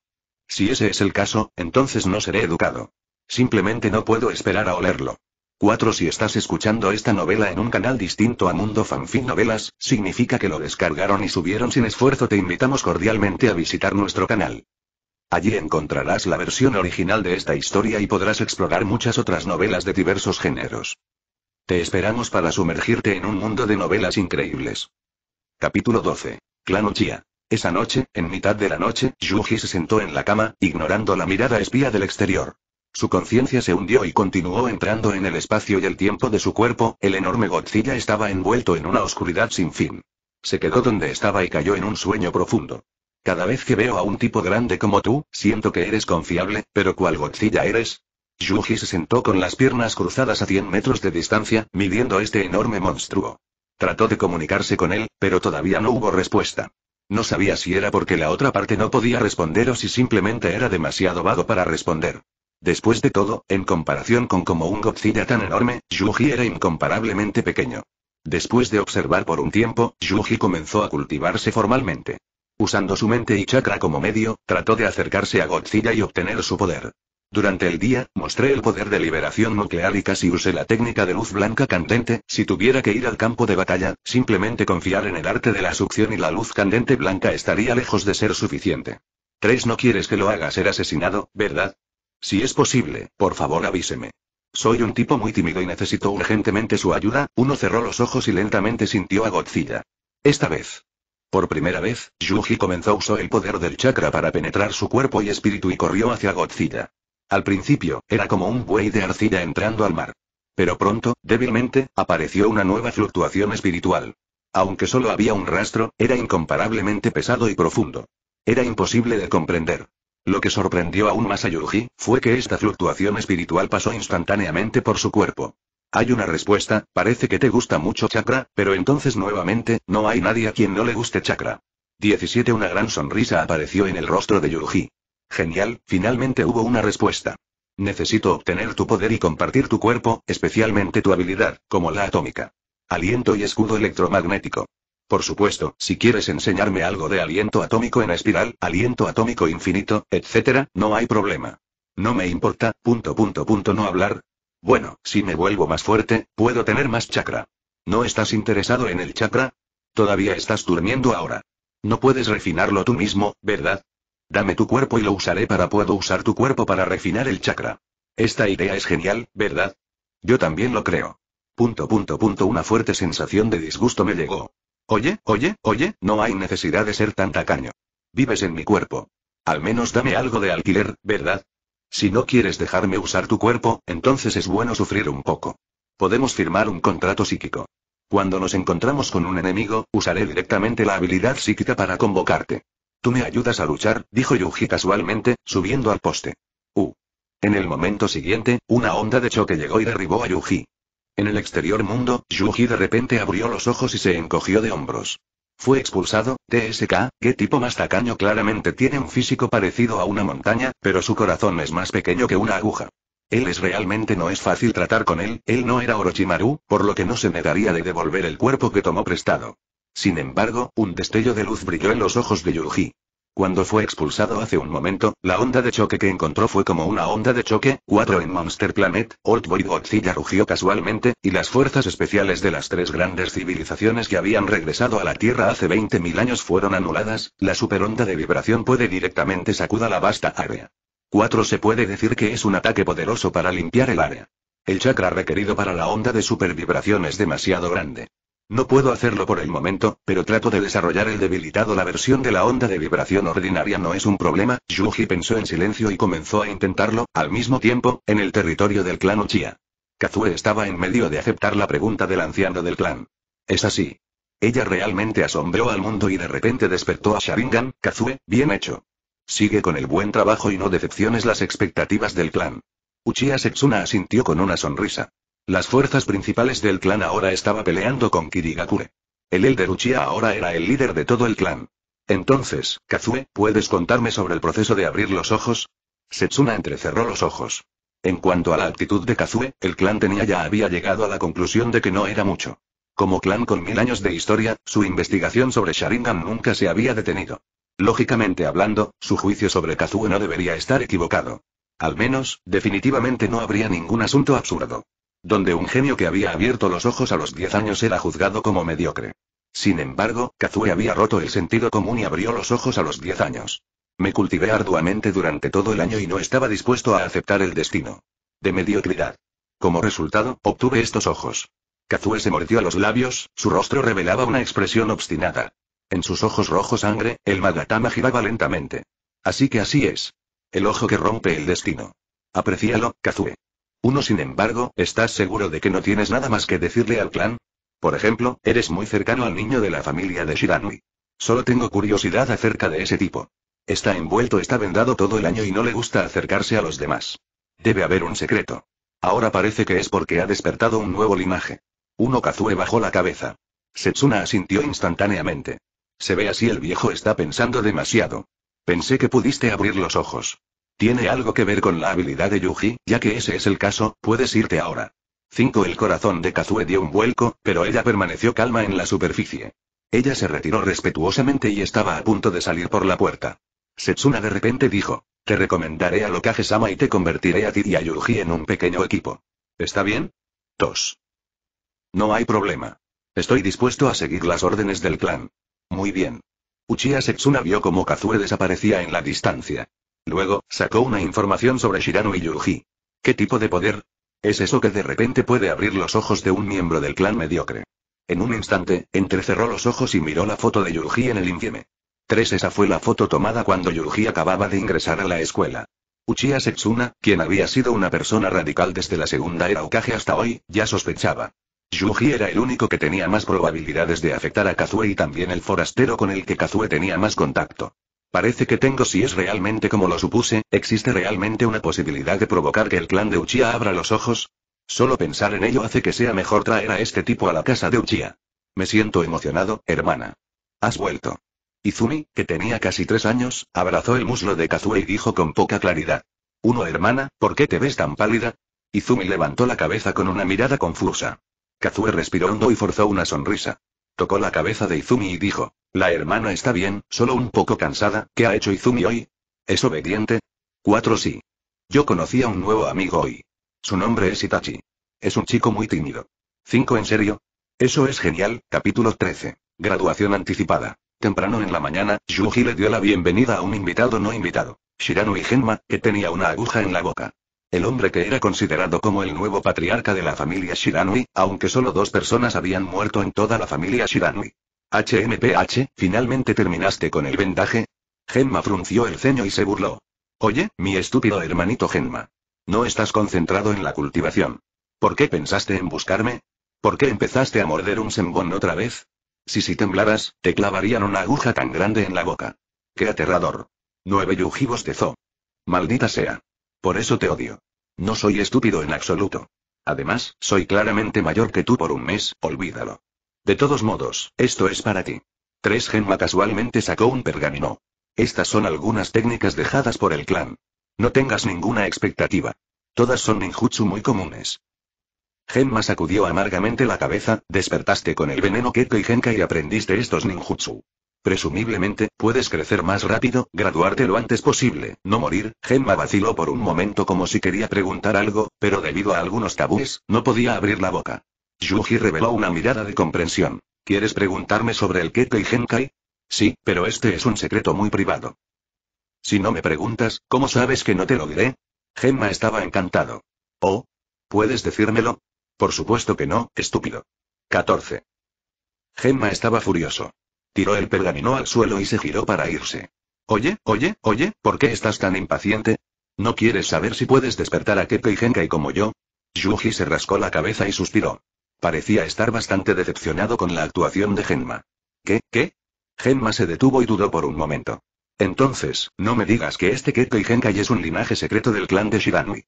Si ese es el caso, entonces no seré educado. Simplemente no puedo esperar a olerlo. 4. Si estás escuchando esta novela en un canal distinto a Mundo Fanfic Novelas, significa que lo descargaron y subieron sin esfuerzo. Te invitamos cordialmente a visitar nuestro canal. Allí encontrarás la versión original de esta historia y podrás explorar muchas otras novelas de diversos géneros. Te esperamos para sumergirte en un mundo de novelas increíbles. Capítulo 12. Clan Uchiha. Esa noche, en mitad de la noche, Yuji se sentó en la cama, ignorando la mirada espía del exterior. Su conciencia se hundió y continuó entrando en el espacio y el tiempo de su cuerpo, el enorme Godzilla estaba envuelto en una oscuridad sin fin. Se quedó donde estaba y cayó en un sueño profundo. Cada vez que veo a un tipo grande como tú, siento que eres confiable, pero ¿cuál Godzilla eres? Yuji se sentó con las piernas cruzadas a 100 metros de distancia, midiendo este enorme monstruo. Trató de comunicarse con él, pero todavía no hubo respuesta. No sabía si era porque la otra parte no podía responder o si simplemente era demasiado vago para responder. Después de todo, en comparación con como un Godzilla tan enorme, Yuji era incomparablemente pequeño. Después de observar por un tiempo, Yuji comenzó a cultivarse formalmente. Usando su mente y chakra como medio, trató de acercarse a Godzilla y obtener su poder. Durante el día, mostré el poder de liberación nuclear y casi usé la técnica de luz blanca candente, si tuviera que ir al campo de batalla, simplemente confiar en el arte de la succión y la luz candente blanca estaría lejos de ser suficiente. 3. No quieres que lo haga ser asesinado, ¿verdad? Si es posible, por favor avíseme. Soy un tipo muy tímido y necesito urgentemente su ayuda. Uno cerró los ojos y lentamente sintió a Godzilla. Esta vez. Por primera vez, Yuji comenzó a usar el poder del chakra para penetrar su cuerpo y espíritu y corrió hacia Godzilla. Al principio, era como un buey de arcilla entrando al mar. Pero pronto, débilmente, apareció una nueva fluctuación espiritual. Aunque solo había un rastro, era incomparablemente pesado y profundo. Era imposible de comprender. Lo que sorprendió aún más a Yuji, fue que esta fluctuación espiritual pasó instantáneamente por su cuerpo. Hay una respuesta, parece que te gusta mucho chakra, pero entonces nuevamente, no hay nadie a quien no le guste chakra. 17 Una gran sonrisa apareció en el rostro de Yuji. Genial, finalmente hubo una respuesta. Necesito obtener tu poder y compartir tu cuerpo, especialmente tu habilidad, como la atómica. Aliento y escudo electromagnético. Por supuesto, si quieres enseñarme algo de aliento atómico en espiral, aliento atómico infinito, etc., no hay problema. No me importa, punto punto punto no hablar. Bueno, si me vuelvo más fuerte, puedo tener más chakra. ¿No estás interesado en el chakra? Todavía estás durmiendo ahora. No puedes refinarlo tú mismo, ¿verdad? Dame tu cuerpo y lo usaré para puedo usar tu cuerpo para refinar el chakra. Esta idea es genial, ¿verdad? Yo también lo creo. Punto punto punto una fuerte sensación de disgusto me llegó. Oye, oye, oye, no hay necesidad de ser tan tacaño. Vives en mi cuerpo. Al menos dame algo de alquiler, ¿verdad? Si no quieres dejarme usar tu cuerpo, entonces es bueno sufrir un poco. Podemos firmar un contrato psíquico. Cuando nos encontramos con un enemigo, usaré directamente la habilidad psíquica para convocarte. Tú me ayudas a luchar, dijo Yuji casualmente, subiendo al poste. Uh. En el momento siguiente, una onda de choque llegó y derribó a Yuji. En el exterior mundo, Yuji de repente abrió los ojos y se encogió de hombros. Fue expulsado, TSK, qué tipo más tacaño claramente tiene un físico parecido a una montaña, pero su corazón es más pequeño que una aguja. Él es realmente no es fácil tratar con él, él no era Orochimaru, por lo que no se negaría de devolver el cuerpo que tomó prestado. Sin embargo, un destello de luz brilló en los ojos de Yuji. Cuando fue expulsado hace un momento, la onda de choque que encontró fue como una onda de choque, 4 en Monster Planet, Old Boy Godzilla rugió casualmente, y las fuerzas especiales de las tres grandes civilizaciones que habían regresado a la Tierra hace 20.000 años fueron anuladas, la superonda de vibración puede directamente sacudir la vasta área. 4 se puede decir que es un ataque poderoso para limpiar el área. El chakra requerido para la onda de supervibración es demasiado grande. No puedo hacerlo por el momento, pero trato de desarrollar el debilitado. La versión de la onda de vibración ordinaria no es un problema, Yuji pensó en silencio y comenzó a intentarlo, al mismo tiempo, en el territorio del clan Uchiha. Kazue estaba en medio de aceptar la pregunta del anciano del clan. Es así. Ella realmente asombró al mundo y de repente despertó a Sharingan, Kazue, bien hecho. Sigue con el buen trabajo y no decepciones las expectativas del clan. Uchiha Setsuna asintió con una sonrisa. Las fuerzas principales del clan ahora estaba peleando con Kirigakure. El Elder Uchiha ahora era el líder de todo el clan. Entonces, Kazue, ¿puedes contarme sobre el proceso de abrir los ojos? Setsuna entrecerró los ojos. En cuanto a la actitud de Kazue, el clan tenía ya había llegado a la conclusión de que no era mucho. Como clan con mil años de historia, su investigación sobre Sharingan nunca se había detenido. Lógicamente hablando, su juicio sobre Kazue no debería estar equivocado. Al menos, definitivamente no habría ningún asunto absurdo donde un genio que había abierto los ojos a los 10 años era juzgado como mediocre. Sin embargo, Kazue había roto el sentido común y abrió los ojos a los 10 años. Me cultivé arduamente durante todo el año y no estaba dispuesto a aceptar el destino. De mediocridad. Como resultado, obtuve estos ojos. Kazue se mordió a los labios, su rostro revelaba una expresión obstinada. En sus ojos rojo sangre, el Magatama giraba lentamente. Así que así es. El ojo que rompe el destino. Aprecialo, Kazue. Uno, sin embargo, ¿estás seguro de que no tienes nada más que decirle al clan? Por ejemplo, eres muy cercano al niño de la familia de Shiranui. Solo tengo curiosidad acerca de ese tipo. Está envuelto, está vendado todo el año y no le gusta acercarse a los demás. Debe haber un secreto. Ahora parece que es porque ha despertado un nuevo linaje. Uno Kazue bajó la cabeza. Setsuna asintió instantáneamente. Se ve así el viejo está pensando demasiado. Pensé que pudiste abrir los ojos. ¿Tiene algo que ver con la habilidad de Yuji? Ya que ese es el caso, puedes irte ahora. 5. El corazón de Kazue dio un vuelco, pero ella permaneció calma en la superficie. Ella se retiró respetuosamente y estaba a punto de salir por la puerta. Setsuna de repente dijo, te recomendaré a Lokage-sama y te convertiré a ti y a Yuji en un pequeño equipo. ¿Está bien? 2. No hay problema. Estoy dispuesto a seguir las órdenes del clan. Muy bien. Uchiha Setsuna vio como Kazue desaparecía en la distancia. Luego, sacó una información sobre Shirano y Yuji. ¿Qué tipo de poder? Es eso que de repente puede abrir los ojos de un miembro del clan mediocre. En un instante, entrecerró los ojos y miró la foto de Yuji en el infieme. 3. Esa fue la foto tomada cuando Yuji acababa de ingresar a la escuela. Uchiha Setsuna, quien había sido una persona radical desde la segunda era Okage hasta hoy, ya sospechaba. Yuji era el único que tenía más probabilidades de afectar a Kazue y también el forastero con el que Kazue tenía más contacto. Parece que tengo si es realmente como lo supuse, ¿existe realmente una posibilidad de provocar que el clan de Uchiha abra los ojos? Solo pensar en ello hace que sea mejor traer a este tipo a la casa de Uchiha. Me siento emocionado, hermana. Has vuelto. Izumi, que tenía casi tres años, abrazó el muslo de Kazue y dijo con poca claridad. Uno hermana, ¿por qué te ves tan pálida? Izumi levantó la cabeza con una mirada confusa. Kazue respiró hondo y forzó una sonrisa. Tocó la cabeza de Izumi y dijo. La hermana está bien, solo un poco cansada. ¿Qué ha hecho Izumi hoy? ¿Es obediente? 4. sí. Yo conocí a un nuevo amigo hoy. Su nombre es Itachi. Es un chico muy tímido. 5. en serio. Eso es genial, capítulo 13. Graduación anticipada. Temprano en la mañana, Yuji le dio la bienvenida a un invitado no invitado, Shiranui Genma, que tenía una aguja en la boca. El hombre que era considerado como el nuevo patriarca de la familia Shiranui, aunque solo dos personas habían muerto en toda la familia Shiranui. HMPH, ¿finalmente terminaste con el vendaje? Gemma frunció el ceño y se burló. Oye, mi estúpido hermanito Gemma. No estás concentrado en la cultivación. ¿Por qué pensaste en buscarme? ¿Por qué empezaste a morder un sembón otra vez? Si si temblaras, te clavarían una aguja tan grande en la boca. ¡Qué aterrador! Nueve de bostezó. Maldita sea. Por eso te odio. No soy estúpido en absoluto. Además, soy claramente mayor que tú por un mes, olvídalo. De todos modos, esto es para ti. Tres Genma casualmente sacó un pergamino. Estas son algunas técnicas dejadas por el clan. No tengas ninguna expectativa. Todas son ninjutsu muy comunes. Genma sacudió amargamente la cabeza, despertaste con el veneno Keko y Genka y aprendiste estos ninjutsu. Presumiblemente, puedes crecer más rápido, graduarte lo antes posible, no morir. Genma vaciló por un momento como si quería preguntar algo, pero debido a algunos tabúes, no podía abrir la boca. Yuji reveló una mirada de comprensión. ¿Quieres preguntarme sobre el Kekkei Genkai? Sí, pero este es un secreto muy privado. Si no me preguntas, ¿cómo sabes que no te lo diré? Gemma estaba encantado. Oh. ¿Puedes decírmelo? Por supuesto que no, estúpido. 14. Gemma estaba furioso. Tiró el pergamino al suelo y se giró para irse. Oye, oye, oye, ¿por qué estás tan impaciente? ¿No quieres saber si puedes despertar a y Genkai como yo? Yuji se rascó la cabeza y suspiró. Parecía estar bastante decepcionado con la actuación de Genma. ¿Qué, qué? Genma se detuvo y dudó por un momento. Entonces, no me digas que este Kekkei Genkai es un linaje secreto del clan de Shiranui.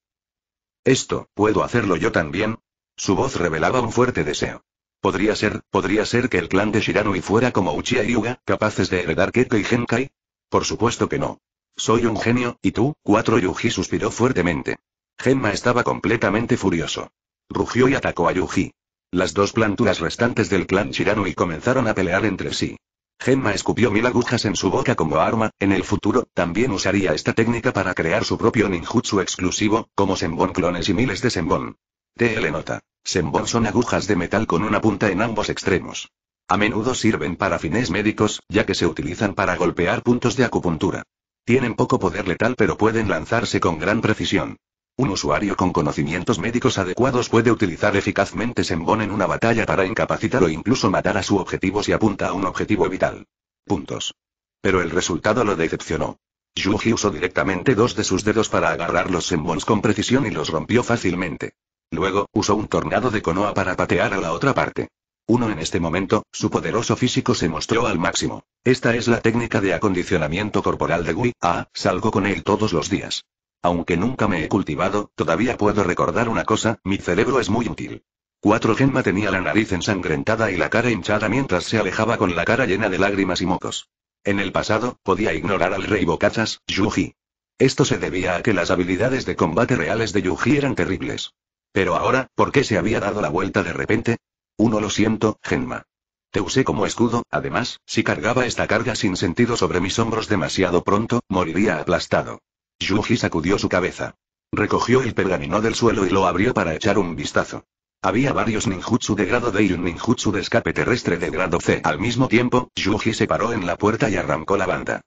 Esto, ¿puedo hacerlo yo también? Su voz revelaba un fuerte deseo. Podría ser, podría ser que el clan de Shiranui fuera como Uchiha y Yuga, capaces de heredar y Genkai? Por supuesto que no. Soy un genio, y tú, cuatro Yuji suspiró fuertemente. Genma estaba completamente furioso. Rugió y atacó a Yuji. Las dos planturas restantes del clan Shiranui comenzaron a pelear entre sí. Gemma escupió mil agujas en su boca como arma, en el futuro, también usaría esta técnica para crear su propio ninjutsu exclusivo, como Senbon clones y miles de Senbon. TL nota. Senbon son agujas de metal con una punta en ambos extremos. A menudo sirven para fines médicos, ya que se utilizan para golpear puntos de acupuntura. Tienen poco poder letal pero pueden lanzarse con gran precisión. Un usuario con conocimientos médicos adecuados puede utilizar eficazmente Sembon en una batalla para incapacitar o incluso matar a su objetivo si apunta a un objetivo vital. Puntos. Pero el resultado lo decepcionó. Yuji usó directamente dos de sus dedos para agarrar los Sembons con precisión y los rompió fácilmente. Luego, usó un tornado de Konoha para patear a la otra parte. Uno en este momento, su poderoso físico se mostró al máximo. Esta es la técnica de acondicionamiento corporal de Gui, a, ah, salgo con él todos los días. Aunque nunca me he cultivado, todavía puedo recordar una cosa, mi cerebro es muy útil. 4 Genma tenía la nariz ensangrentada y la cara hinchada mientras se alejaba con la cara llena de lágrimas y mocos. En el pasado, podía ignorar al rey Bocachas, Yuji. Esto se debía a que las habilidades de combate reales de Yuji eran terribles. Pero ahora, ¿por qué se había dado la vuelta de repente? Uno lo siento, Genma. Te usé como escudo, además, si cargaba esta carga sin sentido sobre mis hombros demasiado pronto, moriría aplastado. Yuji sacudió su cabeza. Recogió el pergamino del suelo y lo abrió para echar un vistazo. Había varios ninjutsu de grado D y un ninjutsu de escape terrestre de grado C. Al mismo tiempo, Yuji se paró en la puerta y arrancó la banda.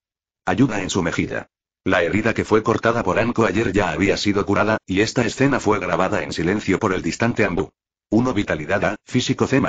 Ayuda en su mejilla. La herida que fue cortada por Anko ayer ya había sido curada, y esta escena fue grabada en silencio por el distante Ambu. Uno Vitalidad A, físico C+.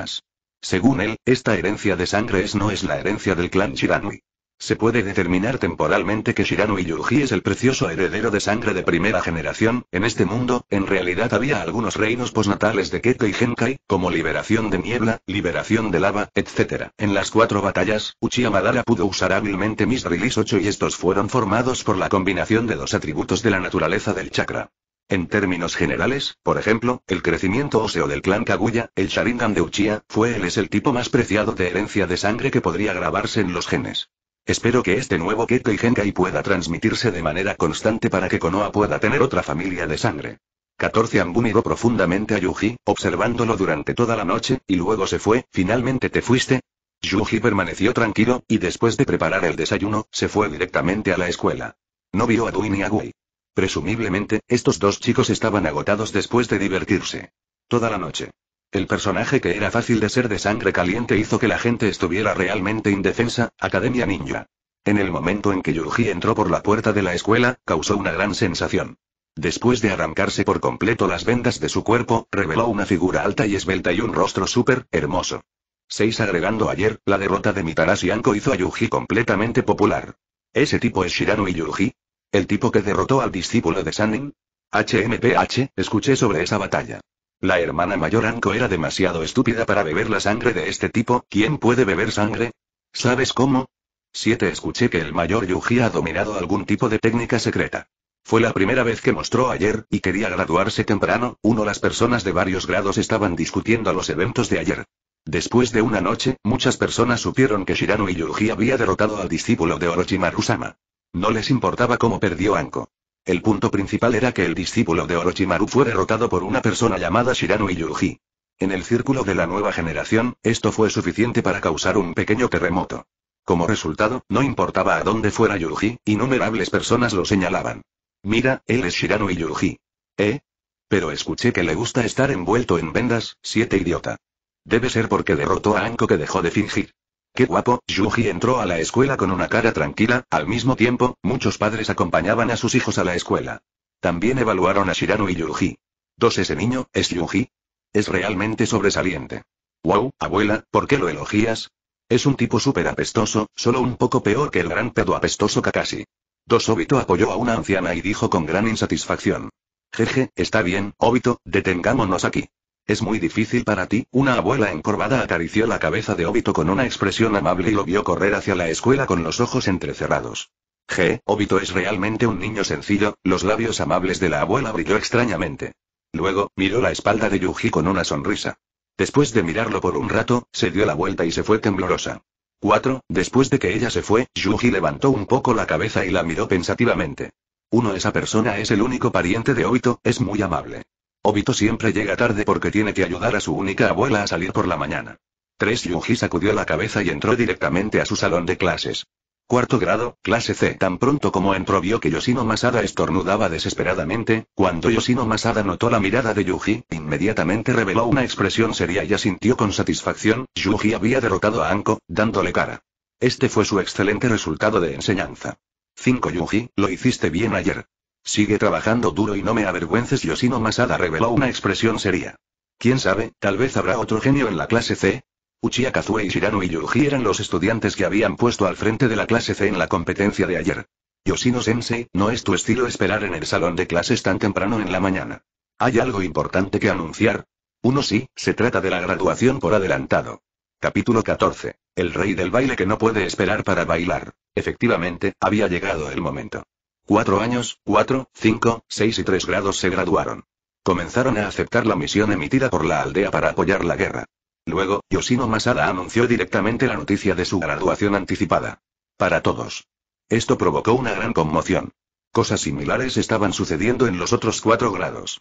Según él, esta herencia de sangre es no es la herencia del clan Shiranui. Se puede determinar temporalmente que y Yuji es el precioso heredero de sangre de primera generación. En este mundo, en realidad había algunos reinos posnatales de Keke y Genkai, como liberación de niebla, liberación de lava, etc. En las cuatro batallas, Uchiha Madara pudo usar hábilmente misrilis 8 y estos fueron formados por la combinación de dos atributos de la naturaleza del chakra. En términos generales, por ejemplo, el crecimiento óseo del clan Kaguya, el Sharingan de Uchiha, fue él es el tipo más preciado de herencia de sangre que podría grabarse en los genes. Espero que este nuevo Keto y Genkai pueda transmitirse de manera constante para que Konoha pueda tener otra familia de sangre. 14 Ambu miró profundamente a Yuji, observándolo durante toda la noche, y luego se fue, ¿finalmente te fuiste? Yuji permaneció tranquilo, y después de preparar el desayuno, se fue directamente a la escuela. No vio a Dui ni a Gui. Presumiblemente, estos dos chicos estaban agotados después de divertirse. Toda la noche. El personaje que era fácil de ser de sangre caliente hizo que la gente estuviera realmente indefensa, Academia Ninja. En el momento en que Yuji entró por la puerta de la escuela, causó una gran sensación. Después de arrancarse por completo las vendas de su cuerpo, reveló una figura alta y esbelta y un rostro súper hermoso. 6. Agregando ayer, la derrota de Mitarashi Anko hizo a Yuji completamente popular. ¿Ese tipo es Shirano y Yuji? ¿El tipo que derrotó al discípulo de Sanin? HMPH, escuché sobre esa batalla. La hermana mayor Anko era demasiado estúpida para beber la sangre de este tipo. ¿Quién puede beber sangre? ¿Sabes cómo? 7. Escuché que el mayor Yuji ha dominado algún tipo de técnica secreta. Fue la primera vez que mostró ayer, y quería graduarse temprano, uno las personas de varios grados estaban discutiendo los eventos de ayer. Después de una noche, muchas personas supieron que Shirano y Yuji había derrotado al discípulo de Orochimaru-sama. No les importaba cómo perdió Anko. El punto principal era que el discípulo de Orochimaru fue derrotado por una persona llamada Shirano Yuji. En el círculo de la nueva generación, esto fue suficiente para causar un pequeño terremoto. Como resultado, no importaba a dónde fuera Yuji, innumerables personas lo señalaban. Mira, él es Shirano Yuji. ¿Eh? Pero escuché que le gusta estar envuelto en vendas, siete idiota. Debe ser porque derrotó a Anko que dejó de fingir. Qué guapo, Yuji entró a la escuela con una cara tranquila, al mismo tiempo, muchos padres acompañaban a sus hijos a la escuela. También evaluaron a Shirano y Yuji. ¿Dos ese niño, es Yuji? Es realmente sobresaliente. Wow, abuela, ¿por qué lo elogías! Es un tipo súper apestoso, solo un poco peor que el gran pedo apestoso Kakashi. Dos Obito apoyó a una anciana y dijo con gran insatisfacción. Jeje, está bien, Obito, detengámonos aquí. Es muy difícil para ti, una abuela encorvada acarició la cabeza de Obito con una expresión amable y lo vio correr hacia la escuela con los ojos entrecerrados. G. Obito es realmente un niño sencillo, los labios amables de la abuela brilló extrañamente. Luego, miró la espalda de Yuji con una sonrisa. Después de mirarlo por un rato, se dio la vuelta y se fue temblorosa. 4. Después de que ella se fue, Yuji levantó un poco la cabeza y la miró pensativamente. Uno esa persona es el único pariente de Obito, es muy amable. Obito siempre llega tarde porque tiene que ayudar a su única abuela a salir por la mañana. Tres Yuji sacudió la cabeza y entró directamente a su salón de clases. Cuarto grado, clase C. Tan pronto como entró vio que Yoshino Masada estornudaba desesperadamente, cuando Yoshino Masada notó la mirada de Yuji, inmediatamente reveló una expresión seria y asintió con satisfacción, Yuji había derrotado a Anko, dándole cara. Este fue su excelente resultado de enseñanza. 5 Yuji, lo hiciste bien ayer. Sigue trabajando duro y no me avergüences. Yoshino Masada reveló una expresión seria. Quién sabe, tal vez habrá otro genio en la clase C. Uchiha Kazue y Shirano y eran los estudiantes que habían puesto al frente de la clase C en la competencia de ayer. Yoshino Sensei, no es tu estilo esperar en el salón de clases tan temprano en la mañana. Hay algo importante que anunciar. Uno sí, se trata de la graduación por adelantado. Capítulo 14. El rey del baile que no puede esperar para bailar. Efectivamente, había llegado el momento. Cuatro años, cuatro, cinco, seis y tres grados se graduaron. Comenzaron a aceptar la misión emitida por la aldea para apoyar la guerra. Luego, Yoshino Masada anunció directamente la noticia de su graduación anticipada. Para todos. Esto provocó una gran conmoción. Cosas similares estaban sucediendo en los otros cuatro grados.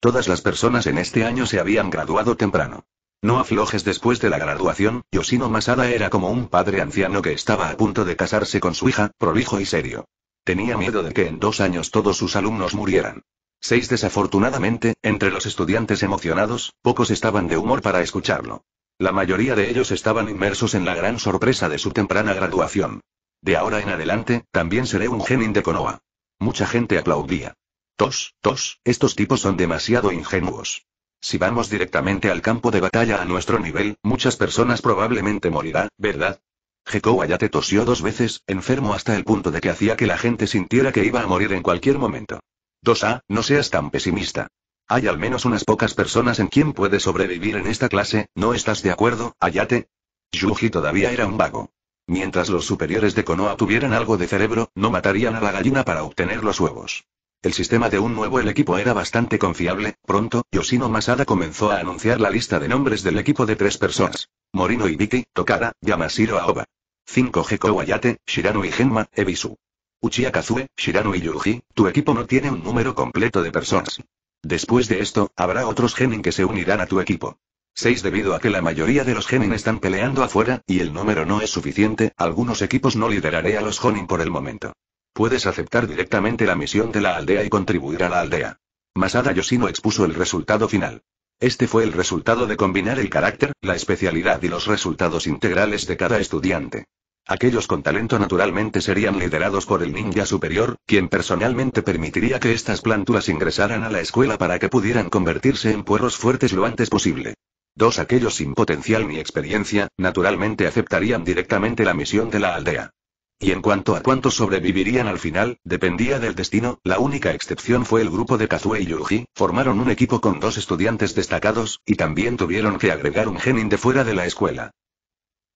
Todas las personas en este año se habían graduado temprano. No aflojes después de la graduación, Yoshino Masada era como un padre anciano que estaba a punto de casarse con su hija, prolijo y serio. Tenía miedo de que en dos años todos sus alumnos murieran. Seis desafortunadamente, entre los estudiantes emocionados, pocos estaban de humor para escucharlo. La mayoría de ellos estaban inmersos en la gran sorpresa de su temprana graduación. De ahora en adelante, también seré un genin de Konoha. Mucha gente aplaudía. Tos, tos, estos tipos son demasiado ingenuos. Si vamos directamente al campo de batalla a nuestro nivel, muchas personas probablemente morirán, ¿verdad? Jekou Ayate tosió dos veces, enfermo hasta el punto de que hacía que la gente sintiera que iba a morir en cualquier momento. 2A, no seas tan pesimista. Hay al menos unas pocas personas en quien puede sobrevivir en esta clase, ¿no estás de acuerdo, Ayate? Yuji todavía era un vago. Mientras los superiores de Konoha tuvieran algo de cerebro, no matarían a la gallina para obtener los huevos. El sistema de un nuevo el equipo era bastante confiable, pronto, Yoshino Masada comenzó a anunciar la lista de nombres del equipo de tres personas. Morino y Ibiki, Tokara, Yamashiro Aoba. 5 Heko Ayate, Shirano y Genma, Ebisu. Uchiha Kazue, Shirano y Yuji, tu equipo no tiene un número completo de personas. Después de esto, habrá otros genin que se unirán a tu equipo. 6 Debido a que la mayoría de los genin están peleando afuera, y el número no es suficiente, algunos equipos no lideraré a los Jonin por el momento. Puedes aceptar directamente la misión de la aldea y contribuir a la aldea. Masada Yoshino expuso el resultado final. Este fue el resultado de combinar el carácter, la especialidad y los resultados integrales de cada estudiante. Aquellos con talento naturalmente serían liderados por el ninja superior, quien personalmente permitiría que estas plántulas ingresaran a la escuela para que pudieran convertirse en puerros fuertes lo antes posible. Dos aquellos sin potencial ni experiencia, naturalmente aceptarían directamente la misión de la aldea. Y en cuanto a cuántos sobrevivirían al final, dependía del destino, la única excepción fue el grupo de Kazue y Yuji, formaron un equipo con dos estudiantes destacados, y también tuvieron que agregar un genin de fuera de la escuela.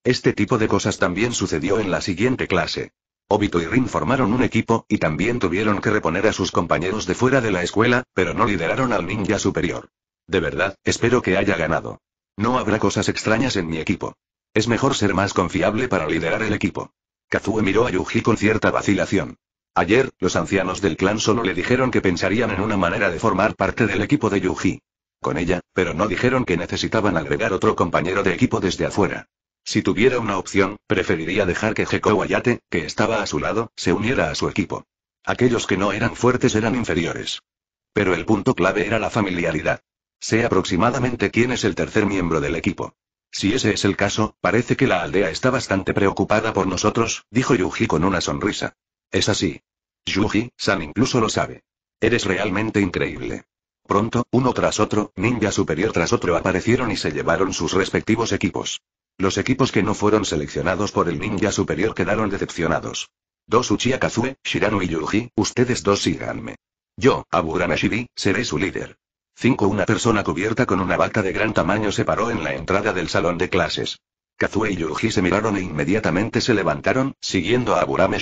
Este tipo de cosas también sucedió en la siguiente clase. Obito y Rin formaron un equipo, y también tuvieron que reponer a sus compañeros de fuera de la escuela, pero no lideraron al ninja superior. De verdad, espero que haya ganado. No habrá cosas extrañas en mi equipo. Es mejor ser más confiable para liderar el equipo. Kazue miró a Yuji con cierta vacilación. Ayer, los ancianos del clan solo le dijeron que pensarían en una manera de formar parte del equipo de Yuji. Con ella, pero no dijeron que necesitaban agregar otro compañero de equipo desde afuera. Si tuviera una opción, preferiría dejar que Hekou Ayate, que estaba a su lado, se uniera a su equipo. Aquellos que no eran fuertes eran inferiores. Pero el punto clave era la familiaridad. Sé aproximadamente quién es el tercer miembro del equipo. Si ese es el caso, parece que la aldea está bastante preocupada por nosotros, dijo Yuji con una sonrisa. Es así. Yuji, San incluso lo sabe. Eres realmente increíble. Pronto, uno tras otro, ninja superior tras otro aparecieron y se llevaron sus respectivos equipos. Los equipos que no fueron seleccionados por el ninja superior quedaron decepcionados. Dos Uchiha Kazue, Shirano y Yuji, ustedes dos síganme. Yo, Aburanashiri, seré su líder. 5. Una persona cubierta con una bata de gran tamaño se paró en la entrada del salón de clases. Kazue y Yuji se miraron e inmediatamente se levantaron, siguiendo a Aburame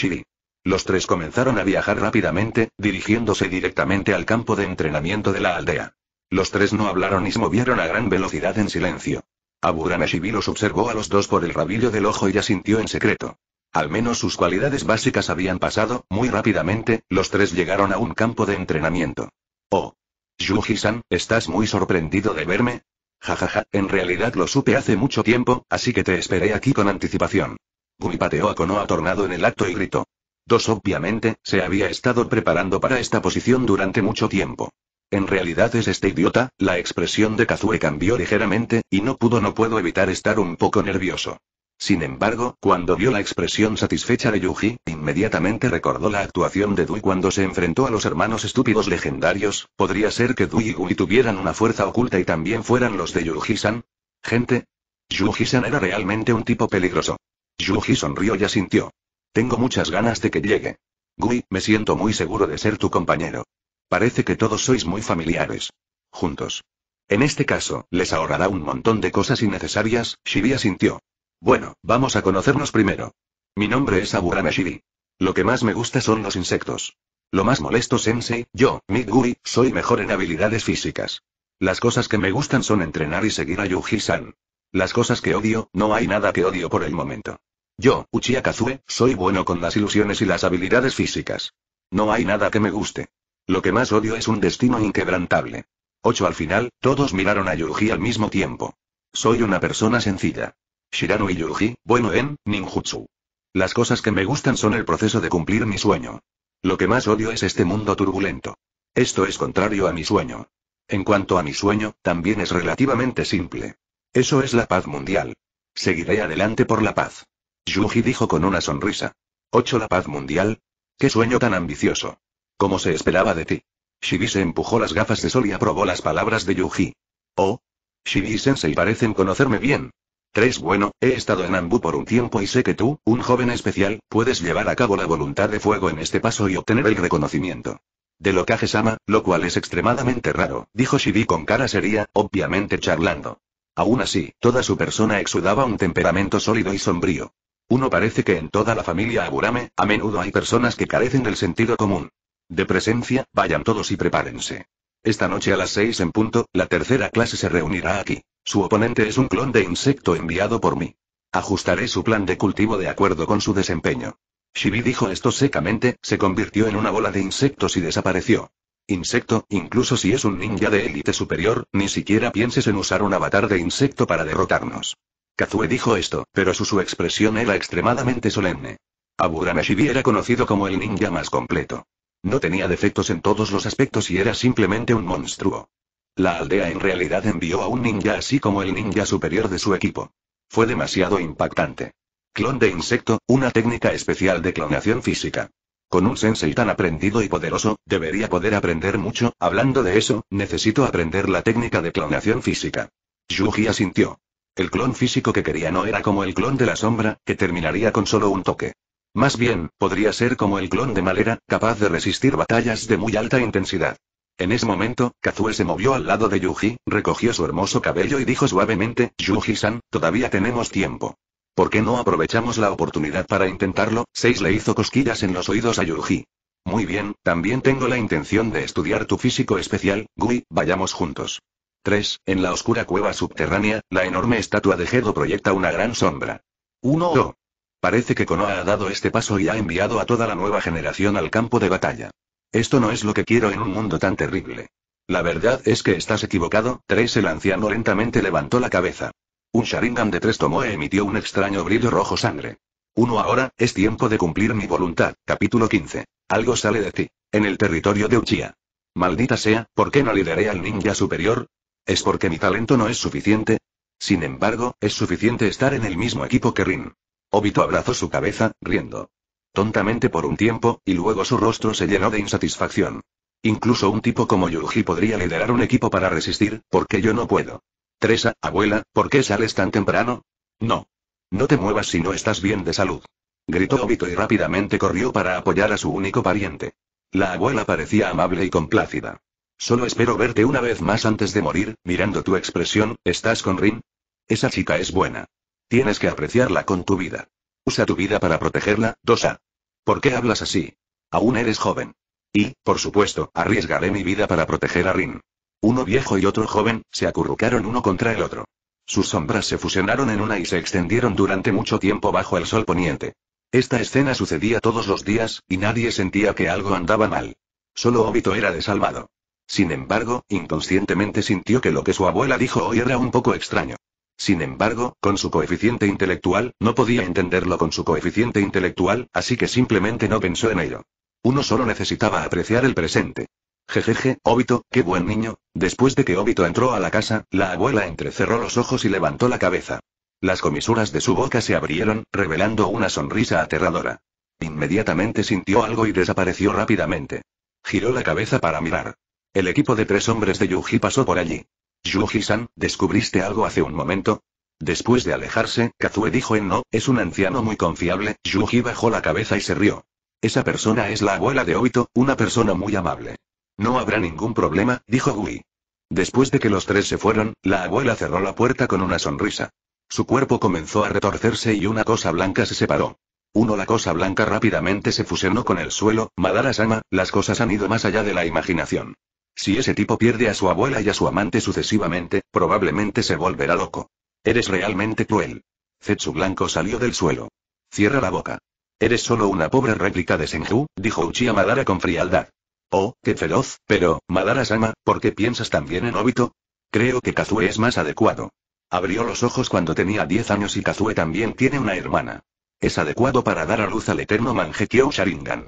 Los tres comenzaron a viajar rápidamente, dirigiéndose directamente al campo de entrenamiento de la aldea. Los tres no hablaron y se movieron a gran velocidad en silencio. Shibi los observó a los dos por el rabillo del ojo y asintió en secreto. Al menos sus cualidades básicas habían pasado, muy rápidamente, los tres llegaron a un campo de entrenamiento. Oh, Yuji-san, ¿estás muy sorprendido de verme? Jajaja, en realidad lo supe hace mucho tiempo, así que te esperé aquí con anticipación. Gumi pateó a Konoha tornado en el acto y gritó. Dos obviamente, se había estado preparando para esta posición durante mucho tiempo. En realidad es este idiota, la expresión de Kazue cambió ligeramente, y no pudo no puedo evitar estar un poco nervioso. Sin embargo, cuando vio la expresión satisfecha de Yuji, inmediatamente recordó la actuación de Dui cuando se enfrentó a los hermanos estúpidos legendarios. ¿Podría ser que Dui y Gui tuvieran una fuerza oculta y también fueran los de Yuji-san? Gente. Yuji-san era realmente un tipo peligroso. Yuji sonrió y asintió. Tengo muchas ganas de que llegue. Gui, me siento muy seguro de ser tu compañero. Parece que todos sois muy familiares. Juntos. En este caso, les ahorrará un montón de cosas innecesarias, Shibi sintió. Bueno, vamos a conocernos primero. Mi nombre es Shibi. Lo que más me gusta son los insectos. Lo más molesto, Sensei, yo, Midguri, soy mejor en habilidades físicas. Las cosas que me gustan son entrenar y seguir a Yuji-san. Las cosas que odio, no hay nada que odio por el momento. Yo, Uchiha Kazue, soy bueno con las ilusiones y las habilidades físicas. No hay nada que me guste. Lo que más odio es un destino inquebrantable. 8 al final, todos miraron a Yuji al mismo tiempo. Soy una persona sencilla. Shirano y Yuji, bueno en, ninjutsu. Las cosas que me gustan son el proceso de cumplir mi sueño. Lo que más odio es este mundo turbulento. Esto es contrario a mi sueño. En cuanto a mi sueño, también es relativamente simple. Eso es la paz mundial. Seguiré adelante por la paz. Yuji dijo con una sonrisa. ¿Ocho la paz mundial? ¡Qué sueño tan ambicioso! Como se esperaba de ti. Shibi se empujó las gafas de sol y aprobó las palabras de Yuji. Oh. Shibi y Sensei parecen conocerme bien. Tres Bueno, he estado en Ambu por un tiempo y sé que tú, un joven especial, puedes llevar a cabo la voluntad de fuego en este paso y obtener el reconocimiento. De lo que sama lo cual es extremadamente raro, dijo Shibi con cara seria, obviamente charlando. Aún así, toda su persona exudaba un temperamento sólido y sombrío. Uno parece que en toda la familia Aburame, a menudo hay personas que carecen del sentido común. De presencia, vayan todos y prepárense. Esta noche a las seis en punto, la tercera clase se reunirá aquí. Su oponente es un clon de insecto enviado por mí. Ajustaré su plan de cultivo de acuerdo con su desempeño. Shibi dijo esto secamente, se convirtió en una bola de insectos y desapareció. Insecto, incluso si es un ninja de élite superior, ni siquiera pienses en usar un avatar de insecto para derrotarnos. Kazue dijo esto, pero su, su expresión era extremadamente solemne. Aburame Shibi era conocido como el ninja más completo. No tenía defectos en todos los aspectos y era simplemente un monstruo. La aldea en realidad envió a un ninja así como el ninja superior de su equipo. Fue demasiado impactante. Clon de insecto, una técnica especial de clonación física. Con un sensei tan aprendido y poderoso, debería poder aprender mucho, hablando de eso, necesito aprender la técnica de clonación física. Yuji asintió. El clon físico que quería no era como el clon de la sombra, que terminaría con solo un toque. Más bien, podría ser como el clon de Malera, capaz de resistir batallas de muy alta intensidad. En ese momento, Kazue se movió al lado de Yuji, recogió su hermoso cabello y dijo suavemente, Yuji-san, todavía tenemos tiempo. ¿Por qué no aprovechamos la oportunidad para intentarlo? Seis le hizo cosquillas en los oídos a Yuji. Muy bien, también tengo la intención de estudiar tu físico especial, Gui, vayamos juntos. 3. En la oscura cueva subterránea, la enorme estatua de Gedo proyecta una gran sombra. 1. Oh. Parece que Konoha ha dado este paso y ha enviado a toda la nueva generación al campo de batalla. Esto no es lo que quiero en un mundo tan terrible. La verdad es que estás equivocado, 3. el anciano lentamente levantó la cabeza. Un Sharingan de tres e emitió un extraño brillo rojo sangre. Uno ahora, es tiempo de cumplir mi voluntad, capítulo 15. Algo sale de ti. En el territorio de Uchiha. Maldita sea, ¿por qué no lideré al ninja superior? ¿Es porque mi talento no es suficiente? Sin embargo, es suficiente estar en el mismo equipo que Rin. Obito abrazó su cabeza, riendo. Tontamente por un tiempo, y luego su rostro se llenó de insatisfacción. Incluso un tipo como Yuji podría liderar un equipo para resistir, porque yo no puedo. Tresa, abuela, ¿por qué sales tan temprano? No. No te muevas si no estás bien de salud. Gritó Obito y rápidamente corrió para apoyar a su único pariente. La abuela parecía amable y complácida. Solo espero verte una vez más antes de morir, mirando tu expresión, ¿estás con Rin? Esa chica es buena. Tienes que apreciarla con tu vida. Usa tu vida para protegerla, Dosa. ¿Por qué hablas así? Aún eres joven. Y, por supuesto, arriesgaré mi vida para proteger a Rin. Uno viejo y otro joven, se acurrucaron uno contra el otro. Sus sombras se fusionaron en una y se extendieron durante mucho tiempo bajo el sol poniente. Esta escena sucedía todos los días, y nadie sentía que algo andaba mal. Solo Obito era desalmado. Sin embargo, inconscientemente sintió que lo que su abuela dijo hoy era un poco extraño. Sin embargo, con su coeficiente intelectual, no podía entenderlo con su coeficiente intelectual, así que simplemente no pensó en ello. Uno solo necesitaba apreciar el presente. Jejeje, Obito, qué buen niño. Después de que Obito entró a la casa, la abuela entrecerró los ojos y levantó la cabeza. Las comisuras de su boca se abrieron, revelando una sonrisa aterradora. Inmediatamente sintió algo y desapareció rápidamente. Giró la cabeza para mirar. El equipo de tres hombres de Yuji pasó por allí. Yuji-san, ¿descubriste algo hace un momento? Después de alejarse, Kazue dijo en no, es un anciano muy confiable, Yuji bajó la cabeza y se rió. Esa persona es la abuela de Oito, una persona muy amable. No habrá ningún problema, dijo Gui. Después de que los tres se fueron, la abuela cerró la puerta con una sonrisa. Su cuerpo comenzó a retorcerse y una cosa blanca se separó. Uno la cosa blanca rápidamente se fusionó con el suelo, Madara-sama, las cosas han ido más allá de la imaginación. Si ese tipo pierde a su abuela y a su amante sucesivamente, probablemente se volverá loco. Eres realmente cruel. Zetsu Blanco salió del suelo. Cierra la boca. Eres solo una pobre réplica de Senju, dijo Uchiha Madara con frialdad. Oh, qué feroz, pero, Madara-sama, ¿por qué piensas también en Obito? Creo que Kazue es más adecuado. Abrió los ojos cuando tenía 10 años y Kazue también tiene una hermana. Es adecuado para dar a luz al eterno Mangekyo Sharingan.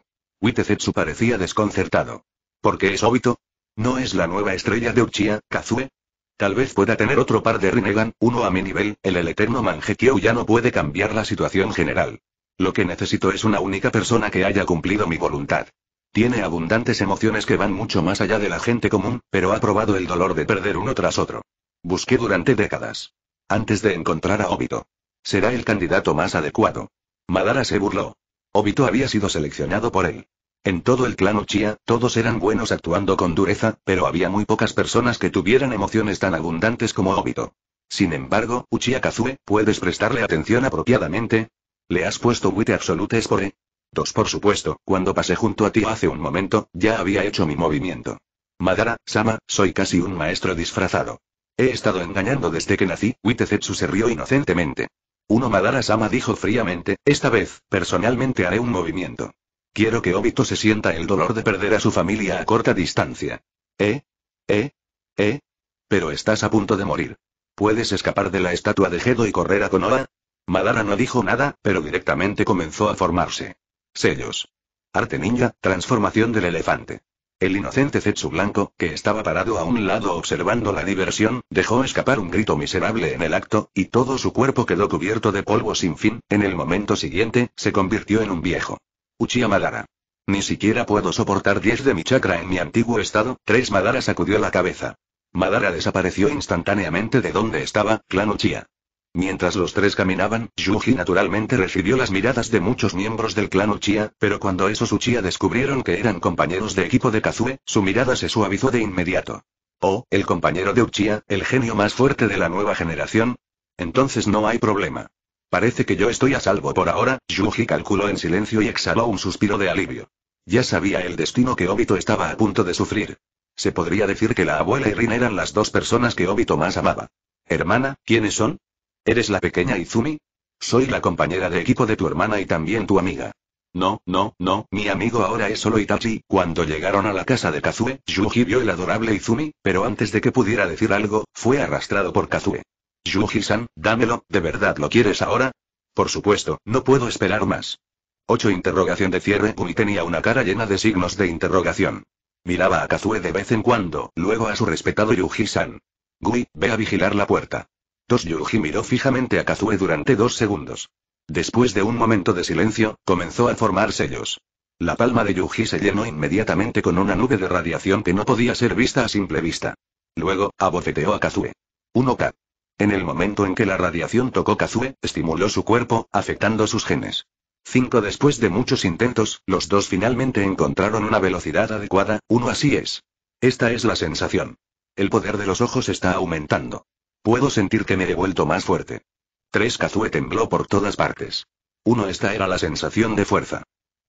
Zetsu parecía desconcertado. ¿Por qué es Obito? ¿No es la nueva estrella de Uchiha, Kazue? Tal vez pueda tener otro par de Rinnegan, uno a mi nivel, el, eterno Mangekyou ya no puede cambiar la situación general. Lo que necesito es una única persona que haya cumplido mi voluntad. Tiene abundantes emociones que van mucho más allá de la gente común, pero ha probado el dolor de perder uno tras otro. Busqué durante décadas. Antes de encontrar a Obito. Será el candidato más adecuado. Madara se burló. Obito había sido seleccionado por él. En todo el clan Uchiha, todos eran buenos actuando con dureza, pero había muy pocas personas que tuvieran emociones tan abundantes como Obito. Sin embargo, Uchiha Kazue, ¿puedes prestarle atención apropiadamente? ¿Le has puesto Wite Absolute Spore? Dos por supuesto, cuando pasé junto a ti hace un momento, ya había hecho mi movimiento. Madara, Sama, soy casi un maestro disfrazado. He estado engañando desde que nací, Zetsu se rió inocentemente. Uno Madara Sama dijo fríamente, esta vez, personalmente haré un movimiento. Quiero que Obito se sienta el dolor de perder a su familia a corta distancia. ¿Eh? ¿Eh? ¿Eh? Pero estás a punto de morir. ¿Puedes escapar de la estatua de Gedo y correr a Konoha? Madara no dijo nada, pero directamente comenzó a formarse. Sellos. Arte ninja, transformación del elefante. El inocente Zetsu blanco, que estaba parado a un lado observando la diversión, dejó escapar un grito miserable en el acto, y todo su cuerpo quedó cubierto de polvo sin fin, en el momento siguiente, se convirtió en un viejo. Uchiha Madara. Ni siquiera puedo soportar 10 de mi chakra en mi antiguo estado, tres Madara sacudió la cabeza. Madara desapareció instantáneamente de donde estaba, clan Uchiha. Mientras los tres caminaban, Yuji naturalmente recibió las miradas de muchos miembros del clan Uchiha, pero cuando esos Uchiha descubrieron que eran compañeros de equipo de Kazue, su mirada se suavizó de inmediato. Oh, el compañero de Uchiha, el genio más fuerte de la nueva generación. Entonces no hay problema. Parece que yo estoy a salvo por ahora, Yuji calculó en silencio y exhaló un suspiro de alivio. Ya sabía el destino que Obito estaba a punto de sufrir. Se podría decir que la abuela y Rin eran las dos personas que Obito más amaba. Hermana, ¿quiénes son? ¿Eres la pequeña Izumi? Soy la compañera de equipo de tu hermana y también tu amiga. No, no, no, mi amigo ahora es solo Itachi. Cuando llegaron a la casa de Kazue, Yuji vio el adorable Izumi, pero antes de que pudiera decir algo, fue arrastrado por Kazue. Yuji-san, dámelo, ¿de verdad lo quieres ahora? Por supuesto, no puedo esperar más. 8. Interrogación de cierre. Gui tenía una cara llena de signos de interrogación. Miraba a Kazue de vez en cuando, luego a su respetado Yuji-san. Gui, ve a vigilar la puerta. Dos Yuji miró fijamente a Kazue durante dos segundos. Después de un momento de silencio, comenzó a formar sellos. La palma de Yuji se llenó inmediatamente con una nube de radiación que no podía ser vista a simple vista. Luego, abofeteó a Kazue. 1K. En el momento en que la radiación tocó Kazue, estimuló su cuerpo, afectando sus genes. Cinco después de muchos intentos, los dos finalmente encontraron una velocidad adecuada, uno así es. Esta es la sensación. El poder de los ojos está aumentando. Puedo sentir que me he vuelto más fuerte. Tres Kazue tembló por todas partes. Uno esta era la sensación de fuerza.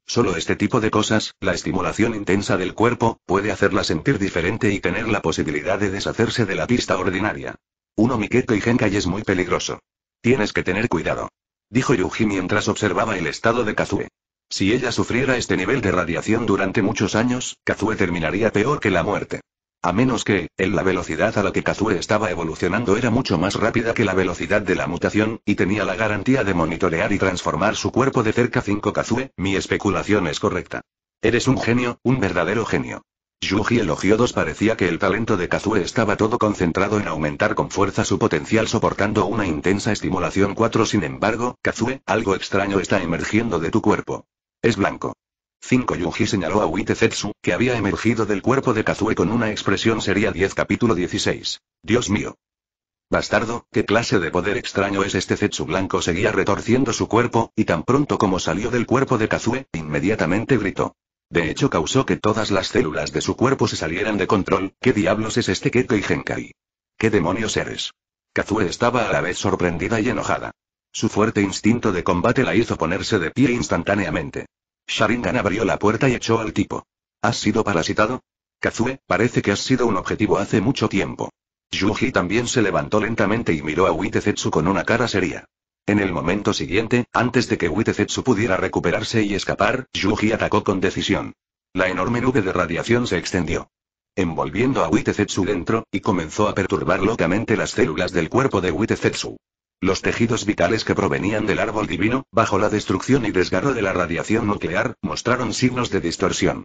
Solo este tipo de cosas, la estimulación intensa del cuerpo, puede hacerla sentir diferente y tener la posibilidad de deshacerse de la pista ordinaria. Uno Miketo y Genkai es muy peligroso. Tienes que tener cuidado. Dijo Yuji mientras observaba el estado de Kazue. Si ella sufriera este nivel de radiación durante muchos años, Kazue terminaría peor que la muerte. A menos que, en la velocidad a la que Kazue estaba evolucionando era mucho más rápida que la velocidad de la mutación, y tenía la garantía de monitorear y transformar su cuerpo de cerca 5 Kazue, mi especulación es correcta. Eres un genio, un verdadero genio. Yuji elogió dos parecía que el talento de Kazue estaba todo concentrado en aumentar con fuerza su potencial soportando una intensa estimulación 4 sin embargo, Kazue, algo extraño está emergiendo de tu cuerpo. Es blanco. 5 Yuji señaló a Wite Zetsu, que había emergido del cuerpo de Kazue con una expresión seria 10 capítulo 16. Dios mío. Bastardo, ¿qué clase de poder extraño es este Zetsu blanco? Seguía retorciendo su cuerpo, y tan pronto como salió del cuerpo de Kazue, inmediatamente gritó. De hecho causó que todas las células de su cuerpo se salieran de control. ¿Qué diablos es este Kekkei y Genkai? ¿Qué demonios eres? Kazue estaba a la vez sorprendida y enojada. Su fuerte instinto de combate la hizo ponerse de pie instantáneamente. Sharingan abrió la puerta y echó al tipo. ¿Has sido parasitado? Kazue, parece que has sido un objetivo hace mucho tiempo. Yuji también se levantó lentamente y miró a Witezetsu con una cara seria. En el momento siguiente, antes de que Zetsu pudiera recuperarse y escapar, Yuji atacó con decisión. La enorme nube de radiación se extendió. Envolviendo a Zetsu dentro, y comenzó a perturbar locamente las células del cuerpo de Zetsu. Los tejidos vitales que provenían del árbol divino, bajo la destrucción y desgarro de la radiación nuclear, mostraron signos de distorsión.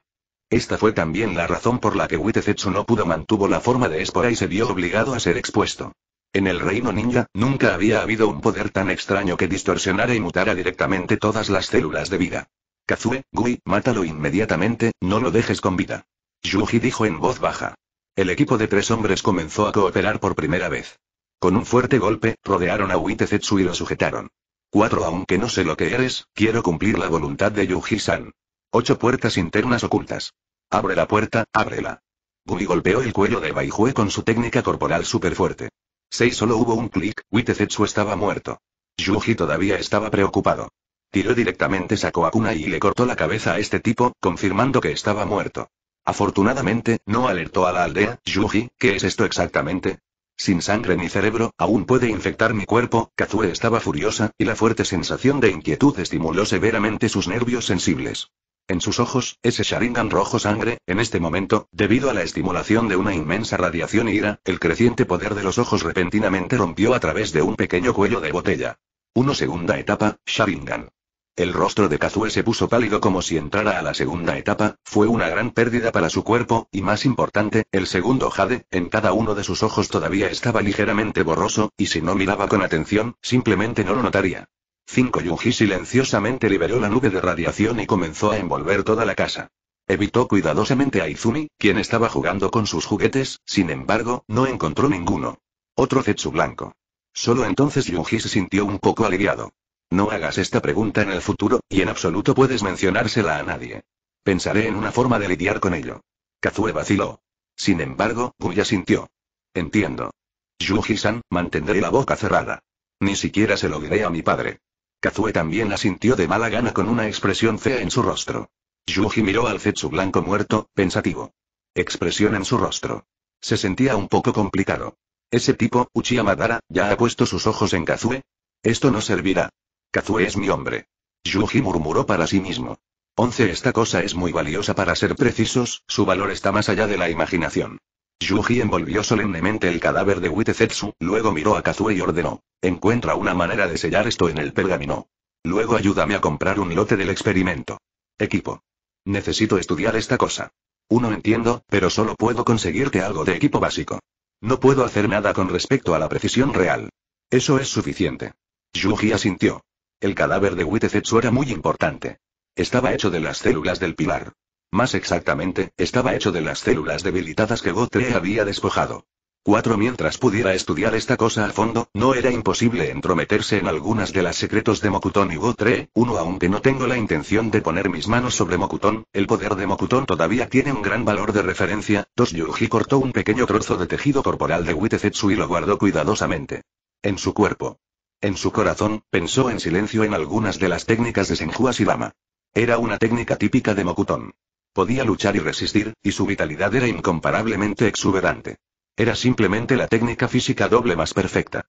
Esta fue también la razón por la que Zetsu no pudo mantuvo la forma de espora y se vio obligado a ser expuesto. En el reino ninja, nunca había habido un poder tan extraño que distorsionara y mutara directamente todas las células de vida. Kazue, Gui, mátalo inmediatamente, no lo dejes con vida. Yuji dijo en voz baja. El equipo de tres hombres comenzó a cooperar por primera vez. Con un fuerte golpe, rodearon a Zetsu y lo sujetaron. Cuatro Aunque no sé lo que eres, quiero cumplir la voluntad de Yuji-san. Ocho puertas internas ocultas. Abre la puerta, ábrela. Gui golpeó el cuello de Baijue con su técnica corporal fuerte. 6 solo hubo un clic, Witezetsu estaba muerto. Yuji todavía estaba preocupado. Tiró directamente sacó a y le cortó la cabeza a este tipo, confirmando que estaba muerto. Afortunadamente, no alertó a la aldea, Yuji, ¿qué es esto exactamente? Sin sangre ni cerebro, aún puede infectar mi cuerpo, Kazue estaba furiosa, y la fuerte sensación de inquietud estimuló severamente sus nervios sensibles. En sus ojos, ese Sharingan rojo sangre, en este momento, debido a la estimulación de una inmensa radiación y ira, el creciente poder de los ojos repentinamente rompió a través de un pequeño cuello de botella. Una segunda etapa, Sharingan. El rostro de Kazue se puso pálido como si entrara a la segunda etapa, fue una gran pérdida para su cuerpo, y más importante, el segundo jade, en cada uno de sus ojos todavía estaba ligeramente borroso, y si no miraba con atención, simplemente no lo notaría. 5 Yuji silenciosamente liberó la nube de radiación y comenzó a envolver toda la casa. Evitó cuidadosamente a Izumi, quien estaba jugando con sus juguetes, sin embargo, no encontró ninguno. Otro Zetsu blanco. Solo entonces Yuji se sintió un poco aliviado. No hagas esta pregunta en el futuro, y en absoluto puedes mencionársela a nadie. Pensaré en una forma de lidiar con ello. Kazue vaciló. Sin embargo, Guya sintió. Entiendo. Yuji-san, mantendré la boca cerrada. Ni siquiera se lo diré a mi padre. Kazue también sintió de mala gana con una expresión fea en su rostro. Yuji miró al Zetsu blanco muerto, pensativo. Expresión en su rostro. Se sentía un poco complicado. Ese tipo, Uchiha Madara, ya ha puesto sus ojos en Kazue. Esto no servirá. Kazue es mi hombre. Yuji murmuró para sí mismo. 11. Esta cosa es muy valiosa para ser precisos, su valor está más allá de la imaginación. Yuji envolvió solemnemente el cadáver de Zetsu, luego miró a Kazue y ordenó. Encuentra una manera de sellar esto en el pergamino. Luego ayúdame a comprar un lote del experimento. Equipo. Necesito estudiar esta cosa. Uno entiendo, pero solo puedo conseguirte algo de equipo básico. No puedo hacer nada con respecto a la precisión real. Eso es suficiente. Yuji asintió. El cadáver de Zetsu era muy importante. Estaba hecho de las células del pilar. Más exactamente, estaba hecho de las células debilitadas que Gotre había despojado. 4. Mientras pudiera estudiar esta cosa a fondo, no era imposible entrometerse en algunas de las secretos de Mokuton y Gotre, uno aunque no tengo la intención de poner mis manos sobre Mokuton, el poder de Mokuton todavía tiene un gran valor de referencia, 2. Yuji cortó un pequeño trozo de tejido corporal de Witezetsu y lo guardó cuidadosamente. En su cuerpo. En su corazón, pensó en silencio en algunas de las técnicas de Senjua Shibama. Era una técnica típica de Mokuton. Podía luchar y resistir, y su vitalidad era incomparablemente exuberante. Era simplemente la técnica física doble más perfecta.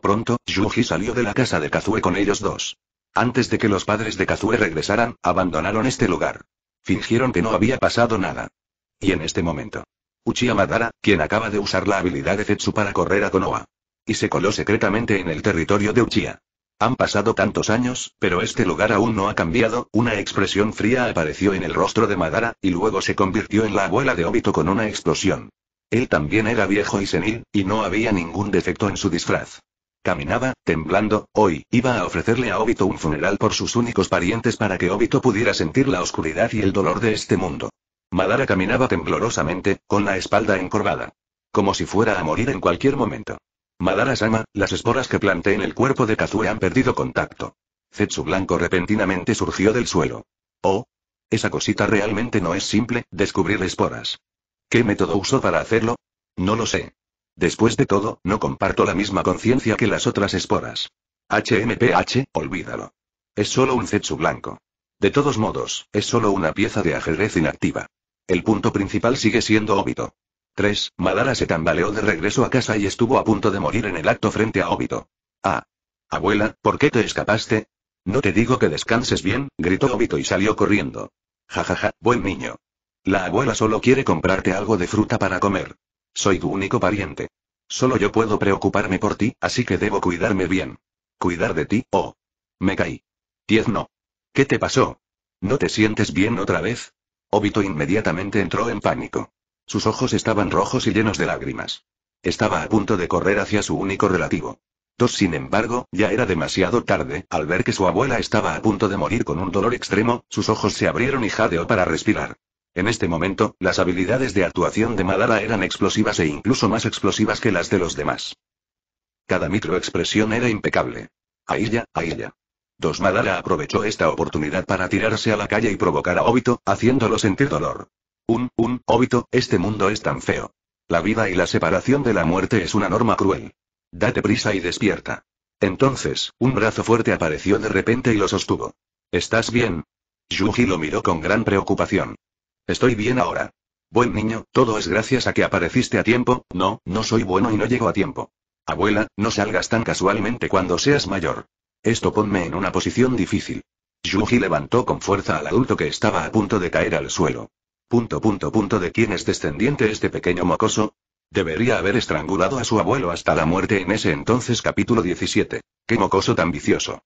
Pronto, Yuji salió de la casa de Kazue con ellos dos. Antes de que los padres de Kazue regresaran, abandonaron este lugar. Fingieron que no había pasado nada. Y en este momento. Uchiha Madara, quien acaba de usar la habilidad de Zetsu para correr a Konoha. Y se coló secretamente en el territorio de Uchiha. Han pasado tantos años, pero este lugar aún no ha cambiado, una expresión fría apareció en el rostro de Madara, y luego se convirtió en la abuela de Obito con una explosión. Él también era viejo y senil, y no había ningún defecto en su disfraz. Caminaba, temblando, hoy, iba a ofrecerle a Obito un funeral por sus únicos parientes para que Obito pudiera sentir la oscuridad y el dolor de este mundo. Madara caminaba temblorosamente, con la espalda encorvada. Como si fuera a morir en cualquier momento. Madara-sama, las esporas que planté en el cuerpo de Kazue han perdido contacto. Zetsu blanco repentinamente surgió del suelo. Oh. Esa cosita realmente no es simple, descubrir esporas. ¿Qué método usó para hacerlo? No lo sé. Después de todo, no comparto la misma conciencia que las otras esporas. HMPH, olvídalo. Es solo un Zetsu blanco. De todos modos, es solo una pieza de ajedrez inactiva. El punto principal sigue siendo óbito. 3. Madara se tambaleó de regreso a casa y estuvo a punto de morir en el acto frente a Obito. Ah. Abuela, ¿por qué te escapaste? No te digo que descanses bien, gritó Obito y salió corriendo. Jajaja, ja, ja, buen niño. La abuela solo quiere comprarte algo de fruta para comer. Soy tu único pariente. Solo yo puedo preocuparme por ti, así que debo cuidarme bien. ¿Cuidar de ti? Oh. Me caí. no. ¿Qué te pasó? ¿No te sientes bien otra vez? Obito inmediatamente entró en pánico. Sus ojos estaban rojos y llenos de lágrimas. Estaba a punto de correr hacia su único relativo. Dos, sin embargo, ya era demasiado tarde, al ver que su abuela estaba a punto de morir con un dolor extremo, sus ojos se abrieron y jadeó para respirar. En este momento, las habilidades de actuación de Madara eran explosivas e incluso más explosivas que las de los demás. Cada microexpresión era impecable. A ella, a ella. Dos Madara aprovechó esta oportunidad para tirarse a la calle y provocar a Obito, haciéndolo sentir dolor. Un, un, óbito, este mundo es tan feo. La vida y la separación de la muerte es una norma cruel. Date prisa y despierta. Entonces, un brazo fuerte apareció de repente y lo sostuvo. ¿Estás bien? Yuji lo miró con gran preocupación. Estoy bien ahora. Buen niño, todo es gracias a que apareciste a tiempo, no, no soy bueno y no llego a tiempo. Abuela, no salgas tan casualmente cuando seas mayor. Esto ponme en una posición difícil. Yuji levantó con fuerza al adulto que estaba a punto de caer al suelo. Punto punto punto de quién es descendiente este pequeño mocoso. Debería haber estrangulado a su abuelo hasta la muerte en ese entonces capítulo 17. Qué mocoso tan vicioso.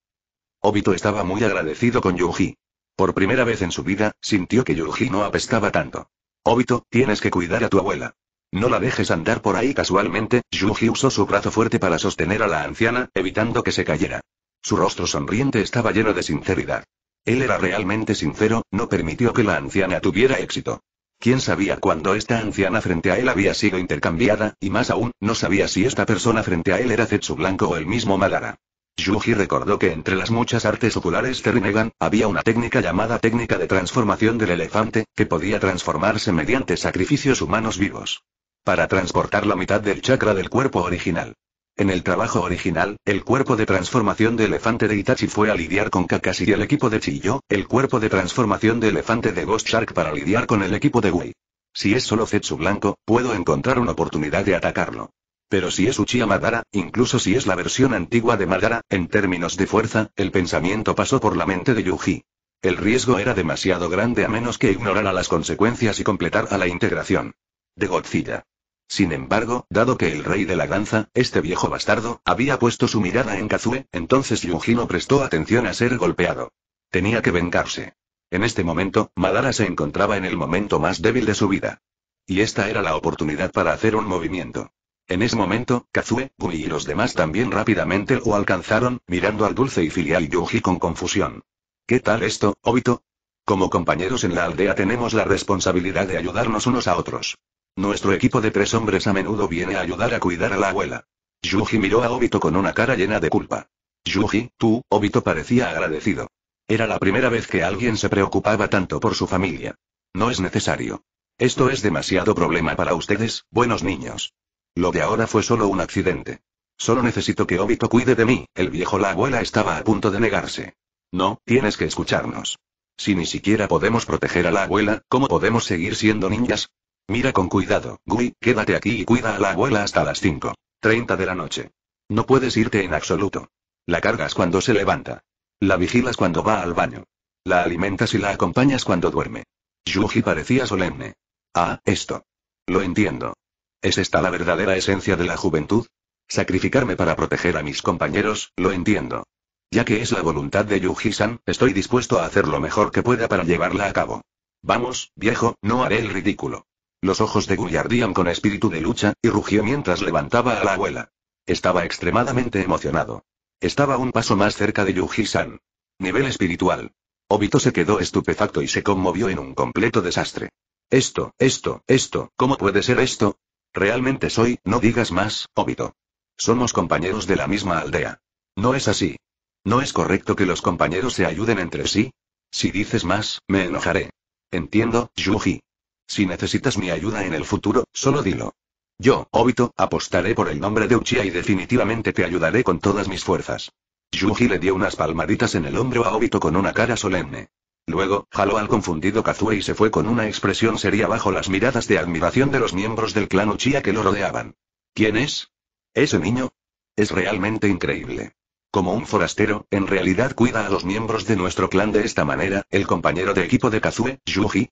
Obito estaba muy agradecido con Yuji. Por primera vez en su vida, sintió que Yuji no apestaba tanto. Obito, tienes que cuidar a tu abuela. No la dejes andar por ahí casualmente, Yuji usó su brazo fuerte para sostener a la anciana, evitando que se cayera. Su rostro sonriente estaba lleno de sinceridad. Él era realmente sincero, no permitió que la anciana tuviera éxito. ¿Quién sabía cuándo esta anciana frente a él había sido intercambiada, y más aún, no sabía si esta persona frente a él era Zetsu Blanco o el mismo Madara? Yuji recordó que entre las muchas artes oculares de Rinnegan, había una técnica llamada técnica de transformación del elefante, que podía transformarse mediante sacrificios humanos vivos. Para transportar la mitad del chakra del cuerpo original. En el trabajo original, el cuerpo de transformación de elefante de Itachi fue a lidiar con Kakashi y el equipo de Chiyo, el cuerpo de transformación de elefante de Ghost Shark para lidiar con el equipo de Wei. Si es solo Zetsu blanco, puedo encontrar una oportunidad de atacarlo. Pero si es Uchiha Madara, incluso si es la versión antigua de Madara, en términos de fuerza, el pensamiento pasó por la mente de Yuji. El riesgo era demasiado grande a menos que ignorara las consecuencias y completara la integración. De Godzilla. Sin embargo, dado que el rey de la danza, este viejo bastardo, había puesto su mirada en Kazue, entonces no prestó atención a ser golpeado. Tenía que vengarse. En este momento, Madara se encontraba en el momento más débil de su vida. Y esta era la oportunidad para hacer un movimiento. En ese momento, Kazue, Gui y los demás también rápidamente lo alcanzaron, mirando al dulce y filial Yuji con confusión. ¿Qué tal esto, Obito? Como compañeros en la aldea tenemos la responsabilidad de ayudarnos unos a otros. Nuestro equipo de tres hombres a menudo viene a ayudar a cuidar a la abuela. Yuji miró a Obito con una cara llena de culpa. Yuji, tú, Obito parecía agradecido. Era la primera vez que alguien se preocupaba tanto por su familia. No es necesario. Esto es demasiado problema para ustedes, buenos niños. Lo de ahora fue solo un accidente. Solo necesito que Obito cuide de mí, el viejo la abuela estaba a punto de negarse. No, tienes que escucharnos. Si ni siquiera podemos proteger a la abuela, ¿cómo podemos seguir siendo niñas? Mira con cuidado, Gui, quédate aquí y cuida a la abuela hasta las 5.30 de la noche. No puedes irte en absoluto. La cargas cuando se levanta. La vigilas cuando va al baño. La alimentas y la acompañas cuando duerme. Yuji parecía solemne. Ah, esto. Lo entiendo. ¿Es esta la verdadera esencia de la juventud? Sacrificarme para proteger a mis compañeros, lo entiendo. Ya que es la voluntad de Yuji-san, estoy dispuesto a hacer lo mejor que pueda para llevarla a cabo. Vamos, viejo, no haré el ridículo. Los ojos de Guy con espíritu de lucha, y rugió mientras levantaba a la abuela. Estaba extremadamente emocionado. Estaba un paso más cerca de Yuji-san. Nivel espiritual. Obito se quedó estupefacto y se conmovió en un completo desastre. Esto, esto, esto, ¿cómo puede ser esto? Realmente soy, no digas más, Obito. Somos compañeros de la misma aldea. No es así. No es correcto que los compañeros se ayuden entre sí. Si dices más, me enojaré. Entiendo, Yuji. Si necesitas mi ayuda en el futuro, solo dilo. Yo, Obito, apostaré por el nombre de Uchiha y definitivamente te ayudaré con todas mis fuerzas. Yuji le dio unas palmaditas en el hombro a Obito con una cara solemne. Luego, jaló al confundido Kazue y se fue con una expresión seria bajo las miradas de admiración de los miembros del clan Uchiha que lo rodeaban. ¿Quién es? ¿Ese niño? Es realmente increíble. Como un forastero, en realidad cuida a los miembros de nuestro clan de esta manera, el compañero de equipo de Kazue, Yuji,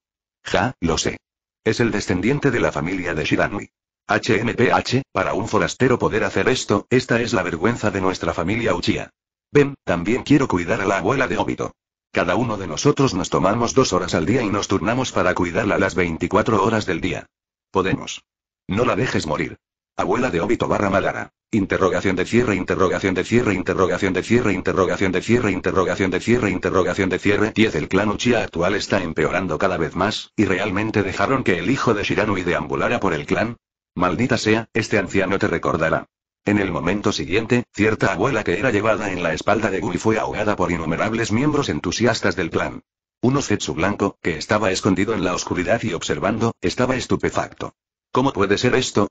Ja, lo sé. Es el descendiente de la familia de Shiranui. HMPH, para un forastero poder hacer esto, esta es la vergüenza de nuestra familia Uchiha. Ven, también quiero cuidar a la abuela de Obito. Cada uno de nosotros nos tomamos dos horas al día y nos turnamos para cuidarla las 24 horas del día. Podemos. No la dejes morir. Abuela de Obito barra Madara. Interrogación de cierre, interrogación de cierre, interrogación de cierre, interrogación de cierre, interrogación de cierre, interrogación de cierre. 10. El clan Uchiha actual está empeorando cada vez más, y realmente dejaron que el hijo de Shiranui deambulara por el clan. Maldita sea, este anciano te recordará. En el momento siguiente, cierta abuela que era llevada en la espalda de Gui fue ahogada por innumerables miembros entusiastas del clan. Uno Setsu blanco, que estaba escondido en la oscuridad y observando, estaba estupefacto. ¿Cómo puede ser esto?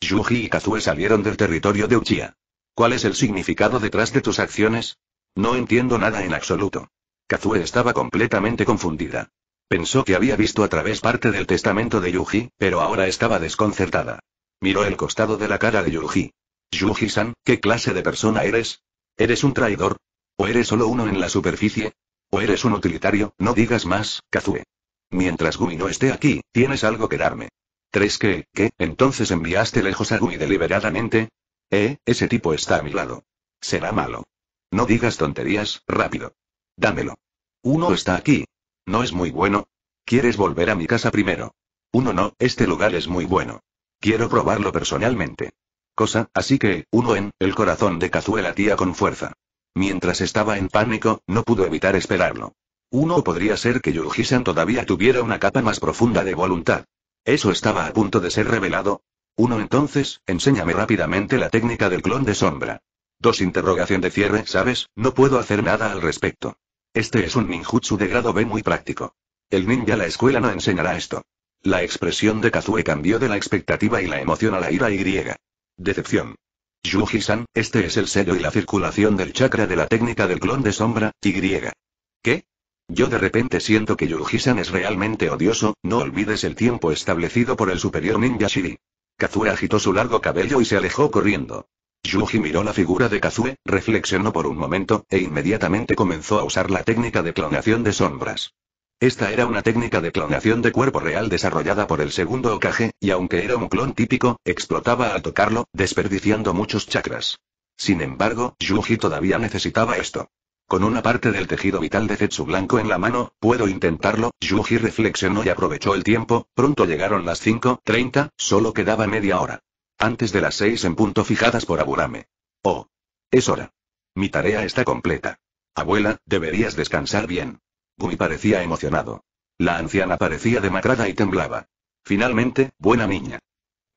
Yuji y Kazue salieron del territorio de Uchiha. ¿Cuál es el significado detrás de tus acciones? No entiendo nada en absoluto. Kazue estaba completamente confundida. Pensó que había visto a través parte del testamento de Yuji, pero ahora estaba desconcertada. Miró el costado de la cara de Yuji. Yuji-san, ¿qué clase de persona eres? ¿Eres un traidor? ¿O eres solo uno en la superficie? ¿O eres un utilitario? No digas más, Kazue. Mientras Gumi no esté aquí, tienes algo que darme. ¿Tres que, que, entonces enviaste lejos a Gumi deliberadamente? Eh, ese tipo está a mi lado. Será malo. No digas tonterías, rápido. Dámelo. Uno está aquí. No es muy bueno. ¿Quieres volver a mi casa primero? Uno no, este lugar es muy bueno. Quiero probarlo personalmente. Cosa, así que, uno en, el corazón de Cazuela tía con fuerza. Mientras estaba en pánico, no pudo evitar esperarlo. Uno podría ser que yurgisan todavía tuviera una capa más profunda de voluntad. Eso estaba a punto de ser revelado. Uno entonces, enséñame rápidamente la técnica del clon de sombra. Dos interrogación de cierre, ¿sabes? No puedo hacer nada al respecto. Este es un ninjutsu de grado B muy práctico. El ninja la escuela no enseñará esto. La expresión de Kazue cambió de la expectativa y la emoción a la ira y Decepción. Yuji-san, este es el sello y la circulación del chakra de la técnica del clon de sombra, y ¿Qué? Yo de repente siento que Yuji-san es realmente odioso, no olvides el tiempo establecido por el superior ninja Shiri. Kazue agitó su largo cabello y se alejó corriendo. Yuji miró la figura de Kazue, reflexionó por un momento, e inmediatamente comenzó a usar la técnica de clonación de sombras. Esta era una técnica de clonación de cuerpo real desarrollada por el segundo Okage, y aunque era un clon típico, explotaba al tocarlo, desperdiciando muchos chakras. Sin embargo, Yuji todavía necesitaba esto. Con una parte del tejido vital de Zetsu blanco en la mano, puedo intentarlo, Yuji reflexionó y aprovechó el tiempo, pronto llegaron las 5.30, solo quedaba media hora. Antes de las 6 en punto fijadas por Aburame. Oh. Es hora. Mi tarea está completa. Abuela, deberías descansar bien. Gumi parecía emocionado. La anciana parecía demacrada y temblaba. Finalmente, buena niña.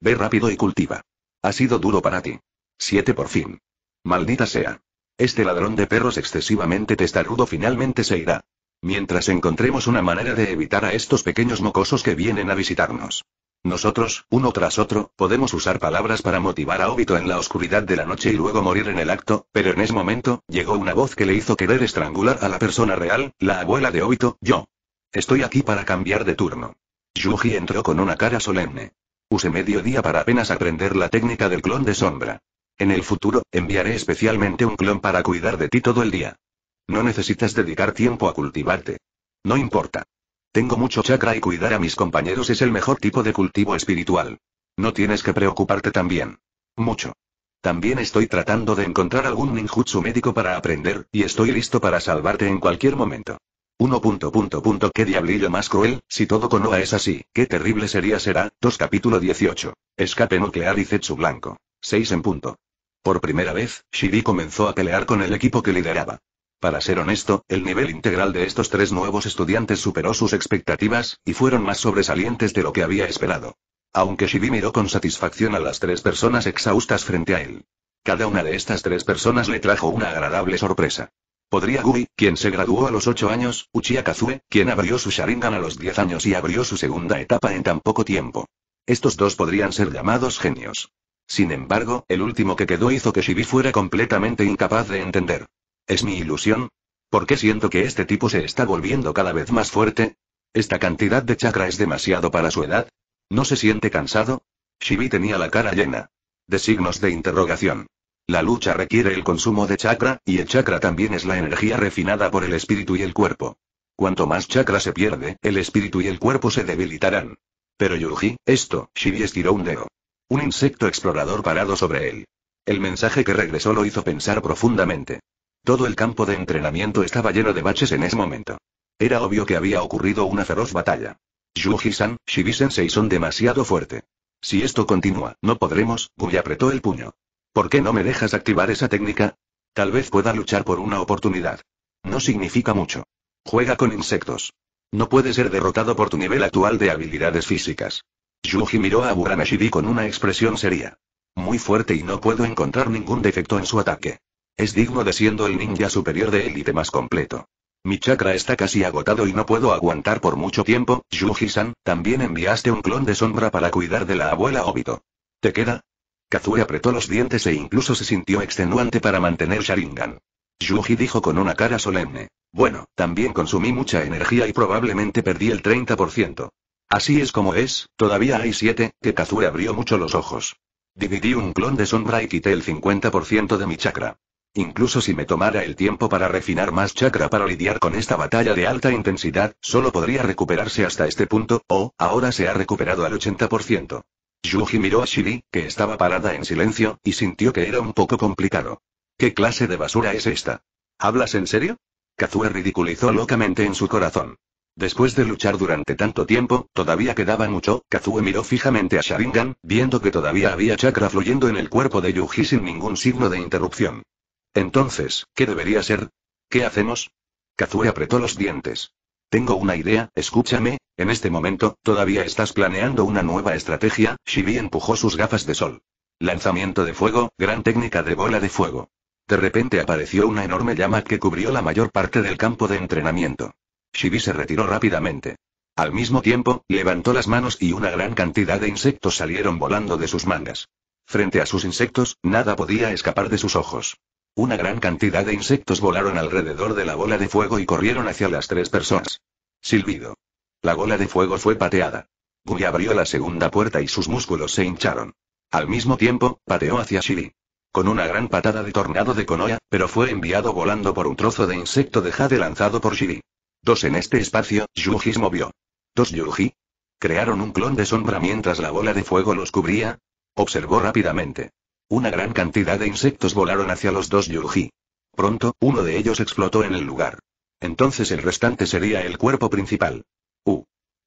Ve rápido y cultiva. Ha sido duro para ti. Siete por fin. Maldita sea. Este ladrón de perros excesivamente testarudo finalmente se irá. Mientras encontremos una manera de evitar a estos pequeños mocosos que vienen a visitarnos. Nosotros, uno tras otro, podemos usar palabras para motivar a Obito en la oscuridad de la noche y luego morir en el acto, pero en ese momento, llegó una voz que le hizo querer estrangular a la persona real, la abuela de Obito, yo. Estoy aquí para cambiar de turno. Yuji entró con una cara solemne. Use medio día para apenas aprender la técnica del clon de sombra. En el futuro, enviaré especialmente un clon para cuidar de ti todo el día. No necesitas dedicar tiempo a cultivarte. No importa. Tengo mucho chakra y cuidar a mis compañeros es el mejor tipo de cultivo espiritual. No tienes que preocuparte también. Mucho. También estoy tratando de encontrar algún ninjutsu médico para aprender, y estoy listo para salvarte en cualquier momento. 1. qué diablillo más cruel, si todo con es así, qué terrible sería será, 2 capítulo 18. Escape nuclear y Zetsu blanco. 6 en punto. Por primera vez, Shibi comenzó a pelear con el equipo que lideraba. Para ser honesto, el nivel integral de estos tres nuevos estudiantes superó sus expectativas, y fueron más sobresalientes de lo que había esperado. Aunque Shibi miró con satisfacción a las tres personas exhaustas frente a él. Cada una de estas tres personas le trajo una agradable sorpresa. Podría Gui, quien se graduó a los 8 años, Uchiha Kazue, quien abrió su Sharingan a los 10 años y abrió su segunda etapa en tan poco tiempo. Estos dos podrían ser llamados genios. Sin embargo, el último que quedó hizo que Shibi fuera completamente incapaz de entender. ¿Es mi ilusión? ¿Por qué siento que este tipo se está volviendo cada vez más fuerte? ¿Esta cantidad de chakra es demasiado para su edad? ¿No se siente cansado? Shibi tenía la cara llena de signos de interrogación. La lucha requiere el consumo de chakra, y el chakra también es la energía refinada por el espíritu y el cuerpo. Cuanto más chakra se pierde, el espíritu y el cuerpo se debilitarán. Pero Yuji, esto, Shibi estiró un dedo. Un insecto explorador parado sobre él. El mensaje que regresó lo hizo pensar profundamente. Todo el campo de entrenamiento estaba lleno de baches en ese momento. Era obvio que había ocurrido una feroz batalla. Yuji-san, Shibi-sensei son demasiado fuerte. Si esto continúa, no podremos, Gui apretó el puño. ¿Por qué no me dejas activar esa técnica? Tal vez pueda luchar por una oportunidad. No significa mucho. Juega con insectos. No puede ser derrotado por tu nivel actual de habilidades físicas. Yuji miró a Buranashi con una expresión seria. Muy fuerte y no puedo encontrar ningún defecto en su ataque. Es digno de siendo el ninja superior de élite más completo. Mi chakra está casi agotado y no puedo aguantar por mucho tiempo, Yuji-san, también enviaste un clon de sombra para cuidar de la abuela Obito. ¿Te queda? Kazue apretó los dientes e incluso se sintió extenuante para mantener Sharingan. Yuji dijo con una cara solemne. Bueno, también consumí mucha energía y probablemente perdí el 30%. Así es como es, todavía hay siete, que Kazue abrió mucho los ojos. Dividí un clon de sombra y quité el 50% de mi chakra. Incluso si me tomara el tiempo para refinar más chakra para lidiar con esta batalla de alta intensidad, solo podría recuperarse hasta este punto, o, ahora se ha recuperado al 80%. Yuji miró a Shiri, que estaba parada en silencio, y sintió que era un poco complicado. ¿Qué clase de basura es esta? ¿Hablas en serio? Kazue ridiculizó locamente en su corazón. Después de luchar durante tanto tiempo, todavía quedaba mucho, Kazue miró fijamente a Sharingan, viendo que todavía había chakra fluyendo en el cuerpo de Yuji sin ningún signo de interrupción. Entonces, ¿qué debería ser? ¿Qué hacemos? Kazue apretó los dientes. Tengo una idea, escúchame, en este momento, todavía estás planeando una nueva estrategia, Shibi empujó sus gafas de sol. Lanzamiento de fuego, gran técnica de bola de fuego. De repente apareció una enorme llama que cubrió la mayor parte del campo de entrenamiento. Shibi se retiró rápidamente. Al mismo tiempo, levantó las manos y una gran cantidad de insectos salieron volando de sus mangas. Frente a sus insectos, nada podía escapar de sus ojos. Una gran cantidad de insectos volaron alrededor de la bola de fuego y corrieron hacia las tres personas. Silbido. La bola de fuego fue pateada. Gui abrió la segunda puerta y sus músculos se hincharon. Al mismo tiempo, pateó hacia Shibi. Con una gran patada de tornado de Konoya, pero fue enviado volando por un trozo de insecto de jade lanzado por Shibi. Dos en este espacio, Yuji movió. ¿Dos Yuji? ¿Crearon un clon de sombra mientras la bola de fuego los cubría? Observó rápidamente. Una gran cantidad de insectos volaron hacia los dos Yuji. Pronto, uno de ellos explotó en el lugar. Entonces el restante sería el cuerpo principal. Uh.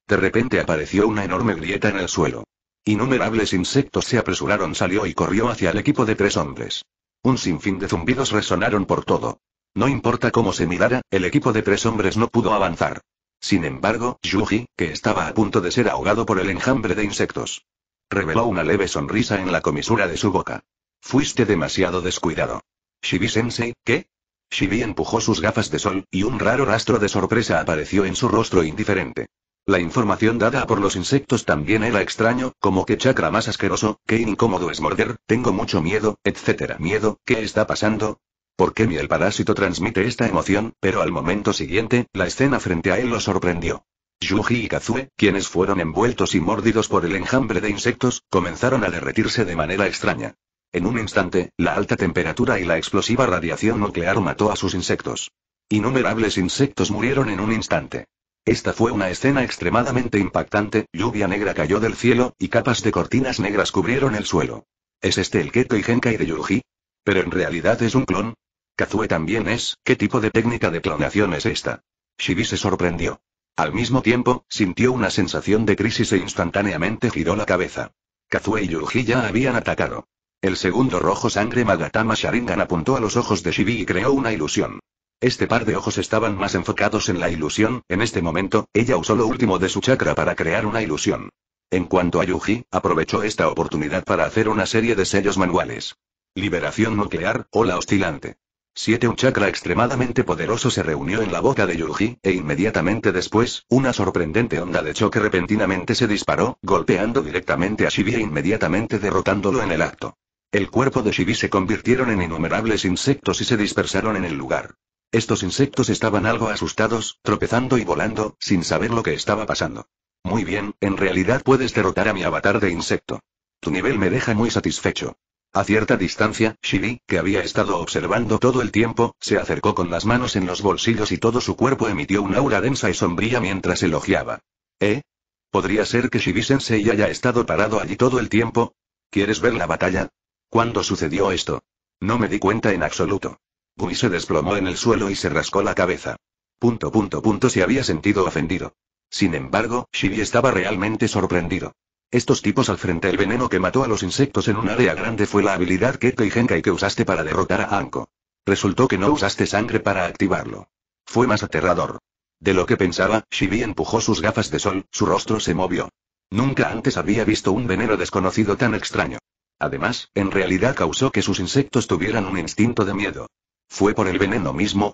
De repente apareció una enorme grieta en el suelo. Innumerables insectos se apresuraron, salió y corrió hacia el equipo de tres hombres. Un sinfín de zumbidos resonaron por todo. No importa cómo se mirara, el equipo de tres hombres no pudo avanzar. Sin embargo, Yuji, que estaba a punto de ser ahogado por el enjambre de insectos, reveló una leve sonrisa en la comisura de su boca. Fuiste demasiado descuidado. Shibi-sensei, ¿qué? Shibi empujó sus gafas de sol, y un raro rastro de sorpresa apareció en su rostro indiferente. La información dada por los insectos también era extraño, como que chakra más asqueroso, que incómodo es morder, tengo mucho miedo, etc. Miedo, ¿qué está pasando? porque ni el parásito transmite esta emoción, pero al momento siguiente, la escena frente a él lo sorprendió. Yuji y Kazue, quienes fueron envueltos y mordidos por el enjambre de insectos, comenzaron a derretirse de manera extraña. En un instante, la alta temperatura y la explosiva radiación nuclear mató a sus insectos. Innumerables insectos murieron en un instante. Esta fue una escena extremadamente impactante, lluvia negra cayó del cielo, y capas de cortinas negras cubrieron el suelo. ¿Es este el Keto y Genkai de Yuji? Pero en realidad es un clon, Kazue también es, ¿qué tipo de técnica de clonación es esta? Shibi se sorprendió. Al mismo tiempo, sintió una sensación de crisis e instantáneamente giró la cabeza. Kazue y Yuji ya habían atacado. El segundo rojo sangre Magatama Sharingan apuntó a los ojos de Shibi y creó una ilusión. Este par de ojos estaban más enfocados en la ilusión, en este momento, ella usó lo último de su chakra para crear una ilusión. En cuanto a Yuji, aprovechó esta oportunidad para hacer una serie de sellos manuales. Liberación nuclear, la oscilante. Siete Un chakra extremadamente poderoso se reunió en la boca de Yuji, e inmediatamente después, una sorprendente onda de choque repentinamente se disparó, golpeando directamente a Shibi e inmediatamente derrotándolo en el acto. El cuerpo de Shibi se convirtieron en innumerables insectos y se dispersaron en el lugar. Estos insectos estaban algo asustados, tropezando y volando, sin saber lo que estaba pasando. Muy bien, en realidad puedes derrotar a mi avatar de insecto. Tu nivel me deja muy satisfecho. A cierta distancia, Shiri, que había estado observando todo el tiempo, se acercó con las manos en los bolsillos y todo su cuerpo emitió un aura densa y sombría mientras elogiaba. ¿Eh? ¿Podría ser que Shibi sensei haya estado parado allí todo el tiempo? ¿Quieres ver la batalla? ¿Cuándo sucedió esto? No me di cuenta en absoluto. Gumi se desplomó en el suelo y se rascó la cabeza. Punto punto punto se había sentido ofendido. Sin embargo, Shibi estaba realmente sorprendido. Estos tipos al frente el veneno que mató a los insectos en un área grande fue la habilidad que y que usaste para derrotar a Anko. Resultó que no usaste sangre para activarlo. Fue más aterrador. De lo que pensaba, Shibi empujó sus gafas de sol, su rostro se movió. Nunca antes había visto un veneno desconocido tan extraño. Además, en realidad causó que sus insectos tuvieran un instinto de miedo. ¿Fue por el veneno mismo?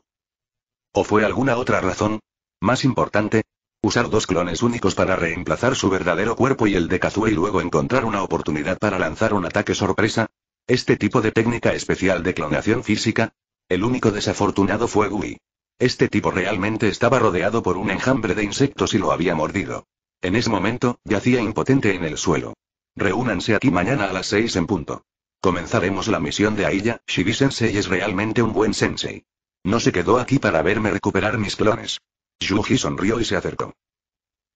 ¿O fue alguna otra razón? Más importante, Usar dos clones únicos para reemplazar su verdadero cuerpo y el de Kazue y luego encontrar una oportunidad para lanzar un ataque sorpresa. Este tipo de técnica especial de clonación física. El único desafortunado fue Gui. Este tipo realmente estaba rodeado por un enjambre de insectos y lo había mordido. En ese momento, yacía impotente en el suelo. Reúnanse aquí mañana a las 6 en punto. Comenzaremos la misión de Aiya, Shibi Sensei es realmente un buen sensei. No se quedó aquí para verme recuperar mis clones. Yuji sonrió y se acercó.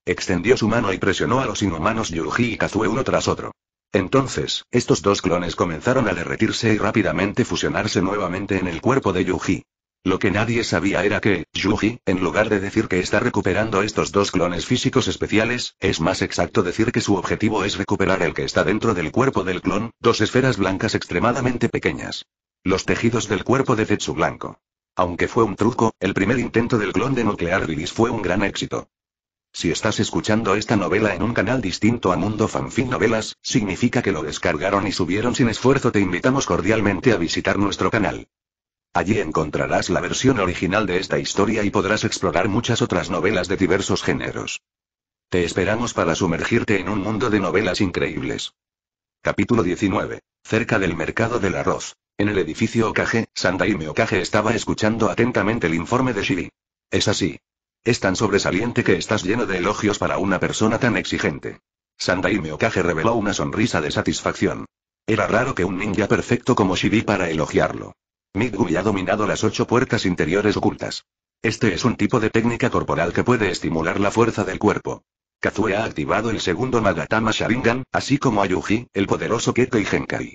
Extendió su mano y presionó a los inhumanos Yuji y Kazue uno tras otro. Entonces, estos dos clones comenzaron a derretirse y rápidamente fusionarse nuevamente en el cuerpo de Yuji. Lo que nadie sabía era que, Yuji, en lugar de decir que está recuperando estos dos clones físicos especiales, es más exacto decir que su objetivo es recuperar el que está dentro del cuerpo del clon, dos esferas blancas extremadamente pequeñas. Los tejidos del cuerpo de Zetsu blanco. Aunque fue un truco, el primer intento del clon de Nuclear Release fue un gran éxito. Si estás escuchando esta novela en un canal distinto a Mundo Fanfic Novelas, significa que lo descargaron y subieron sin esfuerzo. Te invitamos cordialmente a visitar nuestro canal. Allí encontrarás la versión original de esta historia y podrás explorar muchas otras novelas de diversos géneros. Te esperamos para sumergirte en un mundo de novelas increíbles. Capítulo 19. Cerca del mercado del arroz. En el edificio Okage, Sandaime Okage estaba escuchando atentamente el informe de Shibi. Es así. Es tan sobresaliente que estás lleno de elogios para una persona tan exigente. Sandaime Okage reveló una sonrisa de satisfacción. Era raro que un ninja perfecto como Shibi para elogiarlo. Midgumi ha dominado las ocho puertas interiores ocultas. Este es un tipo de técnica corporal que puede estimular la fuerza del cuerpo. Kazue ha activado el segundo Magatama Sharingan, así como a Yuji, el poderoso Kekkei Genkai.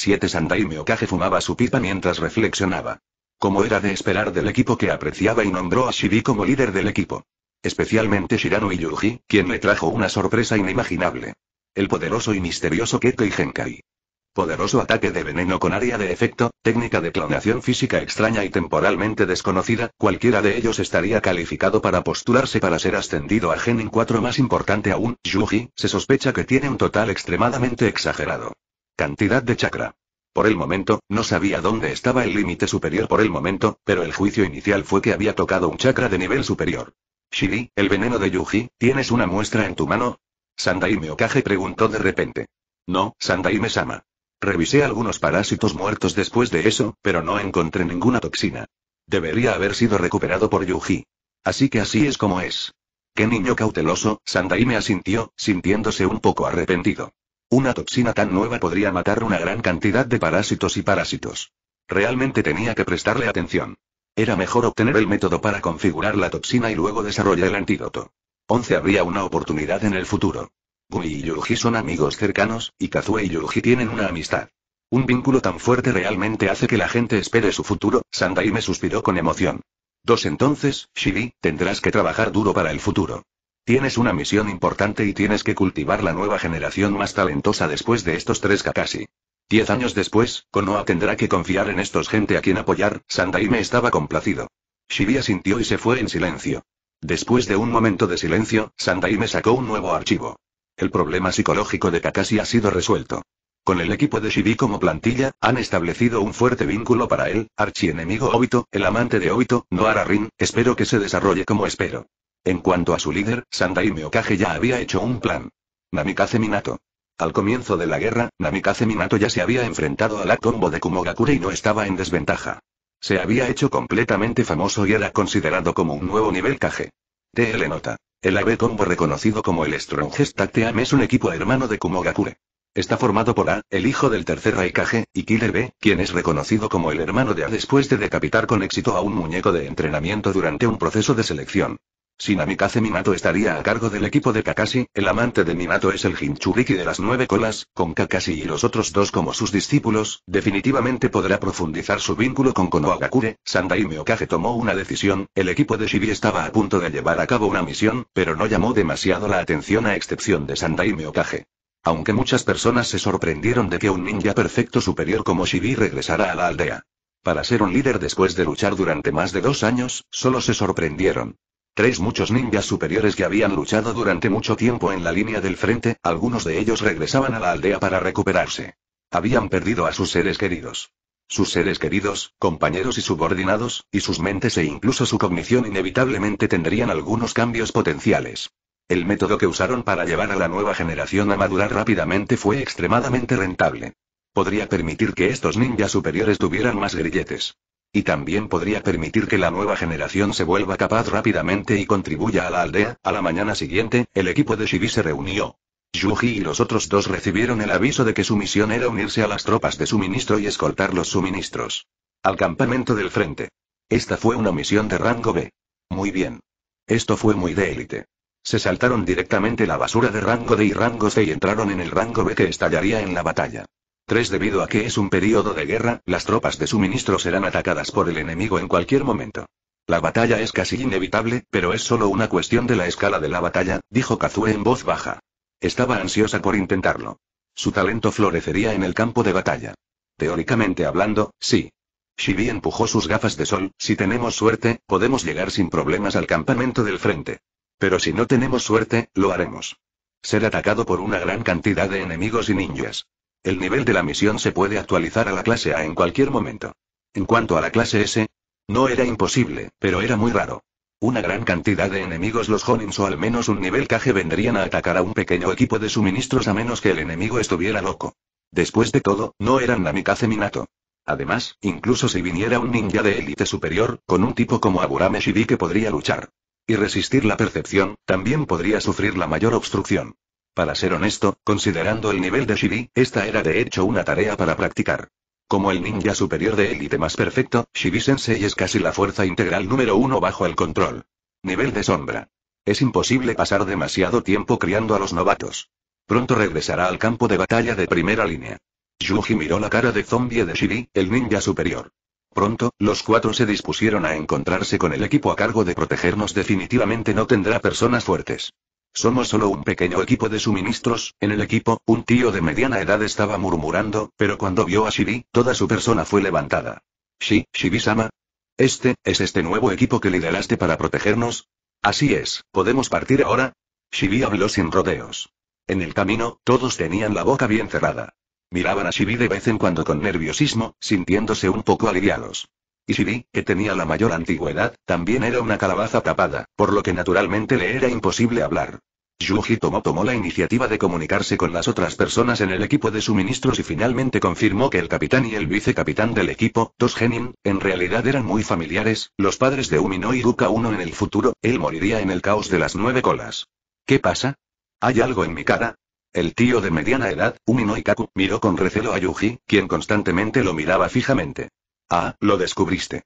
Siete Sandai Meokage fumaba su pipa mientras reflexionaba. Como era de esperar del equipo que apreciaba y nombró a Shibi como líder del equipo. Especialmente Shirano y Yuji, quien le trajo una sorpresa inimaginable. El poderoso y misterioso y Genkai. Poderoso ataque de veneno con área de efecto, técnica de clonación física extraña y temporalmente desconocida, cualquiera de ellos estaría calificado para postularse para ser ascendido a Genin 4 más importante aún, Yuji, se sospecha que tiene un total extremadamente exagerado. Cantidad de chakra. Por el momento, no sabía dónde estaba el límite superior por el momento, pero el juicio inicial fue que había tocado un chakra de nivel superior. Shiri, el veneno de Yuji, ¿tienes una muestra en tu mano? Sandaime Okage preguntó de repente. No, Sandaime Sama. Revisé algunos parásitos muertos después de eso, pero no encontré ninguna toxina. Debería haber sido recuperado por Yuji. Así que así es como es. Qué niño cauteloso, Sandai me asintió, sintiéndose un poco arrepentido. Una toxina tan nueva podría matar una gran cantidad de parásitos y parásitos. Realmente tenía que prestarle atención. Era mejor obtener el método para configurar la toxina y luego desarrollar el antídoto. 11 habría una oportunidad en el futuro. Gui y Yuji son amigos cercanos, y Kazue y Yuji tienen una amistad. Un vínculo tan fuerte realmente hace que la gente espere su futuro, Sandai me suspiró con emoción. Dos entonces, Shibi, tendrás que trabajar duro para el futuro. Tienes una misión importante y tienes que cultivar la nueva generación más talentosa después de estos tres Kakashi. Diez años después, Konoha tendrá que confiar en estos gente a quien apoyar, Sandai me estaba complacido. Shibi asintió y se fue en silencio. Después de un momento de silencio, Sandai me sacó un nuevo archivo. El problema psicológico de Kakashi ha sido resuelto. Con el equipo de Shibi como plantilla, han establecido un fuerte vínculo para él, archienemigo Obito, el amante de Obito, Noara Rin, espero que se desarrolle como espero. En cuanto a su líder, Sandaime Okage ya había hecho un plan. Namikaze Minato. Al comienzo de la guerra, Namikaze Minato ya se había enfrentado a la combo de Kumogakure y no estaba en desventaja. Se había hecho completamente famoso y era considerado como un nuevo nivel Kage. TL nota. El AB Combo reconocido como el Strongest Tag es un equipo hermano de Kumogakure. Está formado por A, el hijo del tercer Raikage, y Killer B, quien es reconocido como el hermano de A después de decapitar con éxito a un muñeco de entrenamiento durante un proceso de selección. Sin Amikaze Minato estaría a cargo del equipo de Kakashi, el amante de Minato es el Hinchuriki de las nueve colas, con Kakashi y los otros dos como sus discípulos, definitivamente podrá profundizar su vínculo con Konohagakure, Sandai Meokage tomó una decisión, el equipo de Shibi estaba a punto de llevar a cabo una misión, pero no llamó demasiado la atención a excepción de Sandai Meokage. Aunque muchas personas se sorprendieron de que un ninja perfecto superior como Shibi regresara a la aldea. Para ser un líder después de luchar durante más de dos años, solo se sorprendieron. Tres muchos ninjas superiores que habían luchado durante mucho tiempo en la línea del frente, algunos de ellos regresaban a la aldea para recuperarse. Habían perdido a sus seres queridos. Sus seres queridos, compañeros y subordinados, y sus mentes e incluso su cognición inevitablemente tendrían algunos cambios potenciales. El método que usaron para llevar a la nueva generación a madurar rápidamente fue extremadamente rentable. Podría permitir que estos ninjas superiores tuvieran más grilletes. Y también podría permitir que la nueva generación se vuelva capaz rápidamente y contribuya a la aldea. A la mañana siguiente, el equipo de Shibi se reunió. Yuji y los otros dos recibieron el aviso de que su misión era unirse a las tropas de suministro y escoltar los suministros. Al campamento del frente. Esta fue una misión de rango B. Muy bien. Esto fue muy de élite. Se saltaron directamente la basura de rango D y rango C y entraron en el rango B que estallaría en la batalla. 3 Debido a que es un periodo de guerra, las tropas de suministro serán atacadas por el enemigo en cualquier momento. La batalla es casi inevitable, pero es solo una cuestión de la escala de la batalla, dijo Kazue en voz baja. Estaba ansiosa por intentarlo. Su talento florecería en el campo de batalla. Teóricamente hablando, sí. Shibi empujó sus gafas de sol, si tenemos suerte, podemos llegar sin problemas al campamento del frente. Pero si no tenemos suerte, lo haremos. Ser atacado por una gran cantidad de enemigos y ninjas. El nivel de la misión se puede actualizar a la clase A en cualquier momento. En cuanto a la clase S, no era imposible, pero era muy raro. Una gran cantidad de enemigos los Honins o al menos un nivel KG vendrían a atacar a un pequeño equipo de suministros a menos que el enemigo estuviera loco. Después de todo, no eran Namikaze Minato. Además, incluso si viniera un ninja de élite superior, con un tipo como Aburame que podría luchar. Y resistir la percepción, también podría sufrir la mayor obstrucción. Para ser honesto, considerando el nivel de Shibi, esta era de hecho una tarea para practicar. Como el ninja superior de élite más perfecto, shibi Sensei es casi la fuerza integral número uno bajo el control. Nivel de sombra. Es imposible pasar demasiado tiempo criando a los novatos. Pronto regresará al campo de batalla de primera línea. Yuji miró la cara de zombie de Shibi, el ninja superior. Pronto, los cuatro se dispusieron a encontrarse con el equipo a cargo de protegernos. Definitivamente no tendrá personas fuertes. Somos solo un pequeño equipo de suministros, en el equipo, un tío de mediana edad estaba murmurando, pero cuando vio a Shibi, toda su persona fue levantada. Shi, shibi sama Este, es este nuevo equipo que lideraste para protegernos. Así es, ¿podemos partir ahora? Shibi habló sin rodeos. En el camino, todos tenían la boca bien cerrada. Miraban a Shibi de vez en cuando con nerviosismo, sintiéndose un poco aliviados. Y vi que tenía la mayor antigüedad, también era una calabaza tapada, por lo que naturalmente le era imposible hablar. Yuji tomó, tomó la iniciativa de comunicarse con las otras personas en el equipo de suministros y finalmente confirmó que el capitán y el vicecapitán del equipo, Toshigenin, en realidad eran muy familiares, los padres de Umino y Duka uno en el futuro, él moriría en el caos de las nueve colas. ¿Qué pasa? ¿Hay algo en mi cara? El tío de mediana edad, Umino Kaku, miró con recelo a Yuji, quien constantemente lo miraba fijamente. Ah, lo descubriste.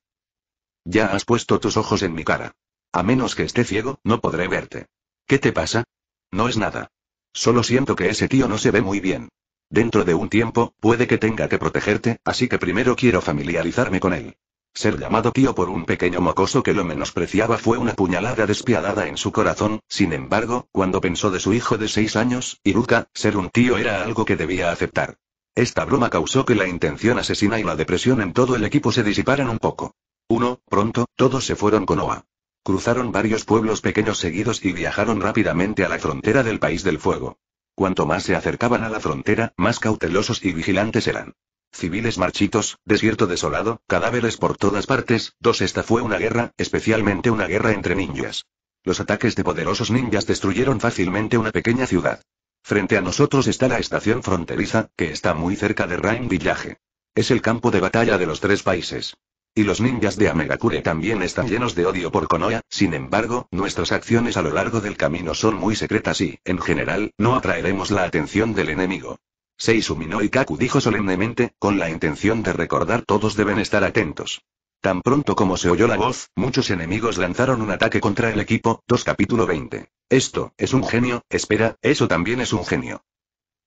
Ya has puesto tus ojos en mi cara. A menos que esté ciego, no podré verte. ¿Qué te pasa? No es nada. Solo siento que ese tío no se ve muy bien. Dentro de un tiempo, puede que tenga que protegerte, así que primero quiero familiarizarme con él. Ser llamado tío por un pequeño mocoso que lo menospreciaba fue una puñalada despiadada en su corazón, sin embargo, cuando pensó de su hijo de seis años, Iruka, ser un tío era algo que debía aceptar. Esta broma causó que la intención asesina y la depresión en todo el equipo se disiparan un poco. Uno, pronto, todos se fueron con Oa. Cruzaron varios pueblos pequeños seguidos y viajaron rápidamente a la frontera del País del Fuego. Cuanto más se acercaban a la frontera, más cautelosos y vigilantes eran. Civiles marchitos, desierto desolado, cadáveres por todas partes, dos esta fue una guerra, especialmente una guerra entre ninjas. Los ataques de poderosos ninjas destruyeron fácilmente una pequeña ciudad. Frente a nosotros está la estación fronteriza, que está muy cerca de Rain Village. Es el campo de batalla de los tres países. Y los ninjas de Amegakure también están llenos de odio por Konoha, sin embargo, nuestras acciones a lo largo del camino son muy secretas y, en general, no atraeremos la atención del enemigo. y Kaku dijo solemnemente, con la intención de recordar todos deben estar atentos. Tan pronto como se oyó la voz, muchos enemigos lanzaron un ataque contra el equipo, 2 capítulo 20. Esto, es un genio, espera, eso también es un genio.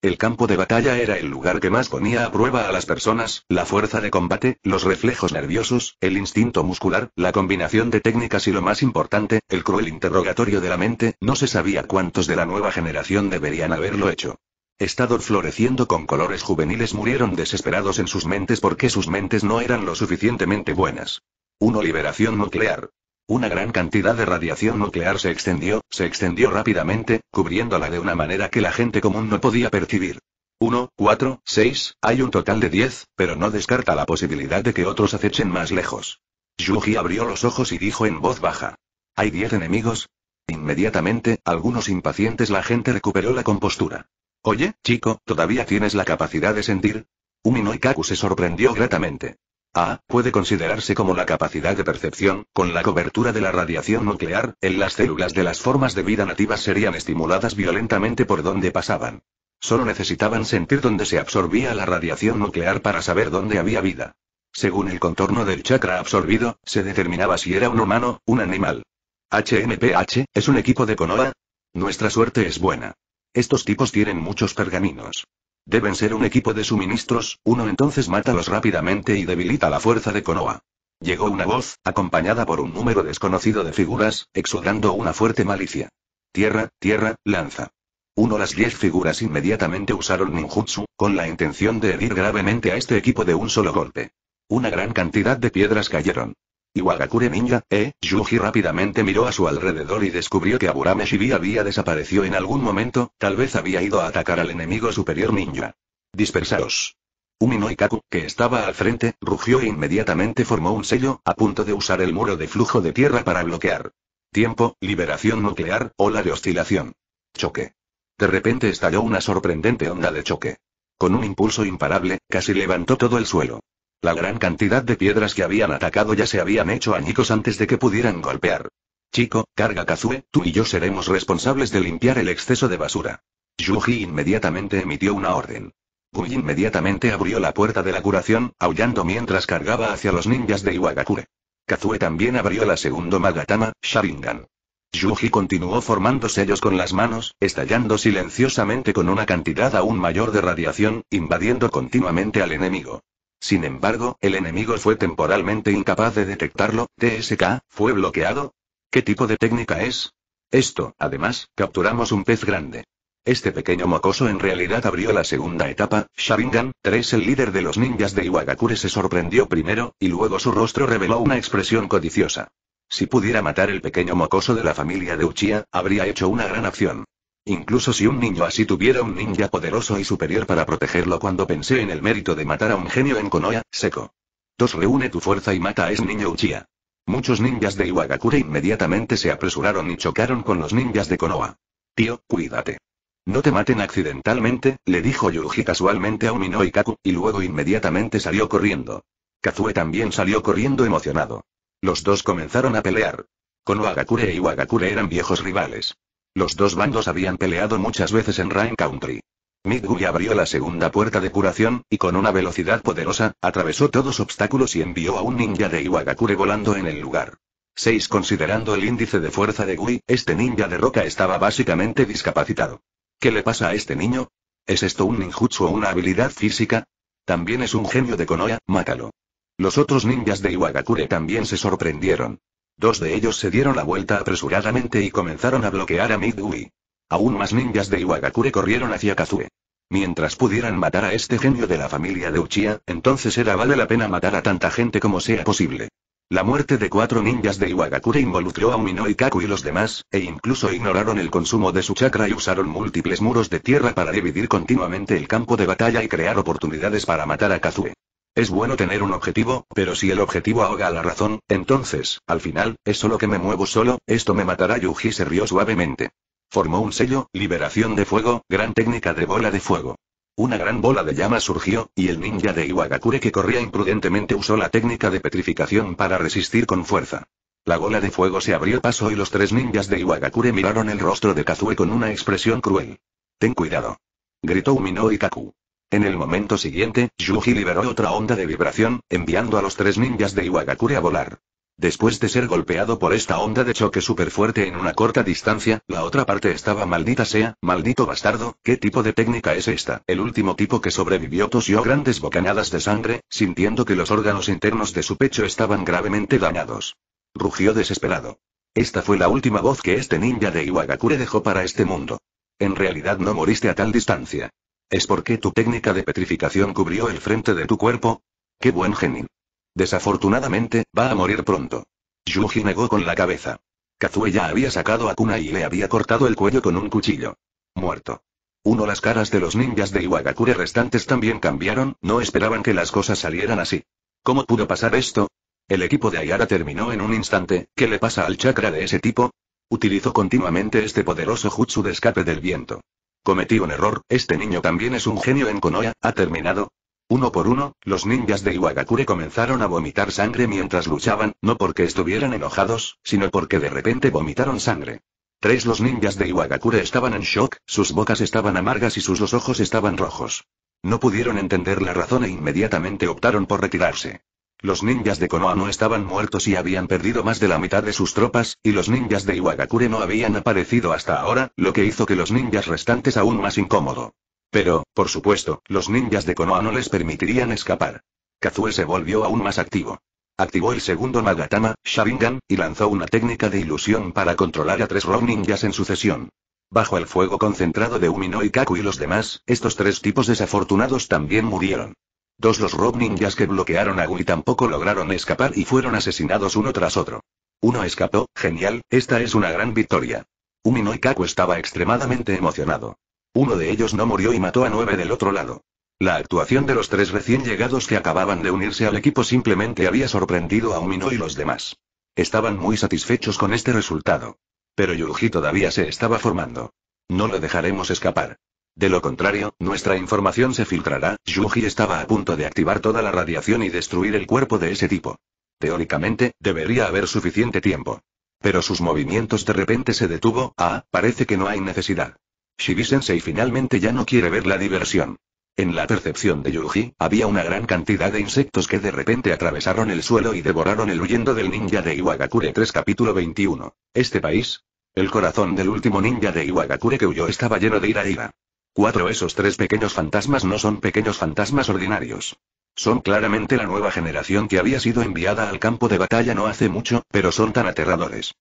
El campo de batalla era el lugar que más ponía a prueba a las personas, la fuerza de combate, los reflejos nerviosos, el instinto muscular, la combinación de técnicas y lo más importante, el cruel interrogatorio de la mente, no se sabía cuántos de la nueva generación deberían haberlo hecho. Estados floreciendo con colores juveniles murieron desesperados en sus mentes porque sus mentes no eran lo suficientemente buenas. 1. liberación nuclear. Una gran cantidad de radiación nuclear se extendió, se extendió rápidamente, cubriéndola de una manera que la gente común no podía percibir. 1, 4, 6, hay un total de 10, pero no descarta la posibilidad de que otros acechen más lejos. Yuji abrió los ojos y dijo en voz baja. ¿Hay 10 enemigos? Inmediatamente, algunos impacientes la gente recuperó la compostura. Oye, chico, ¿todavía tienes la capacidad de sentir? Umino Kaku se sorprendió gratamente. A puede considerarse como la capacidad de percepción, con la cobertura de la radiación nuclear, en las células de las formas de vida nativas serían estimuladas violentamente por donde pasaban. Solo necesitaban sentir dónde se absorbía la radiación nuclear para saber dónde había vida. Según el contorno del chakra absorbido, se determinaba si era un humano, un animal. HMPH, ¿es un equipo de Konoha? Nuestra suerte es buena. Estos tipos tienen muchos pergaminos. Deben ser un equipo de suministros, uno entonces mátalos rápidamente y debilita la fuerza de Konoha. Llegó una voz, acompañada por un número desconocido de figuras, exudando una fuerte malicia. Tierra, tierra, lanza. Uno las diez figuras inmediatamente usaron ninjutsu, con la intención de herir gravemente a este equipo de un solo golpe. Una gran cantidad de piedras cayeron. Iwagakure Ninja, eh, Yuji rápidamente miró a su alrededor y descubrió que Aburame Shibi había desaparecido en algún momento, tal vez había ido a atacar al enemigo superior ninja. Dispersaros. Umino Ikaku, que estaba al frente, rugió e inmediatamente formó un sello, a punto de usar el muro de flujo de tierra para bloquear. Tiempo, liberación nuclear, ola de oscilación. Choque. De repente estalló una sorprendente onda de choque. Con un impulso imparable, casi levantó todo el suelo. La gran cantidad de piedras que habían atacado ya se habían hecho añicos antes de que pudieran golpear. Chico, carga Kazue, tú y yo seremos responsables de limpiar el exceso de basura. Yuji inmediatamente emitió una orden. Gui inmediatamente abrió la puerta de la curación, aullando mientras cargaba hacia los ninjas de Iwagakure. Kazue también abrió la segundo Magatama, Sharingan. Yuji continuó formando sellos con las manos, estallando silenciosamente con una cantidad aún mayor de radiación, invadiendo continuamente al enemigo. Sin embargo, el enemigo fue temporalmente incapaz de detectarlo, TSK, fue bloqueado. ¿Qué tipo de técnica es? Esto, además, capturamos un pez grande. Este pequeño mocoso en realidad abrió la segunda etapa, Sharingan 3. El líder de los ninjas de Iwagakure se sorprendió primero, y luego su rostro reveló una expresión codiciosa. Si pudiera matar el pequeño mocoso de la familia de Uchiha, habría hecho una gran acción. Incluso si un niño así tuviera un ninja poderoso y superior para protegerlo cuando pensé en el mérito de matar a un genio en Konoha, seco. Dos reúne tu fuerza y mata a ese niño Uchiha. Muchos ninjas de Iwagakure inmediatamente se apresuraron y chocaron con los ninjas de Konoha. Tío, cuídate. No te maten accidentalmente, le dijo Yuji casualmente a Umino y Kaku, y luego inmediatamente salió corriendo. Kazue también salió corriendo emocionado. Los dos comenzaron a pelear. Konohagakure e Iwagakure eran viejos rivales. Los dos bandos habían peleado muchas veces en Rain Country. Midguy abrió la segunda puerta de curación, y con una velocidad poderosa, atravesó todos obstáculos y envió a un ninja de Iwagakure volando en el lugar. 6. Considerando el índice de fuerza de Gui, este ninja de roca estaba básicamente discapacitado. ¿Qué le pasa a este niño? ¿Es esto un ninjutsu o una habilidad física? También es un genio de Konoha, mátalo. Los otros ninjas de Iwagakure también se sorprendieron. Dos de ellos se dieron la vuelta apresuradamente y comenzaron a bloquear a Midui. Aún más ninjas de Iwagakure corrieron hacia Kazue. Mientras pudieran matar a este genio de la familia de Uchiha, entonces era vale la pena matar a tanta gente como sea posible. La muerte de cuatro ninjas de Iwagakure involucró a Umino y Kaku y los demás, e incluso ignoraron el consumo de su chakra y usaron múltiples muros de tierra para dividir continuamente el campo de batalla y crear oportunidades para matar a Kazue. Es bueno tener un objetivo, pero si el objetivo ahoga a la razón, entonces, al final, es solo que me muevo solo, esto me matará. Yuji se rió suavemente. Formó un sello, liberación de fuego, gran técnica de bola de fuego. Una gran bola de llama surgió, y el ninja de Iwagakure que corría imprudentemente usó la técnica de petrificación para resistir con fuerza. La bola de fuego se abrió paso y los tres ninjas de Iwagakure miraron el rostro de Kazue con una expresión cruel. Ten cuidado. Gritó Umino Kaku. En el momento siguiente, Yuji liberó otra onda de vibración, enviando a los tres ninjas de Iwagakure a volar. Después de ser golpeado por esta onda de choque súper fuerte en una corta distancia, la otra parte estaba maldita sea, maldito bastardo, ¿qué tipo de técnica es esta? El último tipo que sobrevivió tosió grandes bocanadas de sangre, sintiendo que los órganos internos de su pecho estaban gravemente dañados. Rugió desesperado. Esta fue la última voz que este ninja de Iwagakure dejó para este mundo. En realidad no moriste a tal distancia. ¿Es porque tu técnica de petrificación cubrió el frente de tu cuerpo? ¡Qué buen genin! Desafortunadamente, va a morir pronto. Yuji negó con la cabeza. Kazue ya había sacado a Kuna y le había cortado el cuello con un cuchillo. Muerto. Uno las caras de los ninjas de Iwagakure restantes también cambiaron, no esperaban que las cosas salieran así. ¿Cómo pudo pasar esto? El equipo de Ayara terminó en un instante, ¿qué le pasa al chakra de ese tipo? Utilizó continuamente este poderoso jutsu de escape del viento. Cometí un error, este niño también es un genio en Konoha, ha terminado. Uno por uno, los ninjas de Iwagakure comenzaron a vomitar sangre mientras luchaban, no porque estuvieran enojados, sino porque de repente vomitaron sangre. Tres los ninjas de Iwagakure estaban en shock, sus bocas estaban amargas y sus ojos estaban rojos. No pudieron entender la razón e inmediatamente optaron por retirarse. Los ninjas de Konoha no estaban muertos y habían perdido más de la mitad de sus tropas, y los ninjas de Iwagakure no habían aparecido hasta ahora, lo que hizo que los ninjas restantes aún más incómodo. Pero, por supuesto, los ninjas de Konoha no les permitirían escapar. Kazue se volvió aún más activo. Activó el segundo Magatama, Sharingan, y lanzó una técnica de ilusión para controlar a tres ninjas en sucesión. Bajo el fuego concentrado de Umino y Kaku y los demás, estos tres tipos desafortunados también murieron. Dos los Rob ninjas que bloquearon a Gui tampoco lograron escapar y fueron asesinados uno tras otro. Uno escapó, genial, esta es una gran victoria. Umino y Kaku estaba extremadamente emocionado. Uno de ellos no murió y mató a nueve del otro lado. La actuación de los tres recién llegados que acababan de unirse al equipo simplemente había sorprendido a Umino y los demás. Estaban muy satisfechos con este resultado. Pero Yuji todavía se estaba formando. No lo dejaremos escapar. De lo contrario, nuestra información se filtrará. Yuji estaba a punto de activar toda la radiación y destruir el cuerpo de ese tipo. Teóricamente, debería haber suficiente tiempo. Pero sus movimientos de repente se detuvo, ah, parece que no hay necesidad. Shibisensei finalmente ya no quiere ver la diversión. En la percepción de Yuji, había una gran cantidad de insectos que de repente atravesaron el suelo y devoraron el huyendo del ninja de Iwagakure 3 capítulo 21. Este país. El corazón del último ninja de Iwagakure que huyó estaba lleno de ira ira. Cuatro Esos tres pequeños fantasmas no son pequeños fantasmas ordinarios. Son claramente la nueva generación que había sido enviada al campo de batalla no hace mucho, pero son tan aterradores.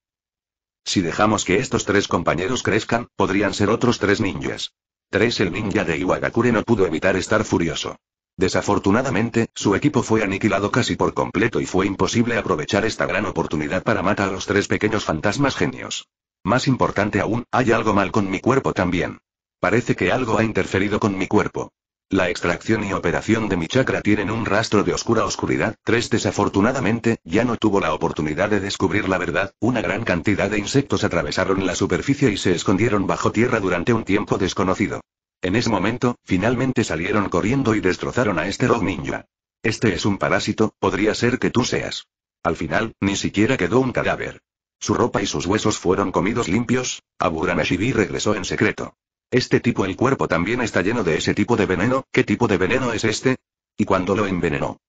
Si dejamos que estos tres compañeros crezcan, podrían ser otros tres ninjas. 3. El ninja de Iwagakure no pudo evitar estar furioso. Desafortunadamente, su equipo fue aniquilado casi por completo y fue imposible aprovechar esta gran oportunidad para matar a los tres pequeños fantasmas genios. Más importante aún, hay algo mal con mi cuerpo también. Parece que algo ha interferido con mi cuerpo. La extracción y operación de mi chakra tienen un rastro de oscura oscuridad. Tres Desafortunadamente, ya no tuvo la oportunidad de descubrir la verdad. Una gran cantidad de insectos atravesaron la superficie y se escondieron bajo tierra durante un tiempo desconocido. En ese momento, finalmente salieron corriendo y destrozaron a este Rock Ninja. Este es un parásito, podría ser que tú seas. Al final, ni siquiera quedó un cadáver. Su ropa y sus huesos fueron comidos limpios. Abu Shibi regresó en secreto. Este tipo el cuerpo también está lleno de ese tipo de veneno, ¿qué tipo de veneno es este? Y cuando lo envenenó.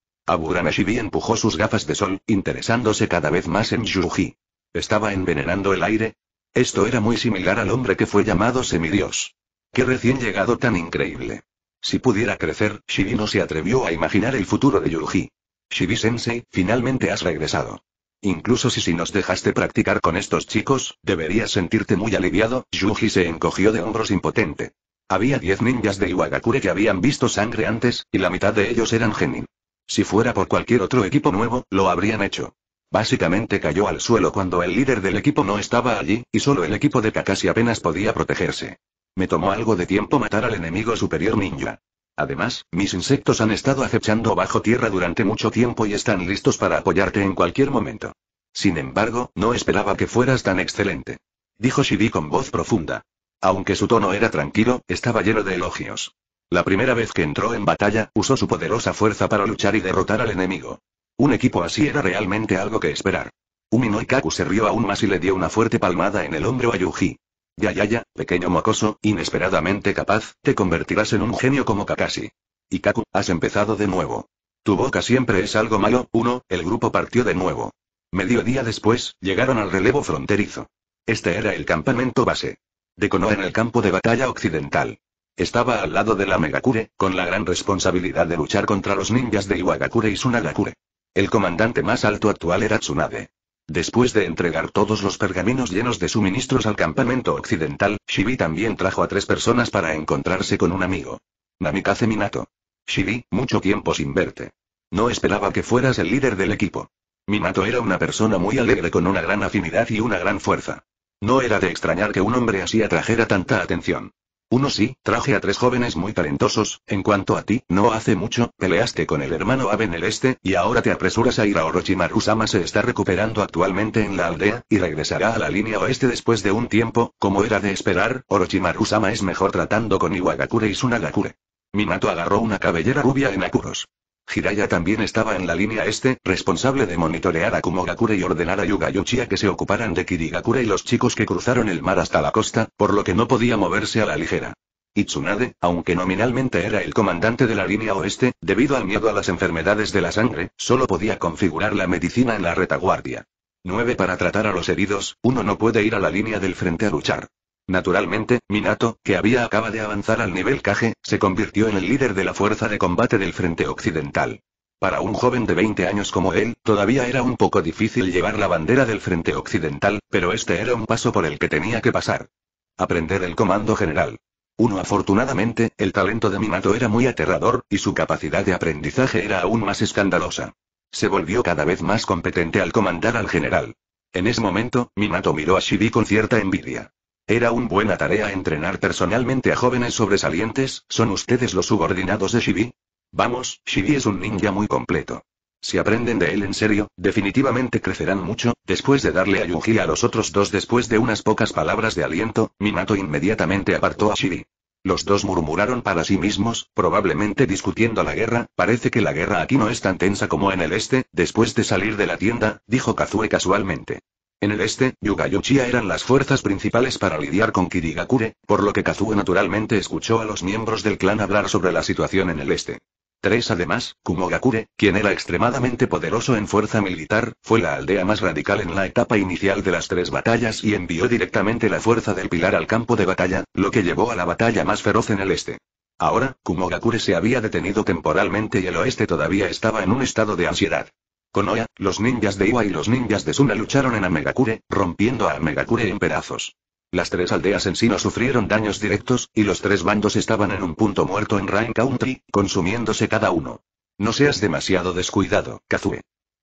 Shibi empujó sus gafas de sol, interesándose cada vez más en Yuruji. ¿Estaba envenenando el aire? Esto era muy similar al hombre que fue llamado semidios. Qué recién llegado tan increíble. Si pudiera crecer, Shibi no se atrevió a imaginar el futuro de Yuruji. Shibi-sensei, finalmente has regresado. Incluso si nos dejaste practicar con estos chicos, deberías sentirte muy aliviado, Yuji se encogió de hombros impotente. Había diez ninjas de Iwagakure que habían visto sangre antes, y la mitad de ellos eran genin. Si fuera por cualquier otro equipo nuevo, lo habrían hecho. Básicamente cayó al suelo cuando el líder del equipo no estaba allí, y solo el equipo de Kakashi apenas podía protegerse. Me tomó algo de tiempo matar al enemigo superior ninja. Además, mis insectos han estado acechando bajo tierra durante mucho tiempo y están listos para apoyarte en cualquier momento. Sin embargo, no esperaba que fueras tan excelente. Dijo Shibi con voz profunda. Aunque su tono era tranquilo, estaba lleno de elogios. La primera vez que entró en batalla, usó su poderosa fuerza para luchar y derrotar al enemigo. Un equipo así era realmente algo que esperar. Umino Kaku se rió aún más y le dio una fuerte palmada en el hombro a Yuji. Ya ya ya, pequeño mocoso, inesperadamente capaz, te convertirás en un genio como Kakashi. Y Kaku, has empezado de nuevo. Tu boca siempre es algo malo, uno, el grupo partió de nuevo. Mediodía después, llegaron al relevo fronterizo. Este era el campamento base. De Konoha en el campo de batalla occidental. Estaba al lado de la Megakure, con la gran responsabilidad de luchar contra los ninjas de Iwagakure y Sunagakure. El comandante más alto actual era Tsunade. Después de entregar todos los pergaminos llenos de suministros al campamento occidental, Shibi también trajo a tres personas para encontrarse con un amigo. Namikaze Minato. Shibi, mucho tiempo sin verte. No esperaba que fueras el líder del equipo. Minato era una persona muy alegre con una gran afinidad y una gran fuerza. No era de extrañar que un hombre así atrajera tanta atención. Uno sí, traje a tres jóvenes muy talentosos, en cuanto a ti, no hace mucho, peleaste con el hermano Abe el este, y ahora te apresuras a ir a Orochimaru-sama se está recuperando actualmente en la aldea, y regresará a la línea oeste después de un tiempo, como era de esperar, Orochimaru-sama es mejor tratando con Iwagakure y Sunagakure. Minato agarró una cabellera rubia en Akuros. Hiraya también estaba en la línea este, responsable de monitorear a Kumogakure y ordenar a Yugayuchi que se ocuparan de Kirigakure y los chicos que cruzaron el mar hasta la costa, por lo que no podía moverse a la ligera. Itsunade, aunque nominalmente era el comandante de la línea oeste, debido al miedo a las enfermedades de la sangre, solo podía configurar la medicina en la retaguardia. 9 para tratar a los heridos, uno no puede ir a la línea del frente a luchar. Naturalmente, Minato, que había acaba de avanzar al nivel Kage, se convirtió en el líder de la fuerza de combate del Frente Occidental. Para un joven de 20 años como él, todavía era un poco difícil llevar la bandera del Frente Occidental, pero este era un paso por el que tenía que pasar. Aprender el comando general. Uno afortunadamente, el talento de Minato era muy aterrador, y su capacidad de aprendizaje era aún más escandalosa. Se volvió cada vez más competente al comandar al general. En ese momento, Minato miró a Shibi con cierta envidia. Era una buena tarea entrenar personalmente a jóvenes sobresalientes, ¿son ustedes los subordinados de Shibi? Vamos, Shibi es un ninja muy completo. Si aprenden de él en serio, definitivamente crecerán mucho. Después de darle a Yuji a los otros dos después de unas pocas palabras de aliento, Minato inmediatamente apartó a Shibi. Los dos murmuraron para sí mismos, probablemente discutiendo la guerra, parece que la guerra aquí no es tan tensa como en el este, después de salir de la tienda, dijo Kazue casualmente. En el este, Yugayuchiya eran las fuerzas principales para lidiar con Kirigakure, por lo que Kazuo naturalmente escuchó a los miembros del clan hablar sobre la situación en el este. Tres además, Kumogakure, quien era extremadamente poderoso en fuerza militar, fue la aldea más radical en la etapa inicial de las tres batallas y envió directamente la fuerza del pilar al campo de batalla, lo que llevó a la batalla más feroz en el este. Ahora, Kumogakure se había detenido temporalmente y el oeste todavía estaba en un estado de ansiedad los ninjas de Iwa y los ninjas de Suna lucharon en Amegakure, rompiendo a Amegakure en pedazos. Las tres aldeas en sí no sufrieron daños directos, y los tres bandos estaban en un punto muerto en Rain Country, consumiéndose cada uno. No seas demasiado descuidado, Kazue.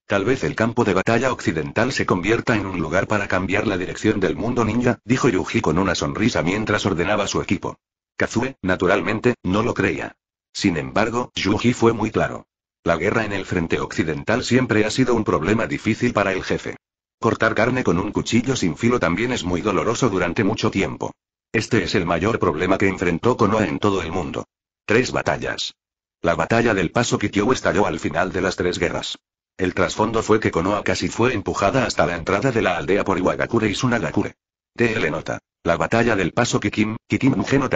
Tal vez el campo de batalla occidental se convierta en un lugar para cambiar la dirección del mundo ninja, dijo Yuji con una sonrisa mientras ordenaba su equipo. Kazue, naturalmente, no lo creía. Sin embargo, Yuji fue muy claro. La guerra en el frente occidental siempre ha sido un problema difícil para el jefe. Cortar carne con un cuchillo sin filo también es muy doloroso durante mucho tiempo. Este es el mayor problema que enfrentó Konoha en todo el mundo. Tres batallas. La batalla del Paso Kikyo estalló al final de las tres guerras. El trasfondo fue que Konoha casi fue empujada hasta la entrada de la aldea por Iwagakure y Sunagakure. TL nota. La batalla del Paso Kikim, Kikim Mugeno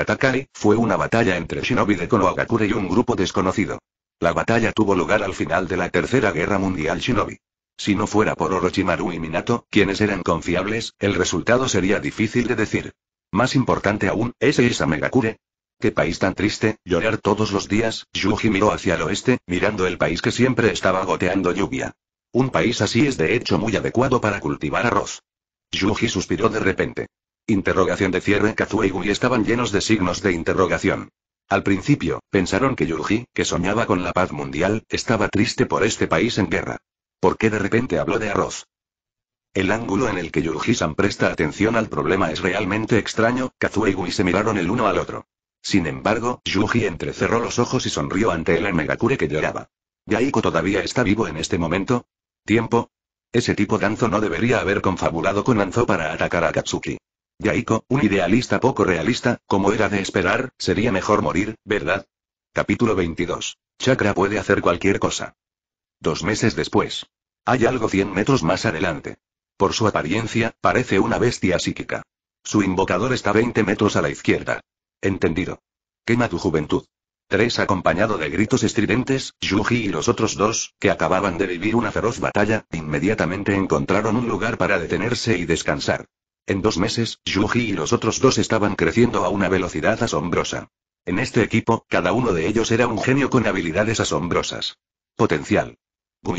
fue una batalla entre shinobi de Konohagakure y un grupo desconocido. La batalla tuvo lugar al final de la Tercera Guerra Mundial Shinobi. Si no fuera por Orochimaru y Minato, quienes eran confiables, el resultado sería difícil de decir. Más importante aún, ese es Amegakure. Qué país tan triste, llorar todos los días, Yuji miró hacia el oeste, mirando el país que siempre estaba goteando lluvia. Un país así es de hecho muy adecuado para cultivar arroz. Yuji suspiró de repente. Interrogación de cierre Kazuegui estaban llenos de signos de interrogación. Al principio, pensaron que Yuji, que soñaba con la paz mundial, estaba triste por este país en guerra. ¿Por qué de repente habló de arroz? El ángulo en el que Yuji-san presta atención al problema es realmente extraño, Kazue y se miraron el uno al otro. Sin embargo, Yuji entrecerró los ojos y sonrió ante el Megakure que lloraba. ¿Yaiko todavía está vivo en este momento? ¿Tiempo? Ese tipo de no debería haber confabulado con Anzo para atacar a Katsuki. Yaiko, un idealista poco realista, como era de esperar, sería mejor morir, ¿verdad? Capítulo 22. Chakra puede hacer cualquier cosa. Dos meses después. Hay algo 100 metros más adelante. Por su apariencia, parece una bestia psíquica. Su invocador está 20 metros a la izquierda. Entendido. Quema tu juventud. Tres acompañado de gritos estridentes, Yuji y los otros dos, que acababan de vivir una feroz batalla, inmediatamente encontraron un lugar para detenerse y descansar. En dos meses, Yuji y los otros dos estaban creciendo a una velocidad asombrosa. En este equipo, cada uno de ellos era un genio con habilidades asombrosas. Potencial.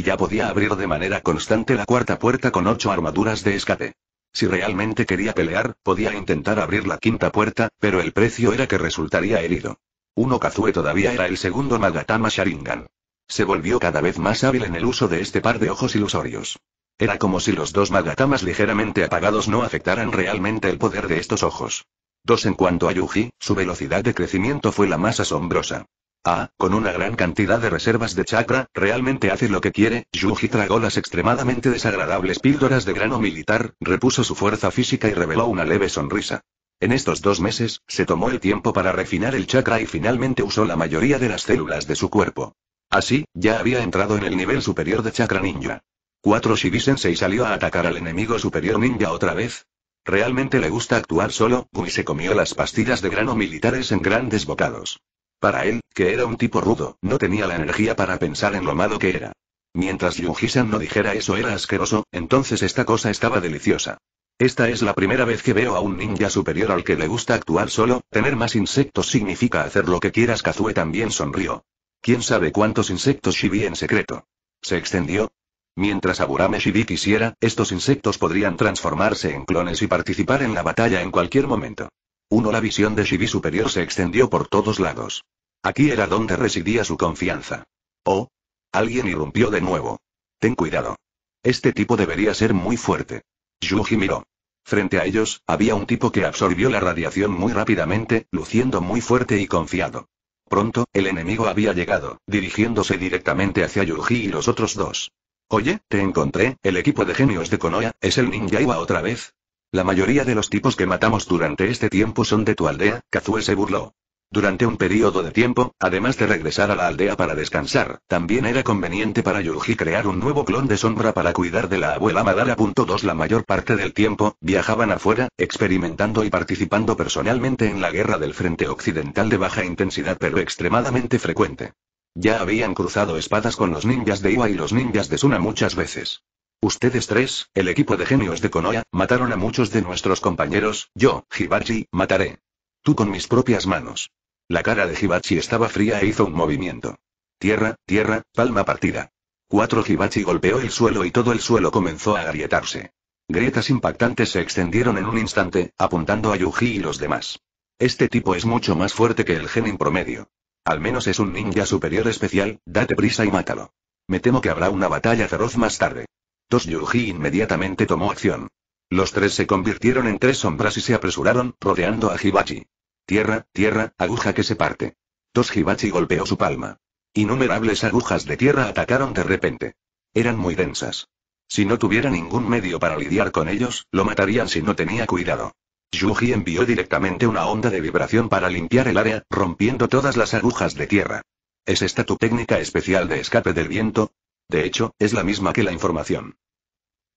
ya podía abrir de manera constante la cuarta puerta con ocho armaduras de escape. Si realmente quería pelear, podía intentar abrir la quinta puerta, pero el precio era que resultaría herido. Uno Kazue todavía era el segundo Magatama Sharingan. Se volvió cada vez más hábil en el uso de este par de ojos ilusorios. Era como si los dos magatamas ligeramente apagados no afectaran realmente el poder de estos ojos. Dos en cuanto a Yuji, su velocidad de crecimiento fue la más asombrosa. Ah, con una gran cantidad de reservas de chakra, realmente hace lo que quiere. Yuji tragó las extremadamente desagradables píldoras de grano militar, repuso su fuerza física y reveló una leve sonrisa. En estos dos meses, se tomó el tiempo para refinar el chakra y finalmente usó la mayoría de las células de su cuerpo. Así, ya había entrado en el nivel superior de chakra ninja. ¿Cuatro Shibi Sensei salió a atacar al enemigo superior ninja otra vez. Realmente le gusta actuar solo, Gui se comió las pastillas de grano militares en grandes bocados. Para él, que era un tipo rudo, no tenía la energía para pensar en lo malo que era. Mientras Hisan no dijera eso era asqueroso, entonces esta cosa estaba deliciosa. Esta es la primera vez que veo a un ninja superior al que le gusta actuar solo, tener más insectos significa hacer lo que quieras Kazue también sonrió. ¿Quién sabe cuántos insectos Shibi en secreto? Se extendió, Mientras Aburame Shibi quisiera, estos insectos podrían transformarse en clones y participar en la batalla en cualquier momento. Uno, la visión de Shibi superior se extendió por todos lados. Aquí era donde residía su confianza. Oh. Alguien irrumpió de nuevo. Ten cuidado. Este tipo debería ser muy fuerte. Yuji miró. Frente a ellos, había un tipo que absorbió la radiación muy rápidamente, luciendo muy fuerte y confiado. Pronto, el enemigo había llegado, dirigiéndose directamente hacia Yuji y los otros dos. Oye, te encontré, el equipo de genios de Konoha, es el ninja Iwa otra vez. La mayoría de los tipos que matamos durante este tiempo son de tu aldea, Kazue se burló. Durante un periodo de tiempo, además de regresar a la aldea para descansar, también era conveniente para Yuji crear un nuevo clon de sombra para cuidar de la abuela Madara.2. La mayor parte del tiempo, viajaban afuera, experimentando y participando personalmente en la guerra del frente occidental de baja intensidad pero extremadamente frecuente. Ya habían cruzado espadas con los ninjas de Iwa y los ninjas de Suna muchas veces. Ustedes tres, el equipo de genios de Konoha, mataron a muchos de nuestros compañeros, yo, Hibachi, mataré. Tú con mis propias manos. La cara de Hibachi estaba fría e hizo un movimiento. Tierra, tierra, palma partida. Cuatro Hibachi golpeó el suelo y todo el suelo comenzó a agrietarse. Grietas impactantes se extendieron en un instante, apuntando a Yuji y los demás. Este tipo es mucho más fuerte que el genin promedio. Al menos es un ninja superior especial, date prisa y mátalo. Me temo que habrá una batalla feroz más tarde. Dos inmediatamente tomó acción. Los tres se convirtieron en tres sombras y se apresuraron, rodeando a Hibachi. Tierra, tierra, aguja que se parte. Toshibachi Hibachi golpeó su palma. Innumerables agujas de tierra atacaron de repente. Eran muy densas. Si no tuviera ningún medio para lidiar con ellos, lo matarían si no tenía cuidado. Yuji envió directamente una onda de vibración para limpiar el área, rompiendo todas las agujas de tierra. ¿Es esta tu técnica especial de escape del viento? De hecho, es la misma que la información.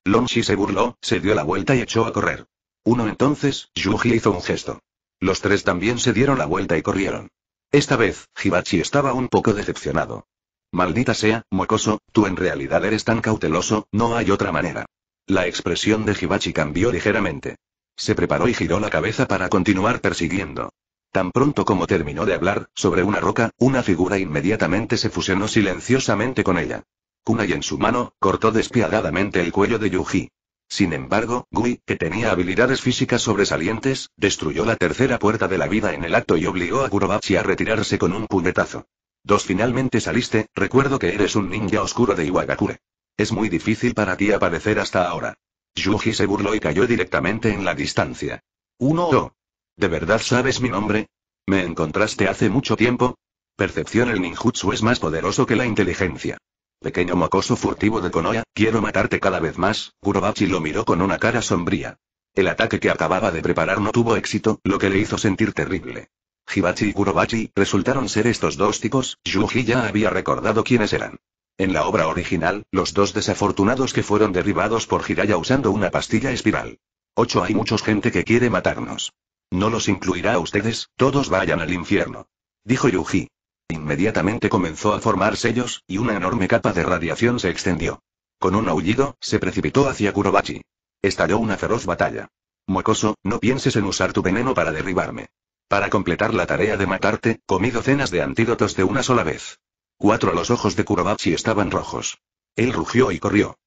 Longshi se burló, se dio la vuelta y echó a correr. Uno entonces, Yuji hizo un gesto. Los tres también se dieron la vuelta y corrieron. Esta vez, Hibachi estaba un poco decepcionado. Maldita sea, mocoso, tú en realidad eres tan cauteloso, no hay otra manera. La expresión de Hibachi cambió ligeramente. Se preparó y giró la cabeza para continuar persiguiendo. Tan pronto como terminó de hablar, sobre una roca, una figura inmediatamente se fusionó silenciosamente con ella. Kuna, y en su mano, cortó despiadadamente el cuello de Yuji. Sin embargo, Gui, que tenía habilidades físicas sobresalientes, destruyó la tercera puerta de la vida en el acto y obligó a Kurobachi a retirarse con un puñetazo. Dos finalmente saliste, recuerdo que eres un ninja oscuro de Iwagakure. Es muy difícil para ti aparecer hasta ahora. Yuji se burló y cayó directamente en la distancia. Uno o. ¿De verdad sabes mi nombre? ¿Me encontraste hace mucho tiempo? Percepción el ninjutsu es más poderoso que la inteligencia. Pequeño mocoso furtivo de Konoya, quiero matarte cada vez más, Kurobachi lo miró con una cara sombría. El ataque que acababa de preparar no tuvo éxito, lo que le hizo sentir terrible. Hibachi y Kurobachi, resultaron ser estos dos tipos, Yuji ya había recordado quiénes eran. En la obra original, los dos desafortunados que fueron derribados por Hiraya usando una pastilla espiral. Ocho Hay mucha gente que quiere matarnos. No los incluirá a ustedes, todos vayan al infierno. Dijo Yuji. Inmediatamente comenzó a formar sellos, y una enorme capa de radiación se extendió. Con un aullido, se precipitó hacia Kurobachi. Estalló una feroz batalla. Mocoso, no pienses en usar tu veneno para derribarme. Para completar la tarea de matarte, comí docenas de antídotos de una sola vez. Cuatro los ojos de Kurobachi estaban rojos. Él rugió y corrió.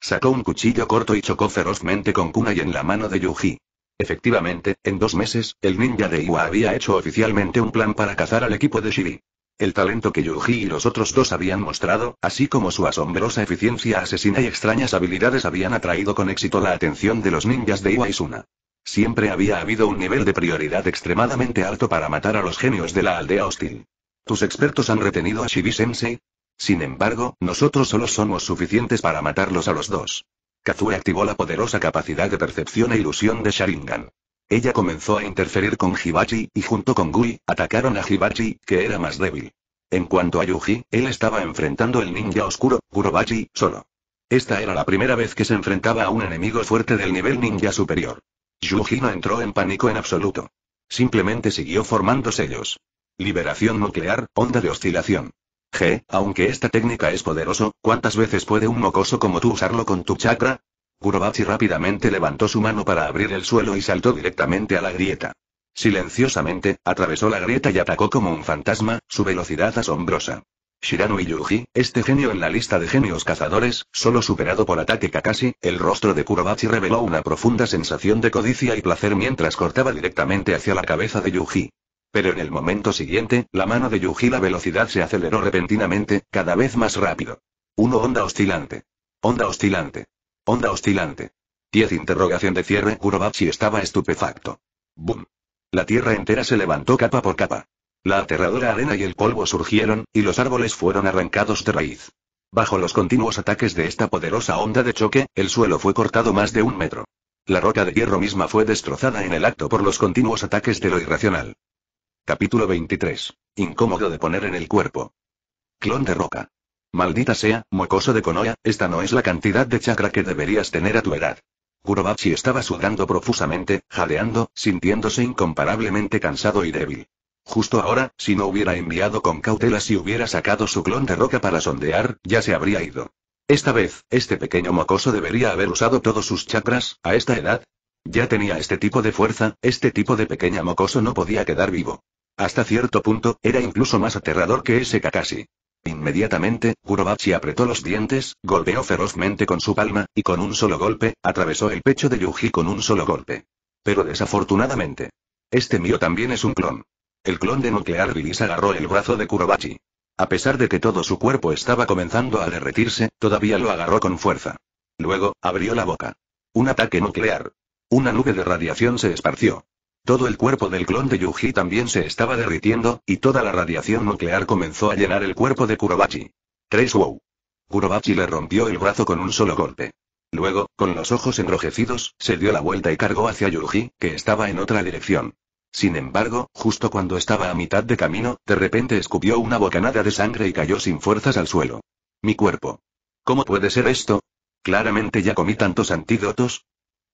Sacó un cuchillo corto y chocó ferozmente con Kuna y en la mano de Yuji. Efectivamente, en dos meses, el ninja de Iwa había hecho oficialmente un plan para cazar al equipo de Shiri. El talento que Yuji y los otros dos habían mostrado, así como su asombrosa eficiencia asesina y extrañas habilidades habían atraído con éxito la atención de los ninjas de Iwa y Suna. Siempre había habido un nivel de prioridad extremadamente alto para matar a los genios de la aldea hostil. Sus expertos han retenido a shibi Sin embargo, nosotros solo somos suficientes para matarlos a los dos. Kazue activó la poderosa capacidad de percepción e ilusión de Sharingan. Ella comenzó a interferir con Hibachi, y junto con Gui, atacaron a Hibachi, que era más débil. En cuanto a Yuji, él estaba enfrentando el ninja oscuro, Kurobachi, solo. Esta era la primera vez que se enfrentaba a un enemigo fuerte del nivel ninja superior. Yuji no entró en pánico en absoluto. Simplemente siguió formando sellos. Liberación nuclear, onda de oscilación. G, aunque esta técnica es poderoso, ¿cuántas veces puede un mocoso como tú usarlo con tu chakra? Kurobachi rápidamente levantó su mano para abrir el suelo y saltó directamente a la grieta. Silenciosamente, atravesó la grieta y atacó como un fantasma, su velocidad asombrosa. Shiranui Yuji, este genio en la lista de genios cazadores, solo superado por ataque Kakashi, el rostro de Kurobachi reveló una profunda sensación de codicia y placer mientras cortaba directamente hacia la cabeza de Yuji. Pero en el momento siguiente, la mano de Yuji la velocidad se aceleró repentinamente, cada vez más rápido. Uno onda oscilante. Onda oscilante. Onda oscilante. 10 interrogación de cierre. Kurobachi estaba estupefacto. ¡Bum! La tierra entera se levantó capa por capa. La aterradora arena y el polvo surgieron, y los árboles fueron arrancados de raíz. Bajo los continuos ataques de esta poderosa onda de choque, el suelo fue cortado más de un metro. La roca de hierro misma fue destrozada en el acto por los continuos ataques de lo irracional. Capítulo 23. Incómodo de poner en el cuerpo. Clon de roca. Maldita sea, mocoso de Konoya, esta no es la cantidad de chakra que deberías tener a tu edad. Kurobachi estaba sudando profusamente, jadeando, sintiéndose incomparablemente cansado y débil. Justo ahora, si no hubiera enviado con cautela si hubiera sacado su clon de roca para sondear, ya se habría ido. Esta vez, este pequeño mocoso debería haber usado todos sus chakras, a esta edad. Ya tenía este tipo de fuerza, este tipo de pequeña mocoso no podía quedar vivo. Hasta cierto punto, era incluso más aterrador que ese Kakashi. Inmediatamente, Kurobachi apretó los dientes, golpeó ferozmente con su palma, y con un solo golpe, atravesó el pecho de Yuji con un solo golpe. Pero desafortunadamente. Este mío también es un clon. El clon de Nuclear Bilis agarró el brazo de Kurobachi. A pesar de que todo su cuerpo estaba comenzando a derretirse, todavía lo agarró con fuerza. Luego, abrió la boca. Un ataque nuclear. Una nube de radiación se esparció. Todo el cuerpo del clon de Yuji también se estaba derritiendo, y toda la radiación nuclear comenzó a llenar el cuerpo de Kurobachi. Tres wow. Kurobachi le rompió el brazo con un solo golpe. Luego, con los ojos enrojecidos, se dio la vuelta y cargó hacia Yuji, que estaba en otra dirección. Sin embargo, justo cuando estaba a mitad de camino, de repente escupió una bocanada de sangre y cayó sin fuerzas al suelo. Mi cuerpo. ¿Cómo puede ser esto? Claramente ya comí tantos antídotos.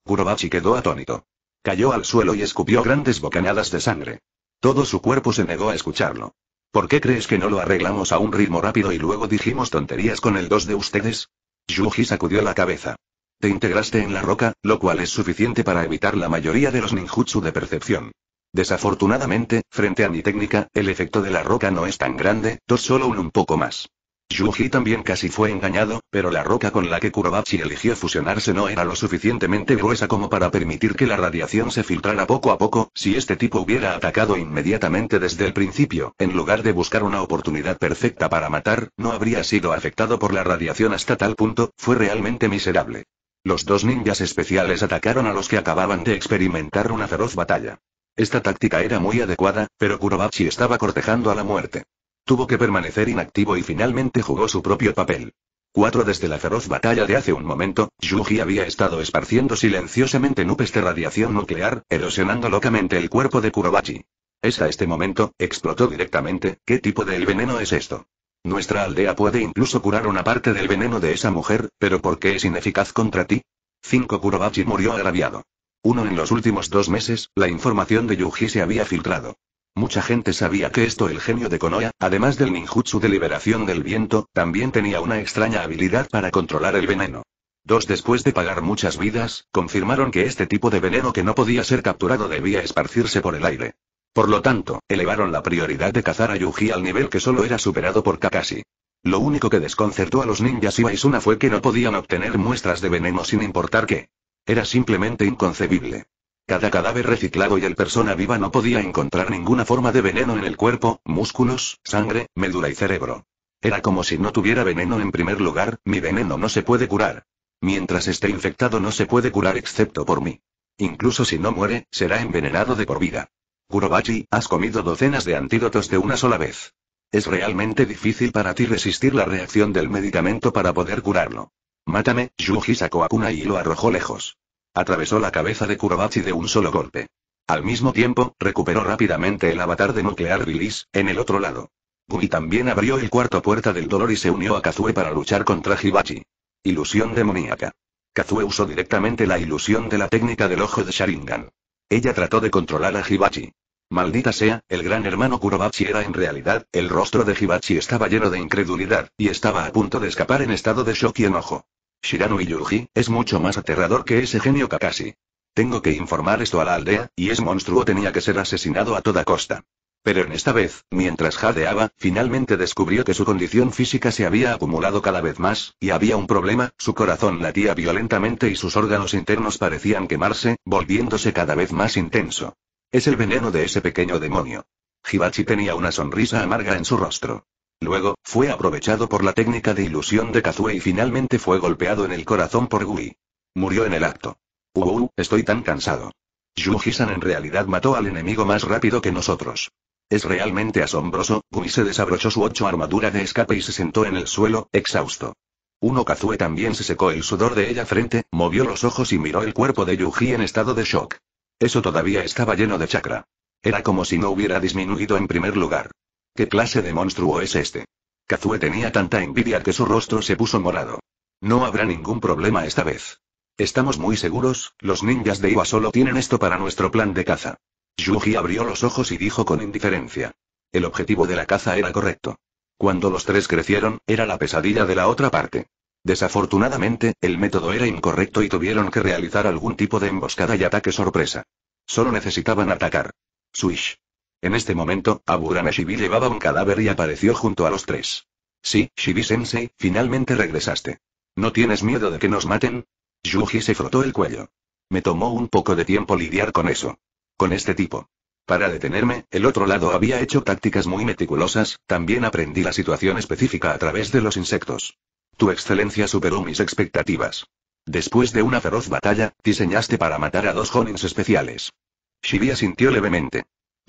Kurobachi quedó atónito. Cayó al suelo y escupió grandes bocanadas de sangre. Todo su cuerpo se negó a escucharlo. ¿Por qué crees que no lo arreglamos a un ritmo rápido y luego dijimos tonterías con el dos de ustedes? Yuji sacudió la cabeza. Te integraste en la roca, lo cual es suficiente para evitar la mayoría de los ninjutsu de percepción. Desafortunadamente, frente a mi técnica, el efecto de la roca no es tan grande, dos solo un poco más. Yuji también casi fue engañado, pero la roca con la que Kurobachi eligió fusionarse no era lo suficientemente gruesa como para permitir que la radiación se filtrara poco a poco, si este tipo hubiera atacado inmediatamente desde el principio, en lugar de buscar una oportunidad perfecta para matar, no habría sido afectado por la radiación hasta tal punto, fue realmente miserable. Los dos ninjas especiales atacaron a los que acababan de experimentar una feroz batalla. Esta táctica era muy adecuada, pero Kurobachi estaba cortejando a la muerte. Tuvo que permanecer inactivo y finalmente jugó su propio papel. 4. Desde la feroz batalla de hace un momento, Yuji había estado esparciendo silenciosamente nubes de radiación nuclear, erosionando locamente el cuerpo de Kurobachi. Es a este momento, explotó directamente, ¿qué tipo de veneno es esto? Nuestra aldea puede incluso curar una parte del veneno de esa mujer, pero ¿por qué es ineficaz contra ti? 5. Kurobachi murió agraviado. 1. En los últimos dos meses, la información de Yuji se había filtrado. Mucha gente sabía que esto el genio de Konoha, además del ninjutsu de liberación del viento, también tenía una extraña habilidad para controlar el veneno. Dos después de pagar muchas vidas, confirmaron que este tipo de veneno que no podía ser capturado debía esparcirse por el aire. Por lo tanto, elevaron la prioridad de cazar a Yuji al nivel que solo era superado por Kakashi. Lo único que desconcertó a los ninjas Ibaizuna fue que no podían obtener muestras de veneno sin importar qué. Era simplemente inconcebible. Cada cadáver reciclado y el persona viva no podía encontrar ninguna forma de veneno en el cuerpo, músculos, sangre, médula y cerebro. Era como si no tuviera veneno en primer lugar, mi veneno no se puede curar. Mientras esté infectado no se puede curar excepto por mí. Incluso si no muere, será envenenado de por vida. Kurobachi, has comido docenas de antídotos de una sola vez. Es realmente difícil para ti resistir la reacción del medicamento para poder curarlo. Mátame, Yuji sacó a Kuna y lo arrojó lejos. Atravesó la cabeza de Kurobachi de un solo golpe. Al mismo tiempo, recuperó rápidamente el avatar de Nuclear Release, en el otro lado. Gumi también abrió el cuarto puerta del dolor y se unió a Kazue para luchar contra Hibachi. Ilusión demoníaca. Kazue usó directamente la ilusión de la técnica del ojo de Sharingan. Ella trató de controlar a Hibachi. Maldita sea, el gran hermano Kurobachi era en realidad, el rostro de Hibachi estaba lleno de incredulidad, y estaba a punto de escapar en estado de shock y enojo y Yuji, es mucho más aterrador que ese genio Kakashi. Tengo que informar esto a la aldea, y ese monstruo tenía que ser asesinado a toda costa. Pero en esta vez, mientras jadeaba, finalmente descubrió que su condición física se había acumulado cada vez más, y había un problema, su corazón latía violentamente y sus órganos internos parecían quemarse, volviéndose cada vez más intenso. Es el veneno de ese pequeño demonio. Hibachi tenía una sonrisa amarga en su rostro. Luego, fue aprovechado por la técnica de ilusión de Kazue y finalmente fue golpeado en el corazón por Gui. Murió en el acto. ¡Uh, estoy tan cansado. Yuji-san en realidad mató al enemigo más rápido que nosotros. Es realmente asombroso, Gui se desabrochó su ocho armadura de escape y se sentó en el suelo, exhausto. Uno Kazue también se secó el sudor de ella frente, movió los ojos y miró el cuerpo de Yuji en estado de shock. Eso todavía estaba lleno de chakra. Era como si no hubiera disminuido en primer lugar. ¿Qué clase de monstruo es este? Kazue tenía tanta envidia que su rostro se puso morado. No habrá ningún problema esta vez. Estamos muy seguros, los ninjas de Iwa solo tienen esto para nuestro plan de caza. Yuji abrió los ojos y dijo con indiferencia. El objetivo de la caza era correcto. Cuando los tres crecieron, era la pesadilla de la otra parte. Desafortunadamente, el método era incorrecto y tuvieron que realizar algún tipo de emboscada y ataque sorpresa. Solo necesitaban atacar. Swish. En este momento, Aburame Shibi llevaba un cadáver y apareció junto a los tres. Sí, Shibi-sensei, finalmente regresaste. ¿No tienes miedo de que nos maten? Yuji se frotó el cuello. Me tomó un poco de tiempo lidiar con eso. Con este tipo. Para detenerme, el otro lado había hecho tácticas muy meticulosas, también aprendí la situación específica a través de los insectos. Tu excelencia superó mis expectativas. Después de una feroz batalla, diseñaste para matar a dos Honins especiales. Shibi asintió levemente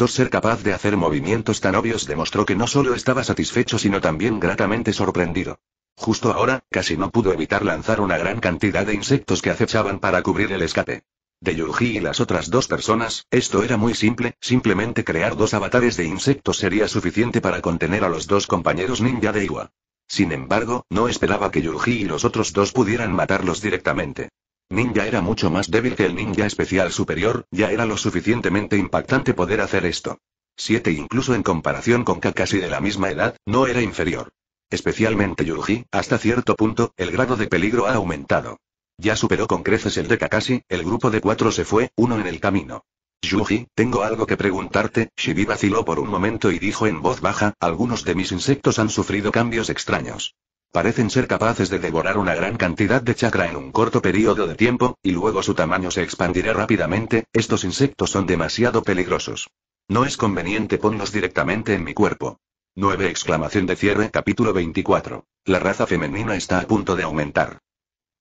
ser capaz de hacer movimientos tan obvios demostró que no solo estaba satisfecho sino también gratamente sorprendido. Justo ahora, casi no pudo evitar lanzar una gran cantidad de insectos que acechaban para cubrir el escape. De Yurugi y las otras dos personas, esto era muy simple, simplemente crear dos avatares de insectos sería suficiente para contener a los dos compañeros ninja de Iwa. Sin embargo, no esperaba que Yuji y los otros dos pudieran matarlos directamente. Ninja era mucho más débil que el ninja especial superior, ya era lo suficientemente impactante poder hacer esto. 7 incluso en comparación con Kakashi de la misma edad, no era inferior. Especialmente Yuji, hasta cierto punto, el grado de peligro ha aumentado. Ya superó con creces el de Kakashi, el grupo de cuatro se fue, uno en el camino. Yuji, tengo algo que preguntarte, Shibi vaciló por un momento y dijo en voz baja, algunos de mis insectos han sufrido cambios extraños. Parecen ser capaces de devorar una gran cantidad de chakra en un corto periodo de tiempo, y luego su tamaño se expandirá rápidamente, estos insectos son demasiado peligrosos. No es conveniente ponlos directamente en mi cuerpo. 9. Exclamación de cierre capítulo 24. La raza femenina está a punto de aumentar.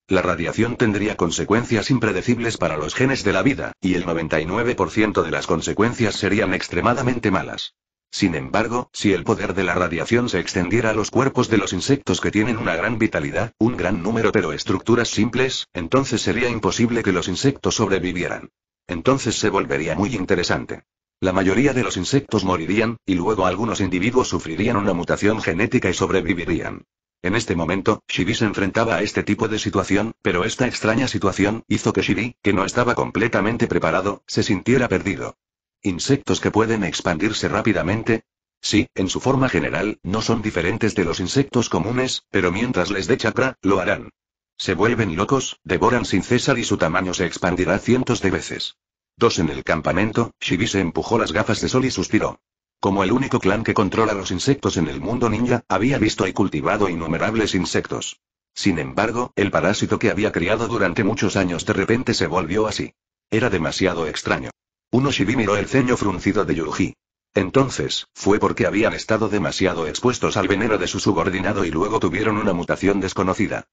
La radiación tendría consecuencias impredecibles para los genes de la vida, y el 99% de las consecuencias serían extremadamente malas. Sin embargo, si el poder de la radiación se extendiera a los cuerpos de los insectos que tienen una gran vitalidad, un gran número pero estructuras simples, entonces sería imposible que los insectos sobrevivieran. Entonces se volvería muy interesante. La mayoría de los insectos morirían, y luego algunos individuos sufrirían una mutación genética y sobrevivirían. En este momento, Shibi se enfrentaba a este tipo de situación, pero esta extraña situación hizo que Shibi, que no estaba completamente preparado, se sintiera perdido. Insectos que pueden expandirse rápidamente, Sí, en su forma general, no son diferentes de los insectos comunes, pero mientras les dé chakra, lo harán. Se vuelven locos, devoran sin cesar y su tamaño se expandirá cientos de veces. Dos en el campamento, Shibi se empujó las gafas de sol y suspiró. Como el único clan que controla los insectos en el mundo ninja, había visto y cultivado innumerables insectos. Sin embargo, el parásito que había criado durante muchos años de repente se volvió así. Era demasiado extraño. Uno Shibi miró el ceño fruncido de Yuji. Entonces, fue porque habían estado demasiado expuestos al veneno de su subordinado y luego tuvieron una mutación desconocida.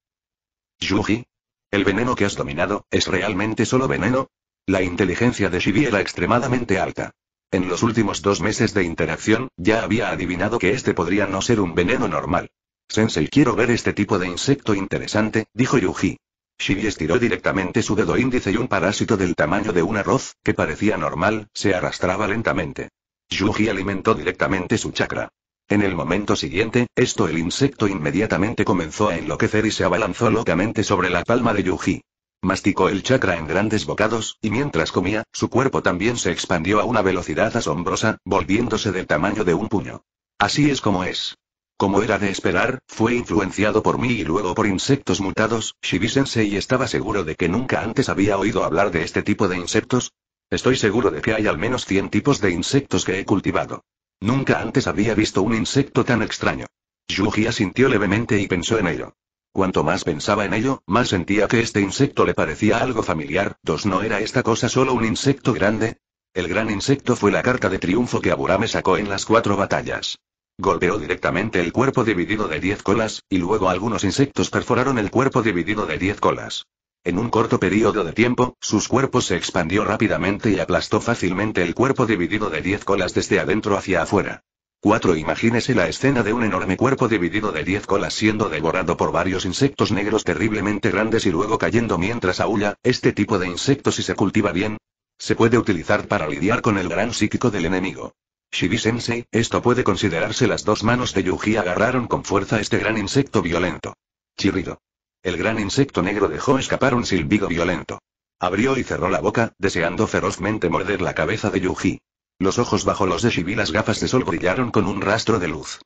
Yuji, ¿el veneno que has dominado, es realmente solo veneno? La inteligencia de Shibi era extremadamente alta. En los últimos dos meses de interacción, ya había adivinado que este podría no ser un veneno normal. Sensei, quiero ver este tipo de insecto interesante, dijo Yuji. Shibi estiró directamente su dedo índice y un parásito del tamaño de un arroz, que parecía normal, se arrastraba lentamente. Yuji alimentó directamente su chakra. En el momento siguiente, esto el insecto inmediatamente comenzó a enloquecer y se abalanzó locamente sobre la palma de Yuji. Masticó el chakra en grandes bocados, y mientras comía, su cuerpo también se expandió a una velocidad asombrosa, volviéndose del tamaño de un puño. Así es como es. Como era de esperar, fue influenciado por mí y luego por insectos mutados, shibi estaba seguro de que nunca antes había oído hablar de este tipo de insectos. Estoy seguro de que hay al menos 100 tipos de insectos que he cultivado. Nunca antes había visto un insecto tan extraño. Yuji sintió levemente y pensó en ello. Cuanto más pensaba en ello, más sentía que este insecto le parecía algo familiar, dos no era esta cosa solo un insecto grande. El gran insecto fue la carta de triunfo que Aburame sacó en las cuatro batallas. Golpeó directamente el cuerpo dividido de diez colas, y luego algunos insectos perforaron el cuerpo dividido de diez colas. En un corto periodo de tiempo, sus cuerpos se expandió rápidamente y aplastó fácilmente el cuerpo dividido de diez colas desde adentro hacia afuera. 4. Imagínese la escena de un enorme cuerpo dividido de 10 colas siendo devorado por varios insectos negros terriblemente grandes y luego cayendo mientras aúlla, este tipo de insectos si se cultiva bien, se puede utilizar para lidiar con el gran psíquico del enemigo. Shibisensei, esto puede considerarse las dos manos de Yuji agarraron con fuerza este gran insecto violento. Chirrido. El gran insecto negro dejó escapar un silbido violento. Abrió y cerró la boca, deseando ferozmente morder la cabeza de Yuji. Los ojos bajo los de Shibi las gafas de sol brillaron con un rastro de luz.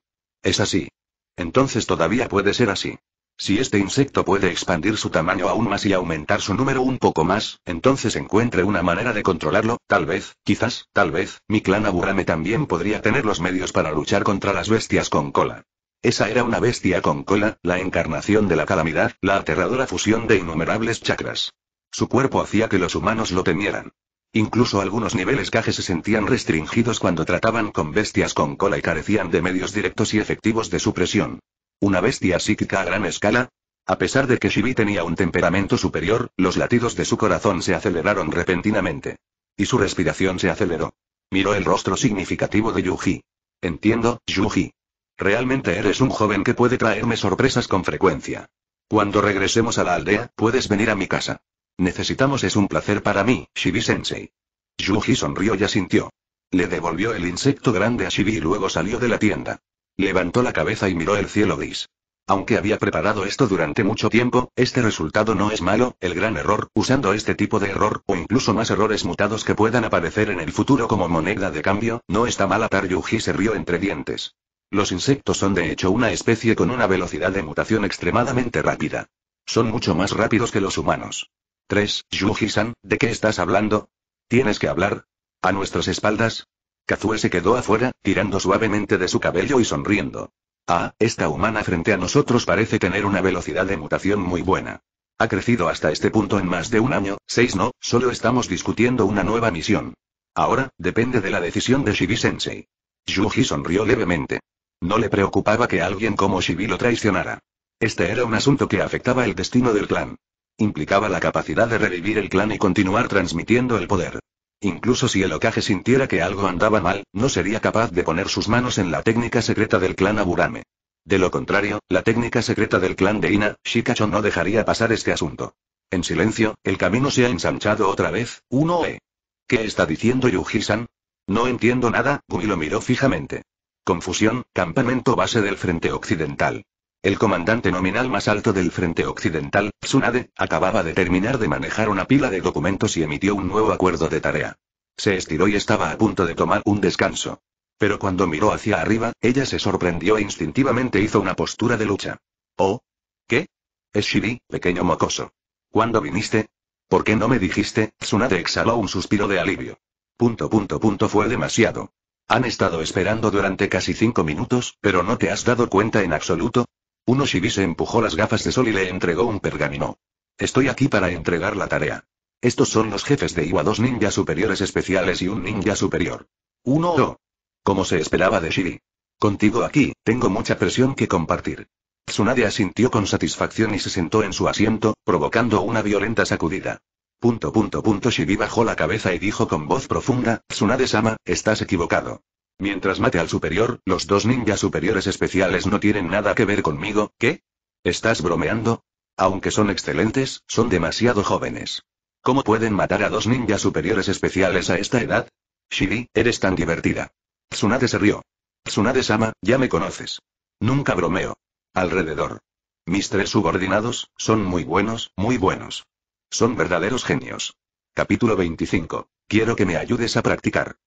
Es así. Entonces todavía puede ser así. Si este insecto puede expandir su tamaño aún más y aumentar su número un poco más, entonces encuentre una manera de controlarlo, tal vez, quizás, tal vez, mi clan Aburame también podría tener los medios para luchar contra las bestias con cola. Esa era una bestia con cola, la encarnación de la calamidad, la aterradora fusión de innumerables chakras. Su cuerpo hacía que los humanos lo temieran. Incluso algunos niveles caje se sentían restringidos cuando trataban con bestias con cola y carecían de medios directos y efectivos de supresión. ¿Una bestia psíquica a gran escala? A pesar de que Shibi tenía un temperamento superior, los latidos de su corazón se aceleraron repentinamente. Y su respiración se aceleró. Miró el rostro significativo de Yuji. Entiendo, Yuji. Realmente eres un joven que puede traerme sorpresas con frecuencia. Cuando regresemos a la aldea, puedes venir a mi casa. Necesitamos es un placer para mí, Shibi-sensei. Yuji sonrió y asintió. Le devolvió el insecto grande a Shibi y luego salió de la tienda. Levantó la cabeza y miró el cielo gris. Aunque había preparado esto durante mucho tiempo, este resultado no es malo, el gran error, usando este tipo de error, o incluso más errores mutados que puedan aparecer en el futuro como moneda de cambio, no está mal atar Yuji se rió entre dientes. Los insectos son de hecho una especie con una velocidad de mutación extremadamente rápida. Son mucho más rápidos que los humanos. 3. Yuji-san, ¿de qué estás hablando? ¿Tienes que hablar? A nuestras espaldas, Kazue se quedó afuera, tirando suavemente de su cabello y sonriendo. Ah, esta humana frente a nosotros parece tener una velocidad de mutación muy buena. Ha crecido hasta este punto en más de un año, seis no, solo estamos discutiendo una nueva misión. Ahora, depende de la decisión de Shibi-sensei. Yuji sonrió levemente. No le preocupaba que alguien como Shibi lo traicionara. Este era un asunto que afectaba el destino del clan. Implicaba la capacidad de revivir el clan y continuar transmitiendo el poder. Incluso si el Okage sintiera que algo andaba mal, no sería capaz de poner sus manos en la técnica secreta del clan Aburame. De lo contrario, la técnica secreta del clan de Ina, Shikacho no dejaría pasar este asunto. En silencio, el camino se ha ensanchado otra vez, uno e. ¿Qué está diciendo Yuji-san? No entiendo nada, Gumi lo miró fijamente. Confusión, campamento base del frente occidental. El comandante nominal más alto del Frente Occidental, Tsunade, acababa de terminar de manejar una pila de documentos y emitió un nuevo acuerdo de tarea. Se estiró y estaba a punto de tomar un descanso. Pero cuando miró hacia arriba, ella se sorprendió e instintivamente hizo una postura de lucha. ¿Oh? ¿Qué? Es Shiri, pequeño mocoso. ¿Cuándo viniste? ¿Por qué no me dijiste? Tsunade exhaló un suspiro de alivio. Punto punto punto fue demasiado. Han estado esperando durante casi cinco minutos, pero no te has dado cuenta en absoluto, uno Shibi se empujó las gafas de sol y le entregó un pergamino. Estoy aquí para entregar la tarea. Estos son los jefes de Iwa, dos ninjas superiores especiales y un ninja superior. Uno o. Oh. Como se esperaba de Shibi. Contigo aquí, tengo mucha presión que compartir. Tsunade asintió con satisfacción y se sentó en su asiento, provocando una violenta sacudida. Punto punto punto Shibi bajó la cabeza y dijo con voz profunda, Tsunade-sama, estás equivocado. Mientras mate al superior, los dos ninjas superiores especiales no tienen nada que ver conmigo, ¿qué? ¿Estás bromeando? Aunque son excelentes, son demasiado jóvenes. ¿Cómo pueden matar a dos ninjas superiores especiales a esta edad? Shiri, eres tan divertida. Tsunade se rió. Tsunade-sama, ya me conoces. Nunca bromeo. Alrededor. Mis tres subordinados, son muy buenos, muy buenos. Son verdaderos genios. Capítulo 25. Quiero que me ayudes a practicar.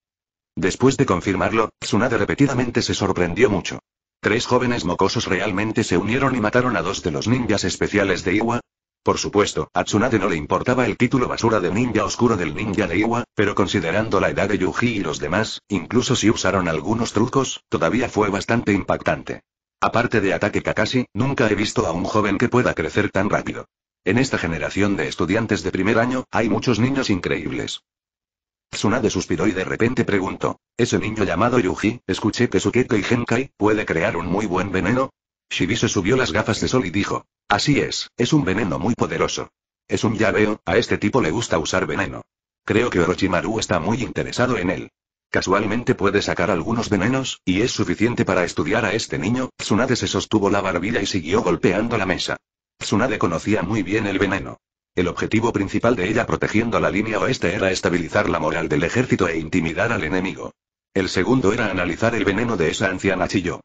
Después de confirmarlo, Tsunade repetidamente se sorprendió mucho. ¿Tres jóvenes mocosos realmente se unieron y mataron a dos de los ninjas especiales de Iwa? Por supuesto, a Tsunade no le importaba el título basura de ninja oscuro del ninja de Iwa, pero considerando la edad de Yuji y los demás, incluso si usaron algunos trucos, todavía fue bastante impactante. Aparte de ataque Kakashi, nunca he visto a un joven que pueda crecer tan rápido. En esta generación de estudiantes de primer año, hay muchos niños increíbles. Tsunade suspiró y de repente preguntó. Ese niño llamado Yuji, escuché que su Keke y Genkai, puede crear un muy buen veneno. Shibi se subió las gafas de sol y dijo. Así es, es un veneno muy poderoso. Es un llaveo, a este tipo le gusta usar veneno. Creo que Orochimaru está muy interesado en él. Casualmente puede sacar algunos venenos, y es suficiente para estudiar a este niño. Tsunade se sostuvo la barbilla y siguió golpeando la mesa. Tsunade conocía muy bien el veneno. El objetivo principal de ella protegiendo la línea oeste era estabilizar la moral del ejército e intimidar al enemigo. El segundo era analizar el veneno de esa anciana Chiyo.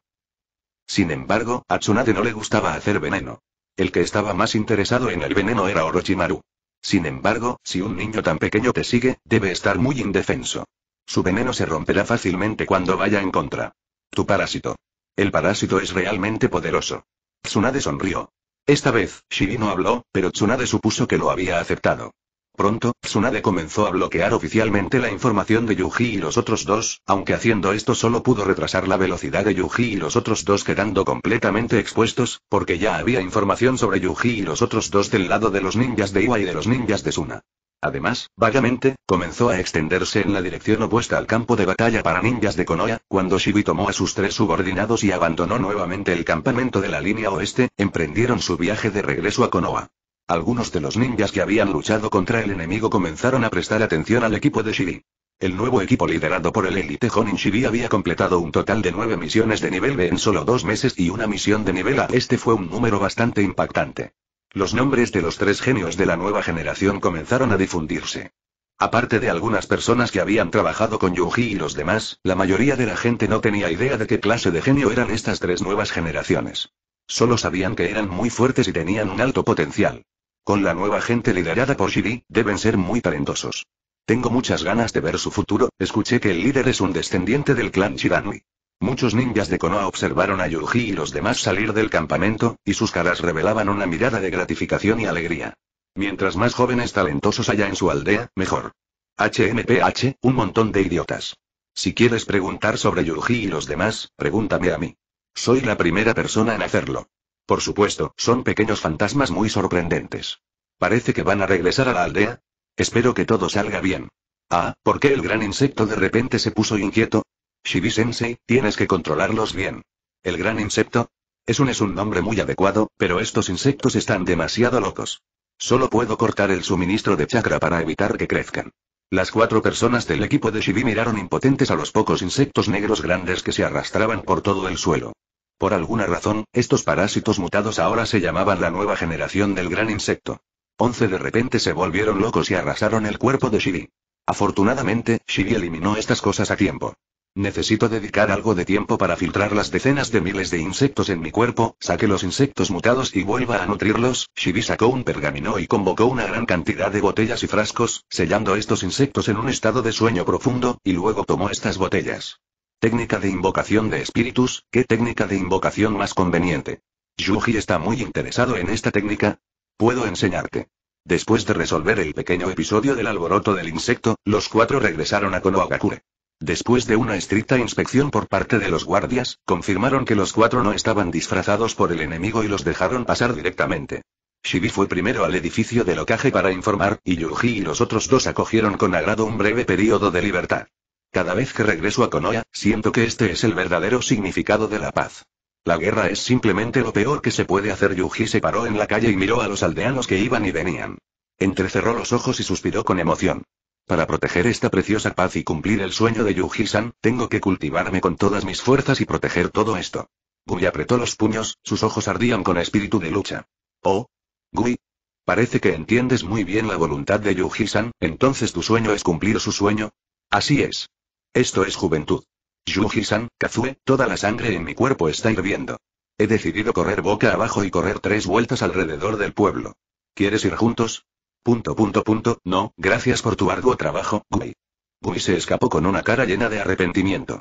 Sin embargo, a Tsunade no le gustaba hacer veneno. El que estaba más interesado en el veneno era Orochimaru. Sin embargo, si un niño tan pequeño te sigue, debe estar muy indefenso. Su veneno se romperá fácilmente cuando vaya en contra. Tu parásito. El parásito es realmente poderoso. Tsunade sonrió. Esta vez, Shiri no habló, pero Tsunade supuso que lo había aceptado. Pronto, Tsunade comenzó a bloquear oficialmente la información de Yuji y los otros dos, aunque haciendo esto solo pudo retrasar la velocidad de Yuji y los otros dos quedando completamente expuestos, porque ya había información sobre Yuji y los otros dos del lado de los ninjas de Iwa y de los ninjas de Suna. Además, vagamente, comenzó a extenderse en la dirección opuesta al campo de batalla para ninjas de Konoha, cuando Shibi tomó a sus tres subordinados y abandonó nuevamente el campamento de la línea oeste, emprendieron su viaje de regreso a Konoha. Algunos de los ninjas que habían luchado contra el enemigo comenzaron a prestar atención al equipo de Shibi. El nuevo equipo liderado por el élite Honin Shibi había completado un total de nueve misiones de nivel B en solo dos meses y una misión de nivel A. Este fue un número bastante impactante. Los nombres de los tres genios de la nueva generación comenzaron a difundirse. Aparte de algunas personas que habían trabajado con Yuji y los demás, la mayoría de la gente no tenía idea de qué clase de genio eran estas tres nuevas generaciones. Solo sabían que eran muy fuertes y tenían un alto potencial. Con la nueva gente liderada por Shiri, deben ser muy talentosos. Tengo muchas ganas de ver su futuro, escuché que el líder es un descendiente del clan Shiranui. Muchos ninjas de Konoha observaron a Yuji y los demás salir del campamento, y sus caras revelaban una mirada de gratificación y alegría. Mientras más jóvenes talentosos haya en su aldea, mejor. HMPH, un montón de idiotas. Si quieres preguntar sobre Yuji y los demás, pregúntame a mí. Soy la primera persona en hacerlo. Por supuesto, son pequeños fantasmas muy sorprendentes. Parece que van a regresar a la aldea. Espero que todo salga bien. Ah, ¿por qué el gran insecto de repente se puso inquieto? Shibi-sensei, tienes que controlarlos bien. ¿El gran insecto? Es un es un nombre muy adecuado, pero estos insectos están demasiado locos. Solo puedo cortar el suministro de chakra para evitar que crezcan. Las cuatro personas del equipo de Shibi miraron impotentes a los pocos insectos negros grandes que se arrastraban por todo el suelo. Por alguna razón, estos parásitos mutados ahora se llamaban la nueva generación del gran insecto. Once de repente se volvieron locos y arrasaron el cuerpo de Shibi. Afortunadamente, Shibi eliminó estas cosas a tiempo. Necesito dedicar algo de tiempo para filtrar las decenas de miles de insectos en mi cuerpo, saque los insectos mutados y vuelva a nutrirlos. Shibi sacó un pergamino y convocó una gran cantidad de botellas y frascos, sellando estos insectos en un estado de sueño profundo, y luego tomó estas botellas. Técnica de invocación de espíritus, ¿qué técnica de invocación más conveniente? Yuji está muy interesado en esta técnica. Puedo enseñarte. Después de resolver el pequeño episodio del alboroto del insecto, los cuatro regresaron a Konohagakure. Después de una estricta inspección por parte de los guardias, confirmaron que los cuatro no estaban disfrazados por el enemigo y los dejaron pasar directamente. Shibi fue primero al edificio de locaje para informar, y Yuji y los otros dos acogieron con agrado un breve periodo de libertad. Cada vez que regreso a Konoya, siento que este es el verdadero significado de la paz. La guerra es simplemente lo peor que se puede hacer. Yuji se paró en la calle y miró a los aldeanos que iban y venían. Entrecerró los ojos y suspiró con emoción. Para proteger esta preciosa paz y cumplir el sueño de Yuji-san, tengo que cultivarme con todas mis fuerzas y proteger todo esto. Gui apretó los puños, sus ojos ardían con espíritu de lucha. Oh. Gui. Parece que entiendes muy bien la voluntad de Yuji-san, entonces tu sueño es cumplir su sueño. Así es. Esto es juventud. Yuji-san, Kazue, toda la sangre en mi cuerpo está hirviendo. He decidido correr boca abajo y correr tres vueltas alrededor del pueblo. ¿Quieres ir juntos? Punto punto punto, no, gracias por tu arduo trabajo, Gui. Gui se escapó con una cara llena de arrepentimiento.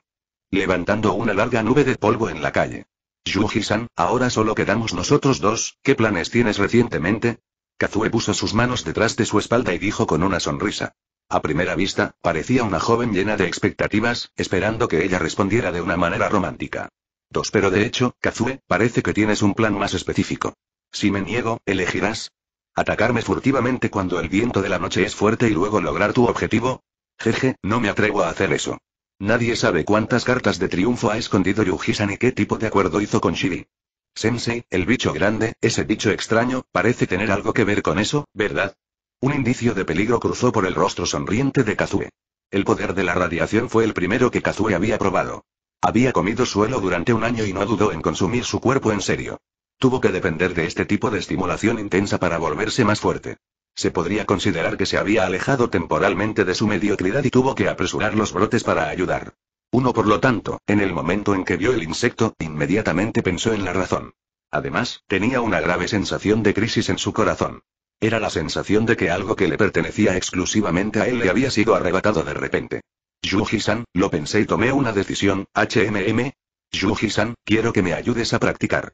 Levantando una larga nube de polvo en la calle. Yuji-san, ahora solo quedamos nosotros dos, ¿qué planes tienes recientemente? Kazue puso sus manos detrás de su espalda y dijo con una sonrisa. A primera vista, parecía una joven llena de expectativas, esperando que ella respondiera de una manera romántica. Dos pero de hecho, Kazue, parece que tienes un plan más específico. Si me niego, elegirás, ¿Atacarme furtivamente cuando el viento de la noche es fuerte y luego lograr tu objetivo? Jeje, no me atrevo a hacer eso. Nadie sabe cuántas cartas de triunfo ha escondido yuji y qué tipo de acuerdo hizo con Shiri. Sensei, el bicho grande, ese bicho extraño, parece tener algo que ver con eso, ¿verdad? Un indicio de peligro cruzó por el rostro sonriente de Kazue. El poder de la radiación fue el primero que Kazue había probado. Había comido suelo durante un año y no dudó en consumir su cuerpo en serio. Tuvo que depender de este tipo de estimulación intensa para volverse más fuerte. Se podría considerar que se había alejado temporalmente de su mediocridad y tuvo que apresurar los brotes para ayudar. Uno por lo tanto, en el momento en que vio el insecto, inmediatamente pensó en la razón. Además, tenía una grave sensación de crisis en su corazón. Era la sensación de que algo que le pertenecía exclusivamente a él le había sido arrebatado de repente. Yuji-san, lo pensé y tomé una decisión, HMM. Yuji-san, quiero que me ayudes a practicar.